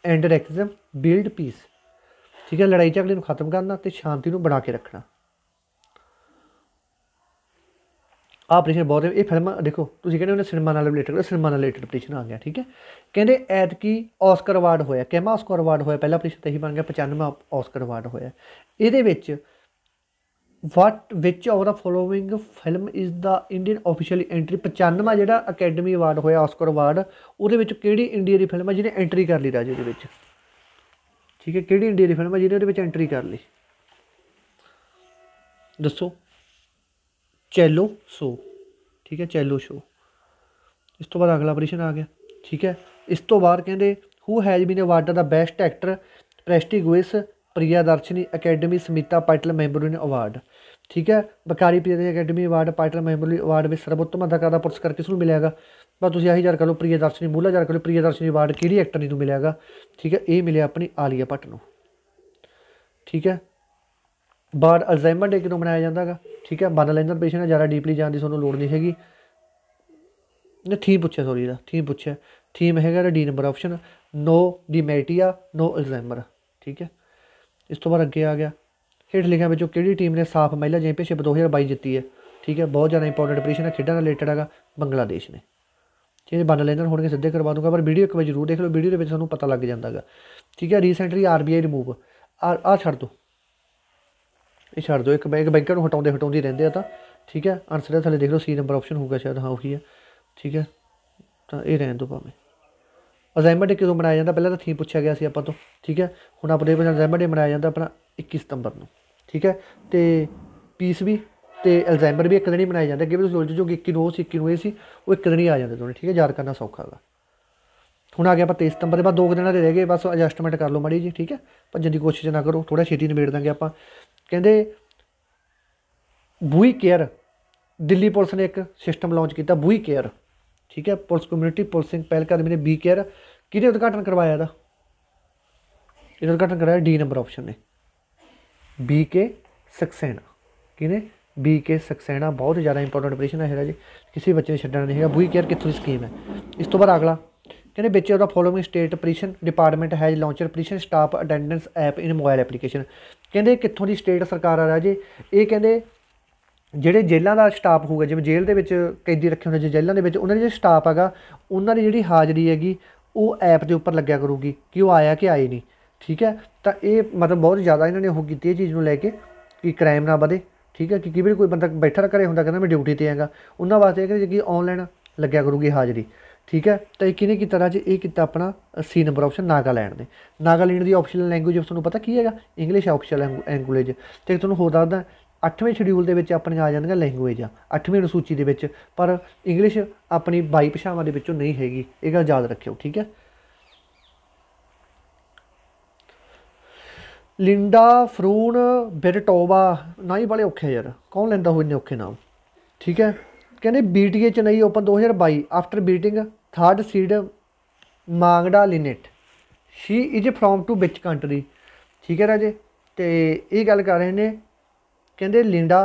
end racism build peace ਠੀਕ ਹੈ ਲੜਾਈ ਝਗੜੇ ਨੂੰ ਖਤਮ ਕਰਨਾ ਤੇ ਸ਼ਾਂਤੀ ਨੂੰ ਬਣਾ ਕੇ ਰੱਖਣਾ ਆ ਪ੍ਰੈਸ਼ਰ ਬਹੁਤ ਇਹ ਫਿਲਮ ਦੇਖੋ ਤੁਸੀਂ ਕਹਿੰਦੇ ਉਹਨੇ ਸਿਨੇਮਾ ਨਾਲ ਰਿਲੇਟਡ ਸਿਨੇਮਾ ਨਾਲ ਰਿਲੇਟਡ ਪਟੀਸ਼ਨ ਆ ਗਿਆ ਠੀਕ ਹੈ ਕਹਿੰਦੇ ਐਤ ਕੀ ਆਸਕਰ ਅਵਾਰਡ ਹੋਇਆ ਕਿਹਮਾ ਆਸਕਰ ਅਵਾਰਡ ਹੋਇਆ ਪਹਿਲਾ ਪ੍ਰੈਸ਼ਰ ਤੇ ਹੀ ਬਣ ਗਿਆ 95 ਆਸਕਰ ਅਵਾਰਡ ਹੋਇਆ ਇਹਦੇ ਵਿੱਚ what which of the following film is the Indian officially entry 95 ਜਿਹੜਾ ਅਕੈਡਮੀ ਅਵਾਰਡ ਹੋਇਆ ਆਸਕਰ ਅਵਾਰਡ ਉਹਦੇ ਵਿੱਚ ਕਿਹੜੀ ਇੰਡੀਆ ਦੀ ਫਿਲਮ ਹੈ ਜਿਹਨੇ ਐਂਟਰੀ ਕਰ ਲਈ ਰਾਜੇ ਦੇ ਵਿੱਚ ਠੀਕ ਹੈ ਕਿਹੜੀ ਇੰਡੀਆ ਦੀ ਫਿਲਮ ਹੈ ਜਿਹਨੇ ਉਹਦੇ ਵਿੱਚ ਐਂਟਰੀ ਕਰ ਲਈ ਦੱਸੋ ਚੈਲੋ ਸੋ ਠੀਕ ਹੈ ਚੈਲੋ ਸ਼ੋ ਇਸ ਤੋਂ ਬਾਅਦ ਅਗਲਾ ਪ੍ਰਸ਼ਨ ਆ ਗਿਆ ਠੀਕ ਹੈ ਇਸ ਤੋਂ ਬਾਅਦ ਕਹਿੰਦੇ who has been awarded the best actor prestigious ਦਰਸ਼ਨੀ academy Smita Patil memorial award ਠੀਕ ਹੈ ਬਕਾਰੀ ਪ੍ਰਿਆ academy award Patil memorial award ਵਿੱਚ ਸਰਬੋਤਮ ਅਦਾਕਾਰ ਦਾ ਪੁਰਸਕਾਰ ਕਿਸ ਨੂੰ ਮਿਲੇਗਾ ਪਰ ਤੁਸੀਂ ਆਹੀ ਯਾਦ ਕਰ ਲਓ ਦਰਸ਼ਨੀ ਮੂਲਾ ਯਾਦ ਕਰ ਲਓ ਦਰਸ਼ਨੀ ਅਵਾਰਡ ਕਿਹੜੀ ਐਕਟਰ ਨੂੰ ਮਿਲੇਗਾ ਠੀਕ ਹੈ ਇਹ ਮਿਲੇ ਆਪਣੀ ਆਲੀਆ ਭੱਟ ਨੂੰ ਠੀਕ ਹੈ ਬਾਅਦ ਅਲਜ਼ਾਈਮਰ ਡੇ ਕਿਉਂ ਮਨਾਇਆ ਜਾਂਦਾ ਹੈਗਾ ਠੀਕ ਹੈ ਮੰਨ ਲੈਂਦਾ ਪੇਸ਼ੈਂਟ ਜ਼ਿਆਦਾ ਡੀਪਲੀ ਜਾਣ ਦੀ ਤੁਹਾਨੂੰ ਲੋੜ ਨਹੀਂ ਹੈਗੀ ਨੇ ਥੀਮ ਪੁੱਛਿਆ ਸੌਰੀ ਇਹਦਾ ਥੀਮ ਪੁੱਛਿਆ ਥੀਮ ਹੈਗਾ D number option no dementia no Alzheimer ਠੀਕ ਹੈ ਇਸ ਤੋਂ ਬਾਅਦ ਅੱਗੇ ਆ ਗਿਆ ਹੇਠ ਲਿਖਿਆ ਵਿੱਚੋਂ ਕਿਹੜੀ ਟੀਮ ਨੇ ਸਾਫ ਮਹਿਲਾ ਚੈਂਪੀਅਨਸ਼ਿਪ 2022 ਜਿੱਤੀ ਹੈ ਠੀਕ ਹੈ ਬਹੁਤ ਜ਼ਿਆਦਾ ਇੰਪੋਰਟੈਂਟ ਪ੍ਰੀਸ਼ਨ ਹੈ ਖੇਡਾਂ ਨਾਲ ਰਿਲੇਟਡ ਹੈਗਾ ਬੰਗਲਾਦੇਸ਼ ਨੇ ਜੇ ਬੰਨ ਲੈਂਦੇ ਹੋਣਗੇ ਸਿੱਧੇ ਕਰਵਾ ਦੂੰਗਾ ਪਰ ਵੀਡੀਓ ਇੱਕ ਵਾਰ ਜ਼ਰੂਰ ਦੇਖ ਲਓ ਵੀਡੀਓ ਦੇ ਵਿੱਚ ਤੁਹਾਨੂੰ ਪਤਾ ਲੱਗ ਜਾਂਦਾਗਾ ਠੀਕ ਹੈ ਰੀਸੈਂਟਲੀ ਆਰਬੀਆਈ ਰਿਮੂਵ ਆ ਛੱਡ ਦੋ ਇਹ ਛੱਡ ਦਿਓ ਇੱਕ ਬੈਂਕ ਬੈਂਕਰ ਨੂੰ ਹਟਾਉਂਦੇ ਹਟਾਉਂਦੇ ਰਹਿੰਦੇ ਆ ਤਾਂ ਠੀਕ ਹੈ ਆਨਸਰ ਹੈ ਥੱਲੇ ਦੇਖ ਲਓ ਸੀ ਨੰਬਰ ਆਪਸ਼ਨ ਹੋਊਗਾ ਸ਼ਾਇਦ ਹਾਂ ਉਹੀ ਹੈ ਠੀਕ ਹੈ ਤਾਂ ਇਹ ਰਹਿਣ ਦਿਓ ਭਾਵੇਂ ਅਸਾਈਨਮੈਂਟ ਕਿਦੋਂ ਬਣਾਇਆ ਜਾਂਦਾ ਪਹਿਲਾਂ ਤਾਂ ਥੀਮ ਪੁੱਛਿਆ ਗਿਆ ਸੀ ਆਪਾਂ ਤੋਂ ਠੀਕ ਹੈ ਹੁਣ ਆਪਣੇ ਪੰਜਾਬ ਅਸਾਈਨਮੈਂਟ ਡੇ ਬਣਾਇਆ ਜਾਂਦਾ ਆਪਣਾ 21 ਸਤੰਬਰ ਨੂੰ ਠੀਕ ਹੈ ਤੇ ਪੀਸ ਵੀ ਤੇ ਅਲਜ਼ਾਈਮਰ ਵੀ ਇੱਕ ਦਿਨ ਹੀ ਬਣਾਇਆ ਜਾਂਦਾ ਅੱਗੇ ਵੀ ਤੁਸੀਂ ਜੋ ਕਿ 21 ਨੂੰ ਸੀ 21 ਨੂੰ ਇਹ ਸੀ ਉਹ ਇੱਕ ਦਿਨ ਹੀ ਆ ਜਾਂਦੇ ਦੋਨੇ ਠੀਕ ਹੈ ਯਾਦ ਕਰਨਾ ਸੌਖਾ ਹੈਗਾ ਹੁਣ ਆ ਗਿਆ ਆਪਾਂ 23 ਸਤੰਬਰ ਦੇ ਬਾਅਦ ਦੋ ਦਿਨਾਂ ਦੇ ਰਹਿ ਗਏ ਬਸ ਐਡਜਸਟਮੈਂਟ ਕਰ ਲਓ ਮੜੀ ਜੀ ਠੀਕ ਹੈ ਭੱਜਣ ਦੀ ਕੋਸ਼ਿਸ਼ ਨਾ ਕਰੋ ਥੋੜਾ ਛੇਤੀ ਨਿਬੇੜ ਦਾਂਗੇ ਆਪਾਂ ਕਹਿੰਦੇ ਬੂਈ ਕੇਅਰ ਦਿੱਲੀ ਪੁਲਿਸ ਨੇ ਇੱਕ ਸਿਸਟਮ ਲਾਂਚ ਕੀਤਾ ਬੂਈ ਕੇਅਰ ਠੀਕ ਹੈ ਪੁਲਿਸ ਕਮਿਊਨਿਟੀ ਪੁਲਿਸਿੰਗ ਪਹਿਲਕਦਮੀ ਨੇ ਬੀ ਕੇਅਰ ਕਿਹਦੇ ਉਦਘਾਟਨ ਕਰਵਾਇਆ ਦਾ ਇਹਦਾ ਉਦਘਾਟਨ ਕਰਾਇਆ ਡੀ ਨੰਬਰ ਆਪਸ਼ਨ ਨੇ ਬੀ ਕੇ ਸਕਸੈਨਾ ਕਿਹਨੇ ਬੀ ਕੇ ਸਕਸੈਨਾ ਬਹੁਤ ਜ਼ਿਆਦਾ ਇੰਪੋਰਟੈਂਟ ਆਪਰੇਸ਼ਨ ਹੈ ਹੈਗਾ ਜੀ ਕਿਸੇ ਬੱਚੇ ਨੂੰ ਛੱਡਣਾ ਨਹੀਂ ਹੈਗਾ ਬੂਈ ਕੇਅਰ ਕਿੱਥੋਂ ਦੀ ਸਕੀਮ ਹੈ ਇਸ ਤੋਂ ਬਾਅਦ ਅਗਲਾ ਕਹਿੰਦੇ ਵਿੱਚ ਉਹਦਾ following state prison department has launched prison staff attendance app in mobile application ਕਹਿੰਦੇ ਕਿੱਥੋਂ ਦੀ ਸਟੇਟ ਸਰਕਾਰ ਆ ਰਾਜੇ ਇਹ ਕਹਿੰਦੇ ਜਿਹੜੇ ਜੇਲ੍ਹਾਂ ਦਾ ਸਟਾਫ ਹੋਊਗਾ ਜਿਵੇਂ ਜੇਲ੍ਹ ਦੇ ਵਿੱਚ ਕੈਦੀ ਰੱਖੇ ਹੁੰਦੇ ਜੇ ਜੇਲ੍ਹਾਂ ਦੇ ਵਿੱਚ ਉਹਨਾਂ ਦੇ ਜਿਹੜੇ ਸਟਾਫ ਹੈਗਾ ਉਹਨਾਂ ਦੀ ਜਿਹੜੀ ਹਾਜ਼ਰੀ ਹੈਗੀ ਉਹ ਐਪ ਦੇ ਉੱਪਰ ਲੱਗਿਆ ਕਰੂਗੀ ਕਿ ਉਹ ਆਇਆ ਕਿ ਆਏ ਨਹੀਂ ਠੀਕ ਹੈ ਤਾਂ ਇਹ ਮਤਲਬ ਬਹੁਤ ਜ਼ਿਆਦਾ ਇਹਨਾਂ ਨੇ ਉਹ ਕੀਤੀ ਇਹ ਚੀਜ਼ ਨੂੰ ਲੈ ਕੇ ਕਿ ਕ੍ਰਾਈਮ ਨਾ ਵਧੇ ਠੀਕ ਹੈ ਕਿ ਕਿਵੇਂ ਕੋਈ ਬੰਦਾ ਬੈਠਾ ਘਰੇ ਹੁੰਦਾ ਕਹਿੰਦਾ ਮੈਂ ਡਿਊਟੀ ਤੇ ਆਂਗਾ ਉਹਨਾਂ ਵਾਸਤੇ ਇਹ ਕਿ ਜੇ ਆਨਲਾਈਨ ਲੱਗਿਆ ਕਰੂਗੀ ਹਾਜ਼ਰੀ ਠੀਕ ਹੈ ਤਾਂ ਇਹ ਕਿਹਨੇ ਕੀਤਾ ਜੇ ਇਹ ਕੀਤਾ ਆਪਣਾ 80 ਨੰਬਰ ਆਪਸ਼ਨ ਨਾਗਾਲੈਂਡ ਨਾਗਾ ਨਾਗਾਲੈਂਡ ਦੀ ਆਪਸ਼ਨਲ ਲੈਂਗੁਏਜ ਤੁਹਾਨੂੰ ਪਤਾ ਕੀ ਹੈਗਾ ਇੰਗਲਿਸ਼ ਆਪਸ਼ਨਲ ਲੈਂਗੁਏਜ ਤੇ ਤੁਹਾਨੂੰ ਹੋਰ ਦੱਸਦਾ 8ਵੇਂ ਸ਼ਡਿਊਲ ਦੇ ਵਿੱਚ ਆਪਣੀਆਂ ਆ ਜਾਂਦੀਆਂ ਲੈਂਗੁਏਜਾਂ 8ਵੇਂ ਅਨੁਸੂਚੀ ਦੇ ਵਿੱਚ ਪਰ ਇੰਗਲਿਸ਼ ਆਪਣੀ 22 ਭਾਸ਼ਾਵਾਂ ਦੇ ਵਿੱਚੋਂ ਨਹੀਂ ਹੈਗੀ ਇਹ ਗੱਲ ਯਾਦ ਰੱਖਿਓ ਠੀਕ ਹੈ ਲਿੰਡਾ ਫਰੂਨ ਬਿਰਟੋਵਾ ਨਾ ਹੀ ਬੜੇ ਔਖੇ ਯਾਰ ਕੌਣ ਲੈਂਦਾ ਹੋਈ ਨੇ ਔਖੇ ਨਾਮ ਠੀਕ ਹੈ ਕਹਿੰਦੇ WTA Chennai open 2022 after beating third seed Magda Linette she is from to which country ਠੀਕ ਹੈ ਰਾਜੇ ਤੇ ਇਹ ਗੱਲ ਕਰ ਰਹੇ ਨੇ ਕਹਿੰਦੇ ਲਿੰਡਾ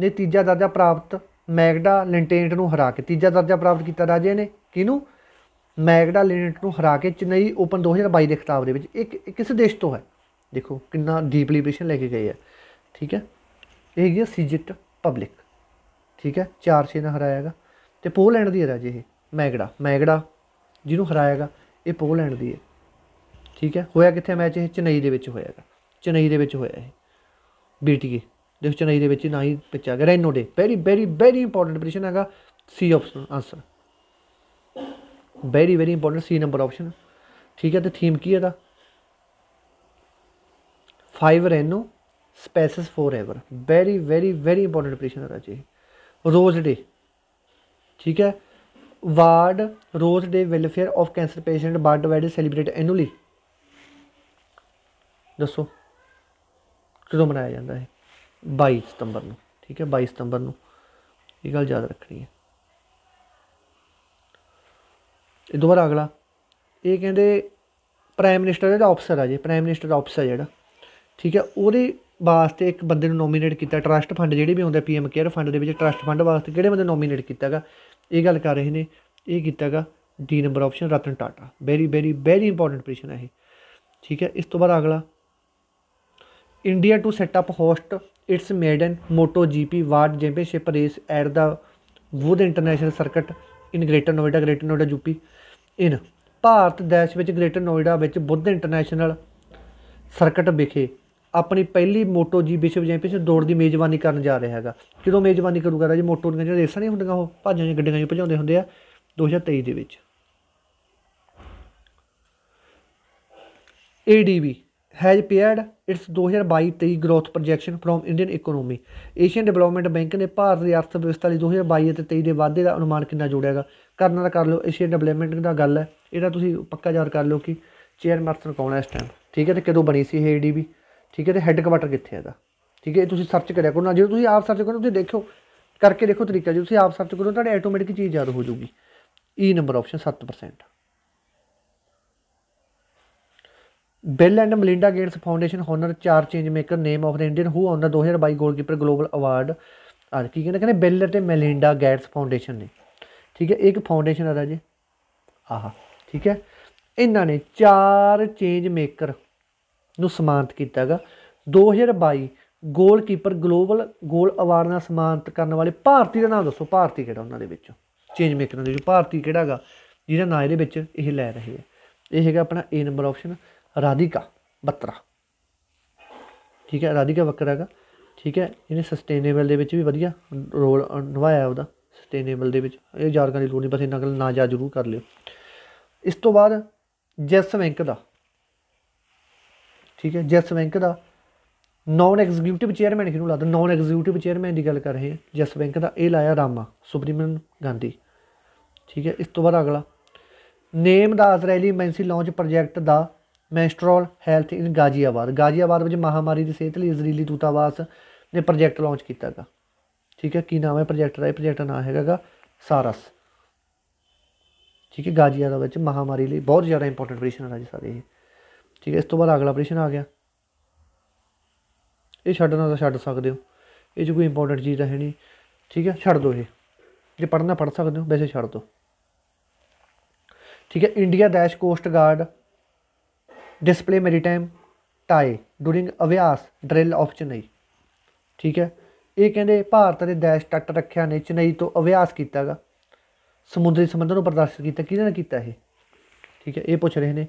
ਨੇ ਤੀਜਾ ਦਰਜਾ ਪ੍ਰਾਪਤ ਮੈਗਡਾ ਲਿੰਟੇਂਟ ਨੂੰ ਹਰਾ ਕੇ ਤੀਜਾ ਦਰਜਾ ਪ੍ਰਾਪਤ ਕੀਤਾ ਰਾਜੇ ਨੇ ਕਿਹਨੂੰ ਮੈਗਡਾ ਲਿਨਿਟ ਨੂੰ ਹਰਾ ਕੇ ਚੇਨਈ ਓਪਨ 2022 ਦੇ ਖਿਤਾਬ ਦੇ ਵਿੱਚ ਇੱਕ ਕਿਸ ਦੇਸ਼ ਤੋਂ ਹੈ ਦੇਖੋ ਕਿੰਨਾ ਡੀਪਲੀ ਪ੍ਰੈਸ਼ਨ ਲੈ ਕੇ ਗਏ ਆ ਠੀਕ ਹੈ ਇਹ ਹੈ ਸਿਜਿਟ ਪਬਲਿਕ ਠੀਕ ਹੈ 4-6 ਨਾਲ ਹਰਾਇਆਗਾ ਤੇ ਪੋਲੈਂਡ ਦੀ ਹੈ ਰਾਜੇ ਇਹ ਮੈਗੜਾ ਮੈਗੜਾ ਜਿਹਨੂੰ ਹਰਾਇਆਗਾ ਇਹ ਪੋਲੈਂਡ ਦੀ ਹੈ ਠੀਕ ਹੈ ਹੋਇਆ ਕਿੱਥੇ ਮੈਚ ਇਹ ਚੇਨਈ ਦੇ ਵਿੱਚ ਹੋਇਆਗਾ ਚੇਨਈ ਦੇ ਵਿੱਚ ਹੋਇਆ ਇਹ ਬੀਟੀਏ ਦੇਖ ਚੇਨਈ ਦੇ ਵਿੱਚ ਨਾ ਹੀ ਪਿੱਛਾ ਗਿਆ rhino day very very very important ਪ੍ਰਸ਼ਨ ਹੈਗਾ C option answer very very important C number option ਠੀਕ ਹੈ ਤੇ ਥੀਮ ਕੀ ਹੈ the 5 rhino species ever very very very important ਪ੍ਰਸ਼ਨ ਹੈ ਰਾਜੇ ਰੋਜ਼ ਡੇ ਠੀਕ ਹੈ world rose day welfare of cancer patient worldwide celebrate annually ਦੱਸੋ ਕਦੋਂ ਮਨਾਇਆ ਜਾਂਦਾ ਹੈ 22 ਸਤੰਬਰ ਨੂੰ ਠੀਕ ਹੈ 22 ਸਤੰਬਰ ਨੂੰ ਇਹ ਗੱਲ ਯਾਦ ਰੱਖਣੀ ਹੈ ਇਹ ਦੁਬਾਰਾ ਅਗਲਾ ਇਹ ਕਹਿੰਦੇ ਪ੍ਰਾਈਮ ਮਿਨਿਸਟਰ ਦਾ ਅਫਸਰ ਆ ਜੀ ਪ੍ਰਾਈਮ ਮਿਨਿਸਟਰ ਦਾ ਅਫਸਰ ਜਿਹੜਾ ਠੀਕ ਹੈ ਉਹਦੇ ਵਾਸਤੇ ਇੱਕ ਬੰਦੇ ਨੂੰ ਨੋਮੀਨੇਟ ਕੀਤਾ ਟਰਸਟ ਫੰਡ ਜਿਹੜੇ ਵੀ ਆਉਂਦੇ ਪੀਐਮ ਕੇਅਰ ਫੰਡ ਦੇ ਵਿੱਚ ਟਰਸਟ ਫੰਡ ਵਾਸਤੇ ਕਿਹੜੇ ਬੰਦੇ ਨੋਮੀਨੇਟ ਕੀਤਾਗਾ ਇਹ ਗੱਲ ਕਰ ਰਹੇ ਨੇ ਇਹ ਕੀਤਾਗਾ D number option Ratan Tata very very very important ਪ੍ਰਸ਼ਨ ਹੈ ਇਹ ਠੀਕ ਹੈ ਇਸ ਤੋਂ ਬਾਅਦ ਅਗਲਾ India to set up host its maiden MotoGP world championship race at the Buddh international circuit in greater Noida greater Noida UP in Bharat ਦੇਸ਼ ਵਿੱਚ ਗ੍ਰੇਟਰ ਨੋਇਡਾ ਵਿੱਚ ਬੁੱਧ ਇੰਟਰਨੈਸ਼ਨਲ ਸਰਕਟ ਵਿਖੇ ਆਪਣੀ ਪਹਿਲੀ ਮੋਟੋ ਜੀ ਵਿਸ਼ਵ ਚੈਂਪੀਅਨਸ਼ਿਪ ਦੌੜ ਦੀ ਮੇਜ਼ਬਾਨੀ ਕਰਨ ਜਾ ਰਿਹਾ ਹੈਗਾ ਕਿਦੋਂ ਮੇਜ਼ਬਾਨੀ ਕਰੂਗਾ ਰਾਜੇ ਮੋਟੋ ਦੀਆਂ ਜਿਹੜੀਆਂ ਰੇਸਾਂ ਨਹੀਂ ਹੁੰਦੀਆਂ ਉਹ ਭਾਜਾਂ ਦੀਆਂ ਗੱਡੀਆਂ ਭਜਾਉਂਦੇ ਹੁੰਦੇ ਆ 2023 ਦੇ ਵਿੱਚ ADB has pared its 2022-23 growth projection from Indian economy Asian development bank ਨੇ ਭਾਰਤ ਦੀ ਅਰਥ ਵਿਵਸਥਾ ਲਈ 2022 ਅਤੇ 23 ਦੇ ਵਾਧੇ ਦਾ ਅਨੁਮਾਨ ਕਿੰਨਾ ਜੋੜਿਆਗਾ ਕਰਨਾ ਕਰ ਲਓ ਏਸ਼ੀਅਨ ਡਿਵੈਲਪਮੈਂਟ ਦਾ ਗੱਲ ਹੈ ਇਹਦਾ ਤੁਸੀਂ ਪੱਕਾ ਯਾਦ ਕਰ ਲਓ ਕਿ ਚੇਅਰਮੈਨ ਕੌਣ ਹੈ ਇਸ ਟਾਈਮ ਠੀਕ ਹੈ ਤੇ ਕਦੋਂ ਬਣੀ ਸੀ ਇਹ ADB ਠੀਕ ਹੈ ਤੇ ਹੈੱਡ ਕੁਆਟਰ ਕਿੱਥੇ ਦਾ ਠੀਕ ਹੈ ਤੁਸੀਂ ਸਰਚ ਕਰਿਆ ਕਰੋ ਨਾ ਜੇ ਤੁਸੀਂ ਆਪ ਸਰਚ ਕਰੋ ਤੁਸੀਂ ਦੇਖਿਓ ਕਰਕੇ ਦੇਖੋ ਤਰੀਕਾ ਜੇ ਤੁਸੀਂ ਆਪ ਸਰਚ ਕਰੋ ਤੁਹਾਡੇ ਆਟੋਮੈਟਿਕ ਚੀਜ਼ ਯਾਦ ਹੋ ਜਾਊਗੀ E number option 7% Bill and Melinda Gates foundation honour ਚਾਰ change maker name of the Indian who honour the 2022 goalkeeper global award ਆ ਕੀ ਕਹਿੰਦੇ ਕਹਿੰਦੇ ਬੈਲ ਤੇ ਮਲਿੰਡਾ ਗੇਟਸ ਫਾਊਂਡੇਸ਼ਨ ਨੇ ਠੀਕ ਹੈ ਇੱਕ ਫਾਊਂਡੇਸ਼ਨ ਆ ਰਾਜੇ ਆਹਾ ਠੀਕ ਹੈ ਇਹਨਾਂ ਨੇ ਚਾਰ ਚੇਂਜ ਮੇਕਰ ਨੂੰ ਸਨਮਾਨਿਤ ਕੀਤਾਗਾ 2022 ਗੋਲਕੀਪਰ ਗਲੋਬਲ ਗੋਲ ਅਵਾਰਡ ਨਾਲ ਸਨਮਾਨਿਤ ਕਰਨ ਵਾਲੇ ਭਾਰਤੀ ਦਾ ਨਾਮ ਦੱਸੋ ਭਾਰਤੀ ਕਿਹੜਾ ਉਹਨਾਂ ਦੇ ਵਿੱਚੋਂ ਚੇਂਜ ਮੇਕਰਾਂ ਦੇ ਵਿੱਚ ਭਾਰਤੀ ਕਿਹੜਾ ਹੈਗਾ ਜਿਹਦਾ ਨਾਂ ਇਹਦੇ ਵਿੱਚ ਇਹ ਲੈ ਰਹੇ ਆ ਇਹ ਹੈਗਾ ਆਪਣਾ A number option Radhika Batra ਠੀਕ ਹੈ ਰਾਧਿਕਾ ਹੈਗਾ ਠੀਕ ਹੈ ਇਹਨੇ ਸਸਟੇਨੇਬਲ ਦੇ ਵਿੱਚ ਵੀ ਵਧੀਆ ਰੋਲ ਨਿਭਾਇਆ ਉਹਦਾ ਸਸਟੇਨੇਬਲ ਦੇ ਵਿੱਚ ਇਹ ਯਾਦ ਦੀ ਲੋੜ ਨਹੀਂ ਬਸ ਇਹਨਾਂ ਗੱਲ ਨਾ ਜਾ ਜ਼ਰੂਰ ਕਰ ਲਿਓ ਇਸ ਤੋਂ ਬਾਅਦ ਜੈਸ ਬੈਂਕ ਦਾ ਠੀਕ ਹੈ ਜੈਸ ਬੈਂਕ ਦਾ ਨਾਨ ਐਗਜ਼ੀਕਿਊਟਿਵ ਚੇਅਰਮੈਨ ਕਿਹਨੂੰ ਲਾਦਾ ਨਾਨ ਐਗਜ਼ੀਕਿਊਟਿਵ ਚੇਅਰਮੈਨ ਦੀ ਗੱਲ ਕਰ ਰਹੇ ਹਾਂ ਜੈਸ ਬੈਂਕ ਦਾ ਇਹ ਲਾਇਆ ਰਾਮਾ ਸੁਪਰੀਮਨ ਗਾਂਧੀ ਠੀਕ ਹੈ ਇਸ ਤੋਂ ਬਾਅਦ ਅਗਲਾ ਨੇਮ ਦਾ ਇਜ਼ਰਾਈਲੀ ਮੈਂਸੀ launch project the menstrual health in Ghaziabad Ghaziabad ਵਿੱਚ ਮਹਾਮਾਰੀ ਦੀ ਸਿਹਤ ਲਈ ਇਜ਼ਰਾਈਲੀ ਦੂਤਾਵਾਸ ਨੇ ਪ੍ਰੋਜੈਕਟ ਲਾਂਚ ਕੀਤਾਗਾ ਠੀਕ ਹੈ ਕੀ ਨਾਮ ਹੈ ਪ੍ਰੋਜੈਕਟ ਦਾ ਇਹ ਪ੍ਰੋਜੈਕਟ ਨਾਮ ਹੈਗਾਗਾ ਸਾਰਸ ਠੀਕ ਹੈ ਗਾਜ਼ੀਆਬਾਦ ਵਿੱਚ ਮਹਾਮਾਰੀ ਲਈ ਬਹੁਤ ਜ਼ਿਆਦਾ ਇੰਪੋਰਟੈਂਟ ਪ੍ਰੋਜੈਕਟ ਹੈ ਜੀ ਸਾਰੇ ਇਹ ਠੀਕ ਹੈ ਇਸ ਤੋਂ ਬਾਅਦ ਅਗਲਾ ਪ੍ਰਸ਼ਨ ਆ ਗਿਆ ਇਹ ਛੱਡਣਾ ਤਾਂ ਛੱਡ ਸਕਦੇ ਹੋ ਇਹ ਜੋ ਕੋਈ ਇੰਪੋਰਟੈਂਟ ਚੀਜ਼ ਹੈ ਨਹੀਂ ਠੀਕ ਹੈ ਛੱਡ ਦਿਓ ਇਹ ਜੇ ਪੜਨਾ ਪੜ ਸਕਦੇ ਹੋ ਵੈਸੇ ਛੱਡ ਦਿਓ ਠੀਕ ਹੈ India dash coast guard display maritime tie during ਅਭਿਆਸ ਡ੍ਰਿਲ ਆਫ ਚੇਨਈ ਠੀਕ ਹੈ ਇਹ ਕਹਿੰਦੇ ਭਾਰਤ ਦੇ ਦੇਸ਼ ਟੱਟ ਰੱਖਿਆ ਨੇ ਚੇਨਈ ਤੋਂ ਅਭਿਆਸ ਕੀਤਾਗਾ ਸਮੁੰਦਰੀ ਸੰਬੰਧਾਂ ਨੂੰ ਪ੍ਰਦਰਸ਼ਿਤ ਕੀਤਾ ਕਿਹਨੇ ਨੇ ਕੀਤਾ ਇਹ ਠੀਕ ਹੈ ਇਹ ਪੁੱਛ ਰਹੇ ਨੇ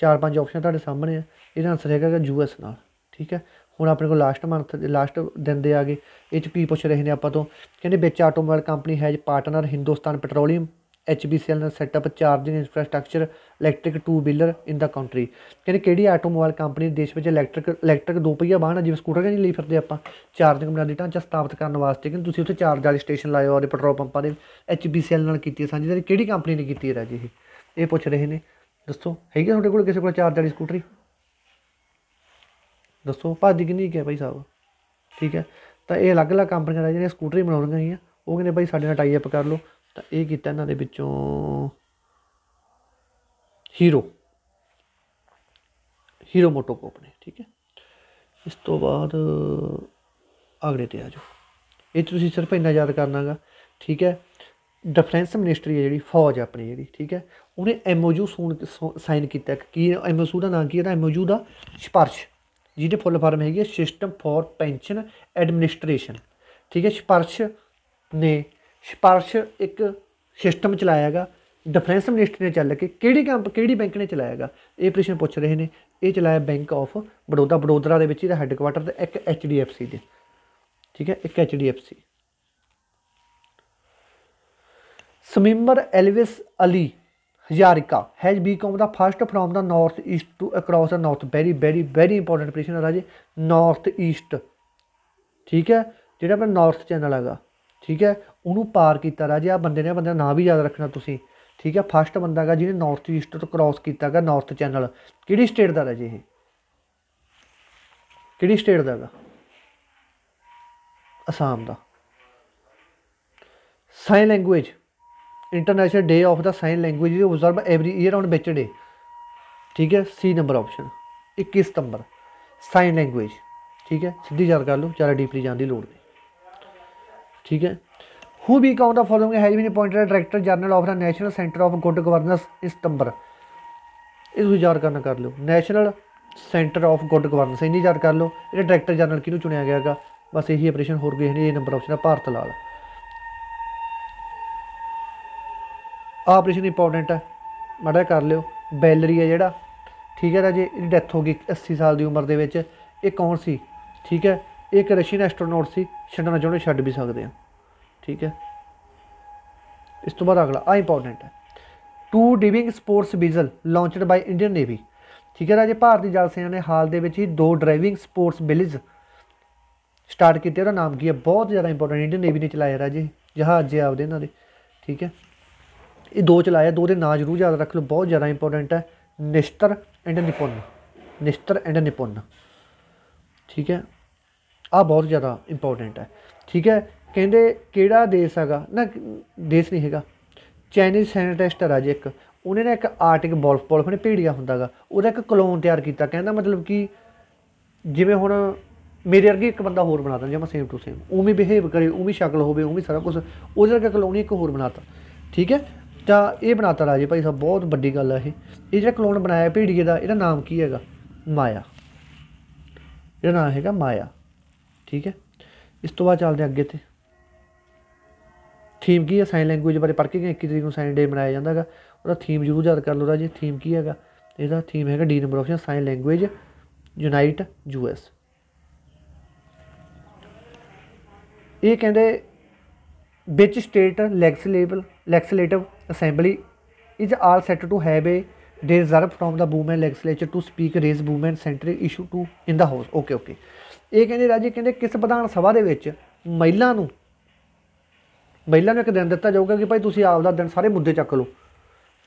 ਚਾਰ ਪੰਜ ਆਪਸ਼ਨ ਤੁਹਾਡੇ ਸਾਹਮਣੇ ਆ ਇਹਦਾ ਆਨਸਰ ਹੈਗਾ ਯੂਐਸ ਨਾਲ ਠੀਕ ਹੈ ਹੁਣ ਆਪਣੇ ਕੋਲ ਲਾਸਟ ਮੰਥ ਲਾਸਟ ਦਿਨ ਦੇ ਆ ਗਏ ਇਹ ਚ ਕੀ ਪੁੱਛ ਰਹੇ ਨੇ ਆਪਾਂ ਤੋਂ ਕਹਿੰਦੇ which automobile company has partner Hindustan petroleum HBCL ਨੇ set up charging infrastructure electric two wheeler in the country ਕਹਿੰਦੇ ਕਿਹੜੀ ਆਟੋਮੋਬਾਈਲ ਕੰਪਨੀ ਦੇਸ਼ ਵਿੱਚ ਇਲੈਕਟ੍ਰਿਕ ਇਲੈਕਟ੍ਰਿਕ ਦੋ ਪਹੀਆ ਵਾਹਨ ਜਿਵੇਂ ਸਕੂਟਰ ਕਹਿੰਦੇ ਲਈ ਫਿਰਦੇ ਆਪਾਂ ਚਾਰਜਿੰਗ ਬਣਾ ਬੁਨਿਆਦੀ ਢਾਂਚਾ ਸਥਾਪਿਤ ਕਰਨ ਵਾਸਤੇ ਕਿ ਤੁਸੀਂ ਉੱਥੇ ਚਾਰਜ ਵਾਲੀ ਸਟੇਸ਼ਨ ਲਾਇਓ ਔਰ ਪੈਟਰੋਲ ਪੰਪਾਂ ਦੇ HBCL ਨਾਲ ਕੀਤੀ ਤੇ ਕਿਹੜੀ ਕੰਪਨੀ ਨੇ ਕੀਤੀ ਹੈ ਰਾਜੀ ਇਹ ਇਹ ਪੁੱਛ ਰਹੇ ਨੇ ਦੱਸੋ ਹੈਗੀ ਤੁਹਾਡੇ ਕੋਲ ਕਿਸੇ ਕੋਲ 440 ਸਕੂਟਰੀ ਦੱਸੋ ਭੱਜ ਕਿੰਨੀ ਕਿ ਹੈ ਭਾਈ ਸਾਹਿਬ ਠੀਕ ਹੈ ਤਾਂ ਇਹ ਅਲੱਗ-ਅਲੱਗ ਕੰਪਨੀਆਂ ਦਾ ਜਿਹੜੀਆਂ ਸਕੂਟਰੀ ਬਣਾਉਣੀਆਂ ਗਈਆਂ ਉਹ ਕਹਿੰਦੇ ਭਾਈ ਸਾਡੇ ਨਾਲ ਟਾਈ ਅਪ ਕਰ ਲਓ ਤਾਂ ਇਹ ਕੀਤਾ ਇਹਨਾਂ ਦੇ ਵਿੱਚੋਂ ਹੀਰੋ ਹੀਰੋ ਮੋਟੋ ਕੋਪ ਨੇ ਠੀਕ ਹੈ ਇਸ ਤੋਂ ਬਾਅਦ ਅਗਲੇ ਤੇ ਆ ਜਾਓ ਇਹ ਤੁਸੀਂ ਸਿਰਫ ਇੰਨਾ ਯਾਦ ਕਰਨਾਗਾ ਠੀਕ ਹੈ ਡਿਫੈਂਸ ਮਿਨਿਸਟਰੀ ਹੈ ਜਿਹੜੀ ਫੌਜ ਆਪਣੀ ਜਿਹੜੀ ਠੀਕ ਹੈ ਉਹਨੇ ਐਮਓਯੂ ਸਾਈਨ ਕੀਤਾ ਕਿ ਐਮਓਯੂ ਦਾ ਨਾਮ ਕੀ ਹੈ ਐਮਓਯੂ ਦਾ ਸਿਫਾਰਿਸ਼ ਜਿਹਦੇ ਫੁੱਲ ਫਾਰਮ ਹੈਗੀ ਹੈ ਸਿਸਟਮ ਫਾਰ ਪੈਨਸ਼ਨ ਐਡਮਿਨਿਸਟ੍ਰੇਸ਼ਨ ਠੀਕ ਹੈ ਸਿਫਾਰਿਸ਼ ਨੇ ਸਿਫਾਰਿਸ਼ ਇੱਕ ਸਿਸਟਮ ਚਲਾਇਆਗਾ ਡਿਫੈਂਸ ਮਿਨਿਸਟਰੀ ਨੇ ਚੱਲ ਕੇ ਕਿਹੜੀ ਕੰਪ ਕਿਹੜੀ ਬੈਂਕ ਨੇ ਚਲਾਇਆਗਾ ਇਹ ਪ੍ਰਸ਼ਨ ਪੁੱਛ ਰਹੇ ਨੇ ਇਹ ਚਲਾਇਆ ਬੈਂਕ ਆਫ ਬੜੋਦਾ ਬੜੋਦਰਾ ਦੇ ਵਿੱਚ ਇਹਦਾ ਹੈੱਡਕੁਆਟਰ ਤੇ ਇੱਕ ਐਚਡੀਐਫਸੀ ਦੇ ਠੀਕ ਹੈ ਇੱਕ ਐਚਡੀਐਫਸੀ ਸਮਿੰਬਰ Elvis Ali Hajarika has become the first from the north east to across the north very very important important ਹੈ ਰਾਜੇ ਨਾਰਥ ਈਸਟ ਠੀਕ ਹੈ ਜਿਹੜਾ ਆਪਣਾ ਨਾਰਥ ਚੈਨਲ ਹੈਗਾ ਠੀਕ ਹੈ ਉਹਨੂੰ ਪਾਰ ਕੀਤਾ ਰਾਜੇ ਆ ਬੰਦੇ ਨੇ ਬੰਦੇ ਦਾ ਨਾਂ ਵੀ ਯਾਦ ਰੱਖਣਾ ਤੁਸੀਂ ਠੀਕ ਹੈ ਫਰਸਟ ਬੰਦਾ ਹੈਗਾ ਜਿਹਨੇ ਨਾਰਥ ਈਸਟ ਤੋਂ ਕ੍ਰੋਸ ਕੀਤਾ ਹੈਗਾ ਨਾਰਥ ਚੈਨਲ ਕਿਹੜੀ ਸਟੇਟ ਦਾ ਰਾਜੇ ਇਹ ਕਿਹੜੀ ਸਟੇਟ ਦਾ ਹੈਗਾ ਅਸਾਮ ਦਾ sign language international day of the sign language is observe every year on which day ਠੀਕ ਹੈ ਸੀ ਨੰਬਰ ਆਪਸ਼ਨ 21 ਸਤੰਬਰ ਸਾਈਨ ਲੈਂਗੁਏਜ ਠੀਕ ਹੈ ਸਿੱਧੀ ਯਾਦ ਕਰ ਲਓ ਜ਼ਿਆਦਾ ਡੀਪਲੀ ਜਾਣ ਦੀ ਲੋੜ ਨਹੀਂ ਠੀਕ ਹੈ who be count the following has been appointed director general of the national centre of good governance ਇਸ ਸਤੰਬਰ ਇਹ ਤੁਸੀਂ ਯਾਦ ਕਰਨਾ ਕਰ ਲਓ national centre of good governance ਇੰਨੀ ਯਾਦ ਕਰ ਲਓ ਇਹਦਾ ਡਾਇਰੈਕਟਰ ਜਨਰਲ ਕਿਹਨੂੰ ਚੁਣਿਆ ਗਿਆ ਹੈਗਾ ਬਸ ਇਹੀ ਆਪਰੇਸ਼ਨ ਹੋਰ ਗਏ ਨੇ ਇਹ ਨੰਬਰ ਆਪਸ਼ਨ ਆ ਭਾਰਤ ਲਾਲ ਆਪਰੇਸ਼ਨ ਇੰਪੋਰਟੈਂਟ ਹੈ ਮੜਾ ਕਰ ਲਿਓ ਬੈਲਰੀ ਹੈ ਜਿਹੜਾ ਠੀਕ ਹੈ ਰਾਜੇ ਇਹਦੀ ਡੈਥ ਹੋ ਗਈ 80 ਸਾਲ ਦੀ ਉਮਰ ਦੇ ਵਿੱਚ ਇਹ ਕੌਣ ਸੀ ਠੀਕ ਹੈ ਇਹ ਇੱਕ ਰਸ਼ੀਅਨ ਐਸਟ੍ਰੋਨੌਟ ਸੀ ਛੱਡਣਾ ਚਾਹੁੰਦੇ ਛੱਡ ਵੀ ਸਕਦੇ ਆ ਠੀਕ ਹੈ ਇਸ ਤੋਂ ਬਾਅਦ ਅਗਲਾ ਆ ਇੰਪੋਰਟੈਂਟ ਹੈ two diving sports vessel launched by Indian navy ਠੀਕ ਹੈ ਰਾਜੇ ਭਾਰਤੀ ਜਲ ਸੈਨਾ ਨੇ ਹਾਲ ਦੇ ਵਿੱਚ ਹੀ ਦੋ ਡਰਾਈਵਿੰਗ ਸਪੋਰਟਸ ਵਿਲੇਜ ਸਟਾਰਟ ਕੀਤੇ ਉਹਦਾ ਨਾਮ ਕੀ ਹੈ ਬਹੁਤ ਜ਼ਿਆਦਾ ਇੰਪੋਰਟੈਂਟ ਇੰਡੀਅਨ ਨੇਵੀ ਨੇ ਚਲਾਇਆ ਰਾਜੇ ਜਹਾਜ਼ ਜੇ ਆਪਦੇ ਇਹਨਾਂ ਦੇ ਠੀਕ ਹੈ ਇਹ ਦੋ ਚਲਾਇਆ ਦੋ ਦੇ ਨਾਂ ਜ਼ਰੂਰ ਯਾਦ ਰੱਖ ਲਓ ਬਹੁਤ ਜ਼ਿਆਦਾ ਇੰਪੋਰਟੈਂਟ ਹੈ ਨਿਸ਼ਤਰ ਐਂਡ ਨਿਪੁੰਨ ਨਿਸ਼ਤਰ ਐਂਡ ਨਿਪੁੰਨ ਠੀਕ ਹੈ ਆ ਬਹੁਤ ਜ਼ਿਆਦਾ ਇੰਪੋਰਟੈਂਟ ਹੈ ਠੀਕ ਹੈ ਕਹਿੰਦੇ ਕਿਹੜਾ ਦੇਸ਼ ਹੈਗਾ ਨਾ ਦੇਸ਼ ਨਹੀਂ ਹੈਗਾ ਚਾਈਨੀਜ਼ ਸੈਨੇਟਿਸਟਰ ਆ ਜੇ ਇੱਕ ਉਹਨੇ ਨਾ ਇੱਕ ਆਰਟਿਕ ਬੋਲਫ ਬੋਲਫ ਨੇ ਭੇੜੀਆ ਹੁੰਦਾਗਾ ਉਹਦਾ ਇੱਕ ਕਲੋਨ ਤਿਆਰ ਕੀਤਾ ਕਹਿੰਦਾ ਮਤਲਬ ਕਿ ਜਿਵੇਂ ਹੁਣ ਮੇਰੇ ਵਰਗੇ ਇੱਕ ਬੰਦਾ ਹੋਰ ਬਣਾ ਦਿੰਦਾ ਜਿਵੇਂ ਸੇਮ ਟੂ ਸੇਮ ਉਵੇਂ ਬਿਹੇਵ ਕਰੇ ਉਵੇਂ ਸ਼ਕਲ ਹੋਵੇ ਉਵੇਂ ਸਾਰਾ ਕੁਝ ਉਹਦੇ ਵਰਗਾ ਕਲੋਨੀ ਇੱਕ ਹੋਰ ਬਣਾਤਾ ਠੀਕ ਹੈ ਜਾਂ ਇਹ ਬਣਾਤਾ ਰਾਜੇ ਭਾਈ ਸਾਹਿਬ ਬਹੁਤ ਵੱਡੀ ਗੱਲ ਹੈ ਇਹ ਇਹ ਜਿਹੜਾ ਕਲੋਨ ਬਣਾਇਆ ਭੇੜੀਏ ਦਾ ਇਹਦਾ ਨਾਮ ਕੀ ਹੈਗਾ ਮਾਇਆ ਇਹਦਾ ਨਾਮ ਹੈਗਾ ਮਾਇਆ ਠੀਕ ਹੈ ਇਸ ਤੋਂ ਬਾਅਦ ਚੱਲਦੇ ਅੱਗੇ ਤੇ ਥੀਮ ਕੀ ਹੈ ਸਾਈਨ ਲੈਂਗੁਏਜ ਬਾਰੇ ਪੜ੍ਹ ਕੇ ਗਏ 21 ਤਰੀਕ ਨੂੰ ਸਾਈਨ ਡੇ ਮਨਾਇਆ ਜਾਂਦਾ ਹੈਗਾ ਉਹਦਾ ਥੀਮ ਜ਼ਰੂਰ ਯਾਦ ਕਰ ਲਓ ਰਾਜੇ ਥੀਮ ਕੀ ਹੈਗਾ ਇਹਦਾ ਥੀਮ ਹੈਗਾ D number option sign language unite us ਇਹ ਕਹਿੰਦੇ which state legislative legislative assembly is all set to have a they from the women women to to raise raise women issue to in the house okay okay ਇਹ ਕਹਿੰਦੇ ਰਾਜੀ ਕਹਿੰਦੇ ਕਿਸ ਵਿਧਾਨ ਸਭਾ ਦੇ ਵਿੱਚ ਮਹਿਲਾ ਨੂੰ ਮਹਿਲਾ ਨੂੰ ਇੱਕ ਦਿਨ ਦਿੱਤਾ ਜਾਊਗਾ ਕਿ ਭਾਈ ਤੁਸੀਂ ਆਪ ਦਾ ਦਿਨ ਸਾਰੇ ਮੁੱਦੇ ਚੱਕ ਲਓ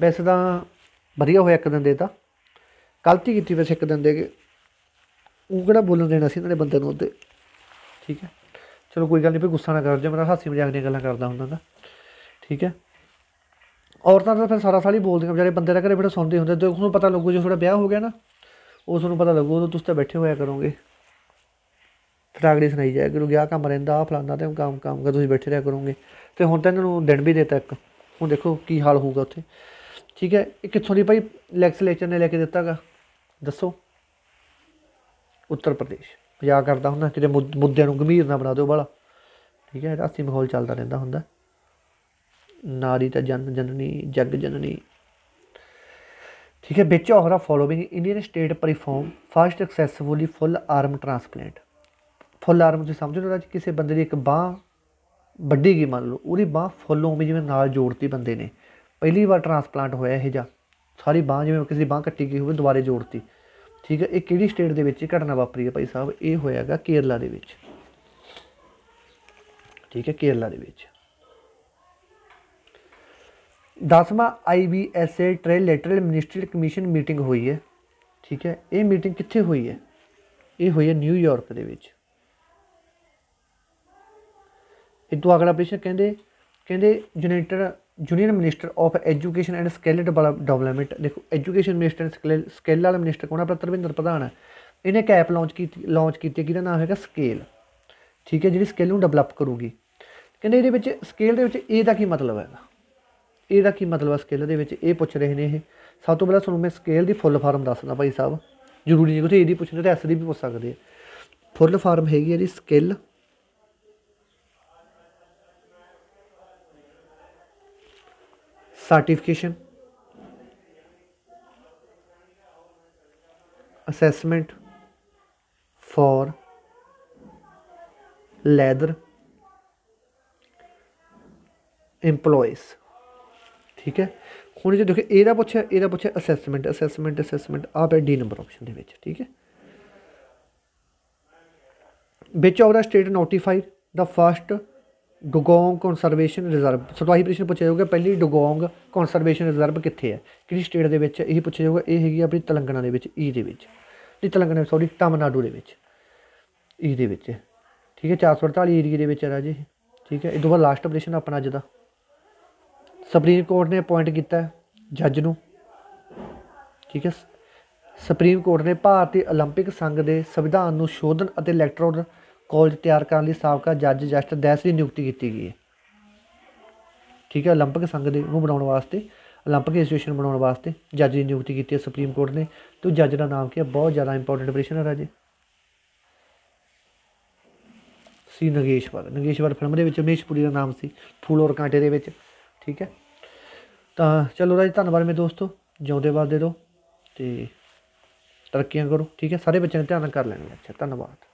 ਵੈਸੇ ਤਾਂ ਵਧੀਆ ਹੋਇਆ ਇੱਕ ਦਿਨ ਦੇਤਾ ਗਲਤੀ ਕੀਤੀ ਵੈਸੇ ਇੱਕ ਦਿਨ ਦੇ ਕੇ ਉਹ ਕਿਹੜਾ ਬੋਲਣ ਦੇਣਾ ਸੀ ਇਹਨਾਂ ਨੇ ਬੰਦੇ ਨੂੰ ਉੱਤੇ ਠੀਕ ਹੈ ਚਲੋ ਕੋਈ ਗੱਲ ਨਹੀਂ ਭਾਈ ਗੁੱਸਾ ਨਾ ਕਰ ਜੇ ਮੈਂ ਹਾਸੀ ਮਜ਼ਾਕ ਦੀਆਂ ਗੱਲਾਂ ਕਰਦਾ ਹੁੰਦਾ ਦਾ ਠੀਕ ਹੈ ਔਰਤਾਂ ਤਾਂ ਫਿਰ ਸਾਰਾ ਸਾਲ ਹੀ ਬੋਲਦੀਆਂ ਵਿਚਾਰੇ ਬੰਦੇ ਦਾ ਘਰੇ ਬੈਠੇ ਸੁਣਦੇ ਹੁੰਦੇ ਤੇ ਉਹਨੂੰ ਪਤਾ ਲੱਗੂ ਜੇ ਤੁਹਾਡਾ ਵਿਆਹ ਹੋ ਗਿਆ ਨਾ ਉਸ ਨੂੰ ਪਤਾ ਲੱਗੂ ਉਦੋਂ ਤੁਸੀਂ ਤਾਂ ਬੈਠੇ ਹੋਇਆ ਕਰੋਗੇ ਫਿਰ ਅਗਲੀ ਸੁਣਾਈ ਕਿ ਉਹ ਗਿਆ ਕੰਮ ਰਹਿੰਦਾ ਆ ਫਲਾਣਾ ਤੇ ਕੰਮ ਕੰਮ ਕਰ ਤੁਸੀਂ ਬੈਠੇ ਰਿਹਾ ਕਰੋਗੇ ਤੇ ਹੁਣ ਤਾਂ ਇਹਨਾਂ ਨੂੰ ਦਿਨ ਵੀ ਦੇਤਾ ਇੱਕ ਹੁਣ ਦੇਖੋ ਕੀ ਹਾਲ ਹੋਊਗਾ ਉੱਥੇ ਠੀਕ ਹੈ ਇਹ ਕਿੱਥੋਂ ਦੀ ਭਾਈ ਲੈਚਰ ਨੇ ਲੈ ਕੇ ਦਿੱਤਾਗਾ ਦੱਸੋ ਉੱਤਰ ਪ੍ਰਦੇਸ਼ ਪਿਆ ਕਰਦਾ ਹੁੰਦਾ ਕਿਤੇ ਮੁੱਦਿਆਂ ਨੂੰ ਗੰਭੀਰ ਨਾ ਬਣਾ ਦਿਓ ਬਾਲਾ ਠੀਕ ਹੈ ਇਹਦਾ ਅਸੀਂ ਮਾਹੌਲ ਚੱਲਦਾ ਰਹਿੰਦਾ ਹੁੰਦਾ ਨਾਰੀ ਤਾਂ ਜਨ ਜਨਨੀ ਜਗ ਜਨਨੀ ਠੀਕ ਹੈ ਵਿੱਚ ਔਹਰਾ following Indian state perform first successfully full arm transplant full arm ਤੁਸੀਂ ਸਮਝੋ ਨਾ ਕਿਸੇ ਬੰਦੇ ਦੀ ਇੱਕ ਬਾਹ ਵੱਡੀ ਗਈ ਮੰਨ ਲਓ ਉਹਦੀ ਬਾਹ ਫੁੱਲ ਉਵੇਂ ਜਿਵੇਂ ਨਾਲ ਜੋੜਤੀ ਬੰਦੇ ਨੇ ਪਹਿਲੀ ਵਾਰ ਟ੍ਰਾਂਸਪਲੈਂਟ ਹੋਇਆ ਇਹ ਜਾਂ ਸਾਰੀ ਬਾਹ ਜਿਵੇਂ ਕਿਸੇ ਬਾਹ ਕੱਟੀ ਗਈ ਹੋਵੇ ਦੁਬਾਰੇ ਜੋੜਤੀ ਠੀਕ ਹੈ ਇਹ ਕਿਹੜੀ ਸਟੇਟ ਦੇ ਵਿੱਚ ਘਟਨਾ ਵਾਪਰੀ ਹੈ ਭਾਈ ਸਾਹਿਬ ਇਹ ਹੋਇਆਗਾ ਕੇਰਲਾ ਦੇ ਵਿੱਚ ਠੀਕ ਹੈ ਕੇਰਲਾ ਦੇ ਵਿੱਚ 10ਵਾਂ IBSA trilateral ministerial commission meeting ਹੋਈ ਹੈ ਠੀਕ ਹੈ ਇਹ ਮੀਟਿੰਗ ਕਿੱਥੇ ਹੋਈ ਹੈ ਇਹ ਹੋਈ ਹੈ ਨਿਊਯਾਰਕ ਦੇ ਵਿੱਚ ਇਹ ਤੋਂ ਅਗਲਾ ਪ੍ਰਸ਼ਨ ਕਹਿੰਦੇ ਕਹਿੰਦੇ united junior minister of education and skill development ਦੇਖੋ ਐਜੂਕੇਸ਼ਨ ਮਿਨਿਸਟਰ ਐਂਡ ਸਕਿੱਲ ਵਾਲਾ ਮਿਨਿਸਟਰ ਕੋਣ ਆਪਣਾ ਧਰਮਿੰਦਰ ਪ੍ਰਧਾਨ ਇਹਨੇ ਕੈਪ ਲਾਂਚ ਕੀਤੀ ਲਾਂਚ ਕੀਤੀ ਕਿਹਦਾ ਨਾਮ ਹੈਗਾ ਸਕੇਲ ਠੀਕ ਹੈ ਜਿਹੜੀ ਸਕਿੱਲ ਨੂੰ ਡਿਵੈਲਪ ਕਰੂਗੀ ਕਹਿੰਦੇ ਇਹਦੇ ਵਿੱਚ ਸਕੇਲ ਦੇ ਵਿੱਚ ਏ ਦਾ ਕੀ ਮਤਲਬ ਹੈਗਾ ਇਹਦਾ ਕੀ ਮਤਲਬ ਹੈ ਸਕੇਲ ਦੇ ਵਿੱਚ ਇਹ ਪੁੱਛ ਰਹੇ ਨੇ ਇਹ ਸਭ ਤੋਂ ਪਹਿਲਾਂ ਤੁਹਾਨੂੰ ਮੈਂ ਸਕੇਲ ਦੀ ਫੁੱਲ ਫਾਰਮ ਦੱਸਦਾ ਭਾਈ ਸਾਹਿਬ ਜ਼ਰੂਰੀ ਨਹੀਂ ਕਿ ਤੁਸੀਂ ਇਹਦੀ ਪੁੱਛਣਾ ਤੇ ਐਸ ਦੀ ਵੀ ਪੁੱਛ ਸਕਦੇ ਫੁੱਲ ਫਾਰਮ ਹੈਗੀ ਹੈ ਜੀ scale certification assessment for leather employees ਠੀਕ ਹੈ ਹੁਣ ਜੇ ਦੇਖੋ ਇਹਦਾ ਪੁੱਛਿਆ ਇਹਦਾ ਪੁੱਛਿਆ ਅਸੈਸਮੈਂਟ ਅਸੈਸਮੈਂਟ ਅਸੈਸਮੈਂਟ ਆਪ ਹੈ ਡੀ ਨੰਬਰ ਆਪਸ਼ਨ ਦੇ ਵਿੱਚ ਠੀਕ ਹੈ which of the state notified the first dugong conservation reserve ਸਤਵਾਹੀ ਪ੍ਰਸ਼ਨ ਪੁੱਛਿਆ ਜਾਊਗਾ ਪਹਿਲੀ ਡੁਗੋਂਗ ਕਨਸਰਵੇਸ਼ਨ ਰਿਜ਼ਰਵ ਕਿੱਥੇ ਹੈ ਕਿਹੜੀ ਸਟੇਟ ਦੇ ਵਿੱਚ ਇਹ ਪੁੱਛਿਆ ਜਾਊਗਾ ਇਹ ਹੈਗੀ ਆਪਣੀ ਤਲੰਗਣਾ ਦੇ ਵਿੱਚ ਈ e ਦੇ ਵਿੱਚ ਨਹੀਂ ਤਲੰਗਣਾ ਸੌਰੀ ਤਾਮਿਲਨਾਡੂ ਦੇ ਵਿੱਚ ਈ e ਦੇ ਵਿੱਚ ਠੀਕ ਹੈ 448 ਏਰੀਆ ਦੇ ਵਿੱਚ ਹੈ ਰਾਜੇ ਠੀਕ ਹੈ ਇਹ ਤੋਂ ਬਾਅਦ ਲਾਸਟ ਆਪਰੇਸ਼ਨ ਆਪਣਾ ਅੱਜ ਦਾ ਸੁਪਰੀਮ ਕੋਰਟ ਨੇ ਅਪਾਇੰਟ ਕੀਤਾ ਜੱਜ ਨੂੰ ਠੀਕ ਹੈ ਸੁਪਰੀਮ ਕੋਰਟ ਨੇ ਭਾਰਤੀ 올림픽 ਸੰਘ ਦੇ ਸੰਵਿਧਾਨ ਨੂੰ ਸ਼ੋਧਨ ਅਤੇ ਇਲੈਕਟ੍ਰੋਨ ਕਾਲਜ ਤਿਆਰ ਕਰਨ ਲਈ ਸਾਬਕਾ ਜੱਜ ਜਸਟ ਦੈਸਰੀ ਦੀ ਨਿਯੁਕਤੀ ਕੀਤੀ ਗਈ ਹੈ ਠੀਕ ਹੈ 올림픽 ਸੰਘ ਦੇ ਨੂੰ ਬਣਾਉਣ ਵਾਸਤੇ 올림픽 ਐਸੋਸੀਏਸ਼ਨ ਬਣਾਉਣ ਵਾਸਤੇ ਜੱਜ ਦੀ ਨਿਯੁਕਤੀ ਕੀਤੀ ਹੈ ਸੁਪਰੀਮ ਕੋਰਟ ਨੇ ਤੇ ਜੱਜ ਦਾ ਨਾਮ ਕੀ ਹੈ ਬਹੁਤ ਜ਼ਿਆਦਾ ਇੰਪੋਰਟੈਂਟ ਪ੍ਰੈਸ਼ਨ ਹੈ ਰਾਜੇ ਸੀ ਨਗੇਸ਼ਵਰ ਨਗੇਸ਼ਵਰ ਫਿਲਮ ਦੇ ਵਿੱਚ ਮੇਸ਼ਪੁਰੀ ਦਾ ਨਾਮ ਸੀ ਫੂਲ ਔਰ ਕਾਂਟੇ ਦੇ ਵਿੱਚ ਠੀਕ ਹੈ ਤਾਂ ਚਲੋ ਰਾਜ ਧੰਨਵਾਦ ਮੇਰੇ ਦੋਸਤੋ ਜਿਉਂਦੇ ਦੇ ਦੋ ਤੇ ਤਰੱਕੀਆਂ ਕਰੋ ਠੀਕ ਹੈ ਸਾਰੇ ਬੱਚਿਆਂ ਨੇ ਧਿਆਨ ਕਰ ਲੈਣਗੇ ਅੱਛਾ ਧੰਨਵਾਦ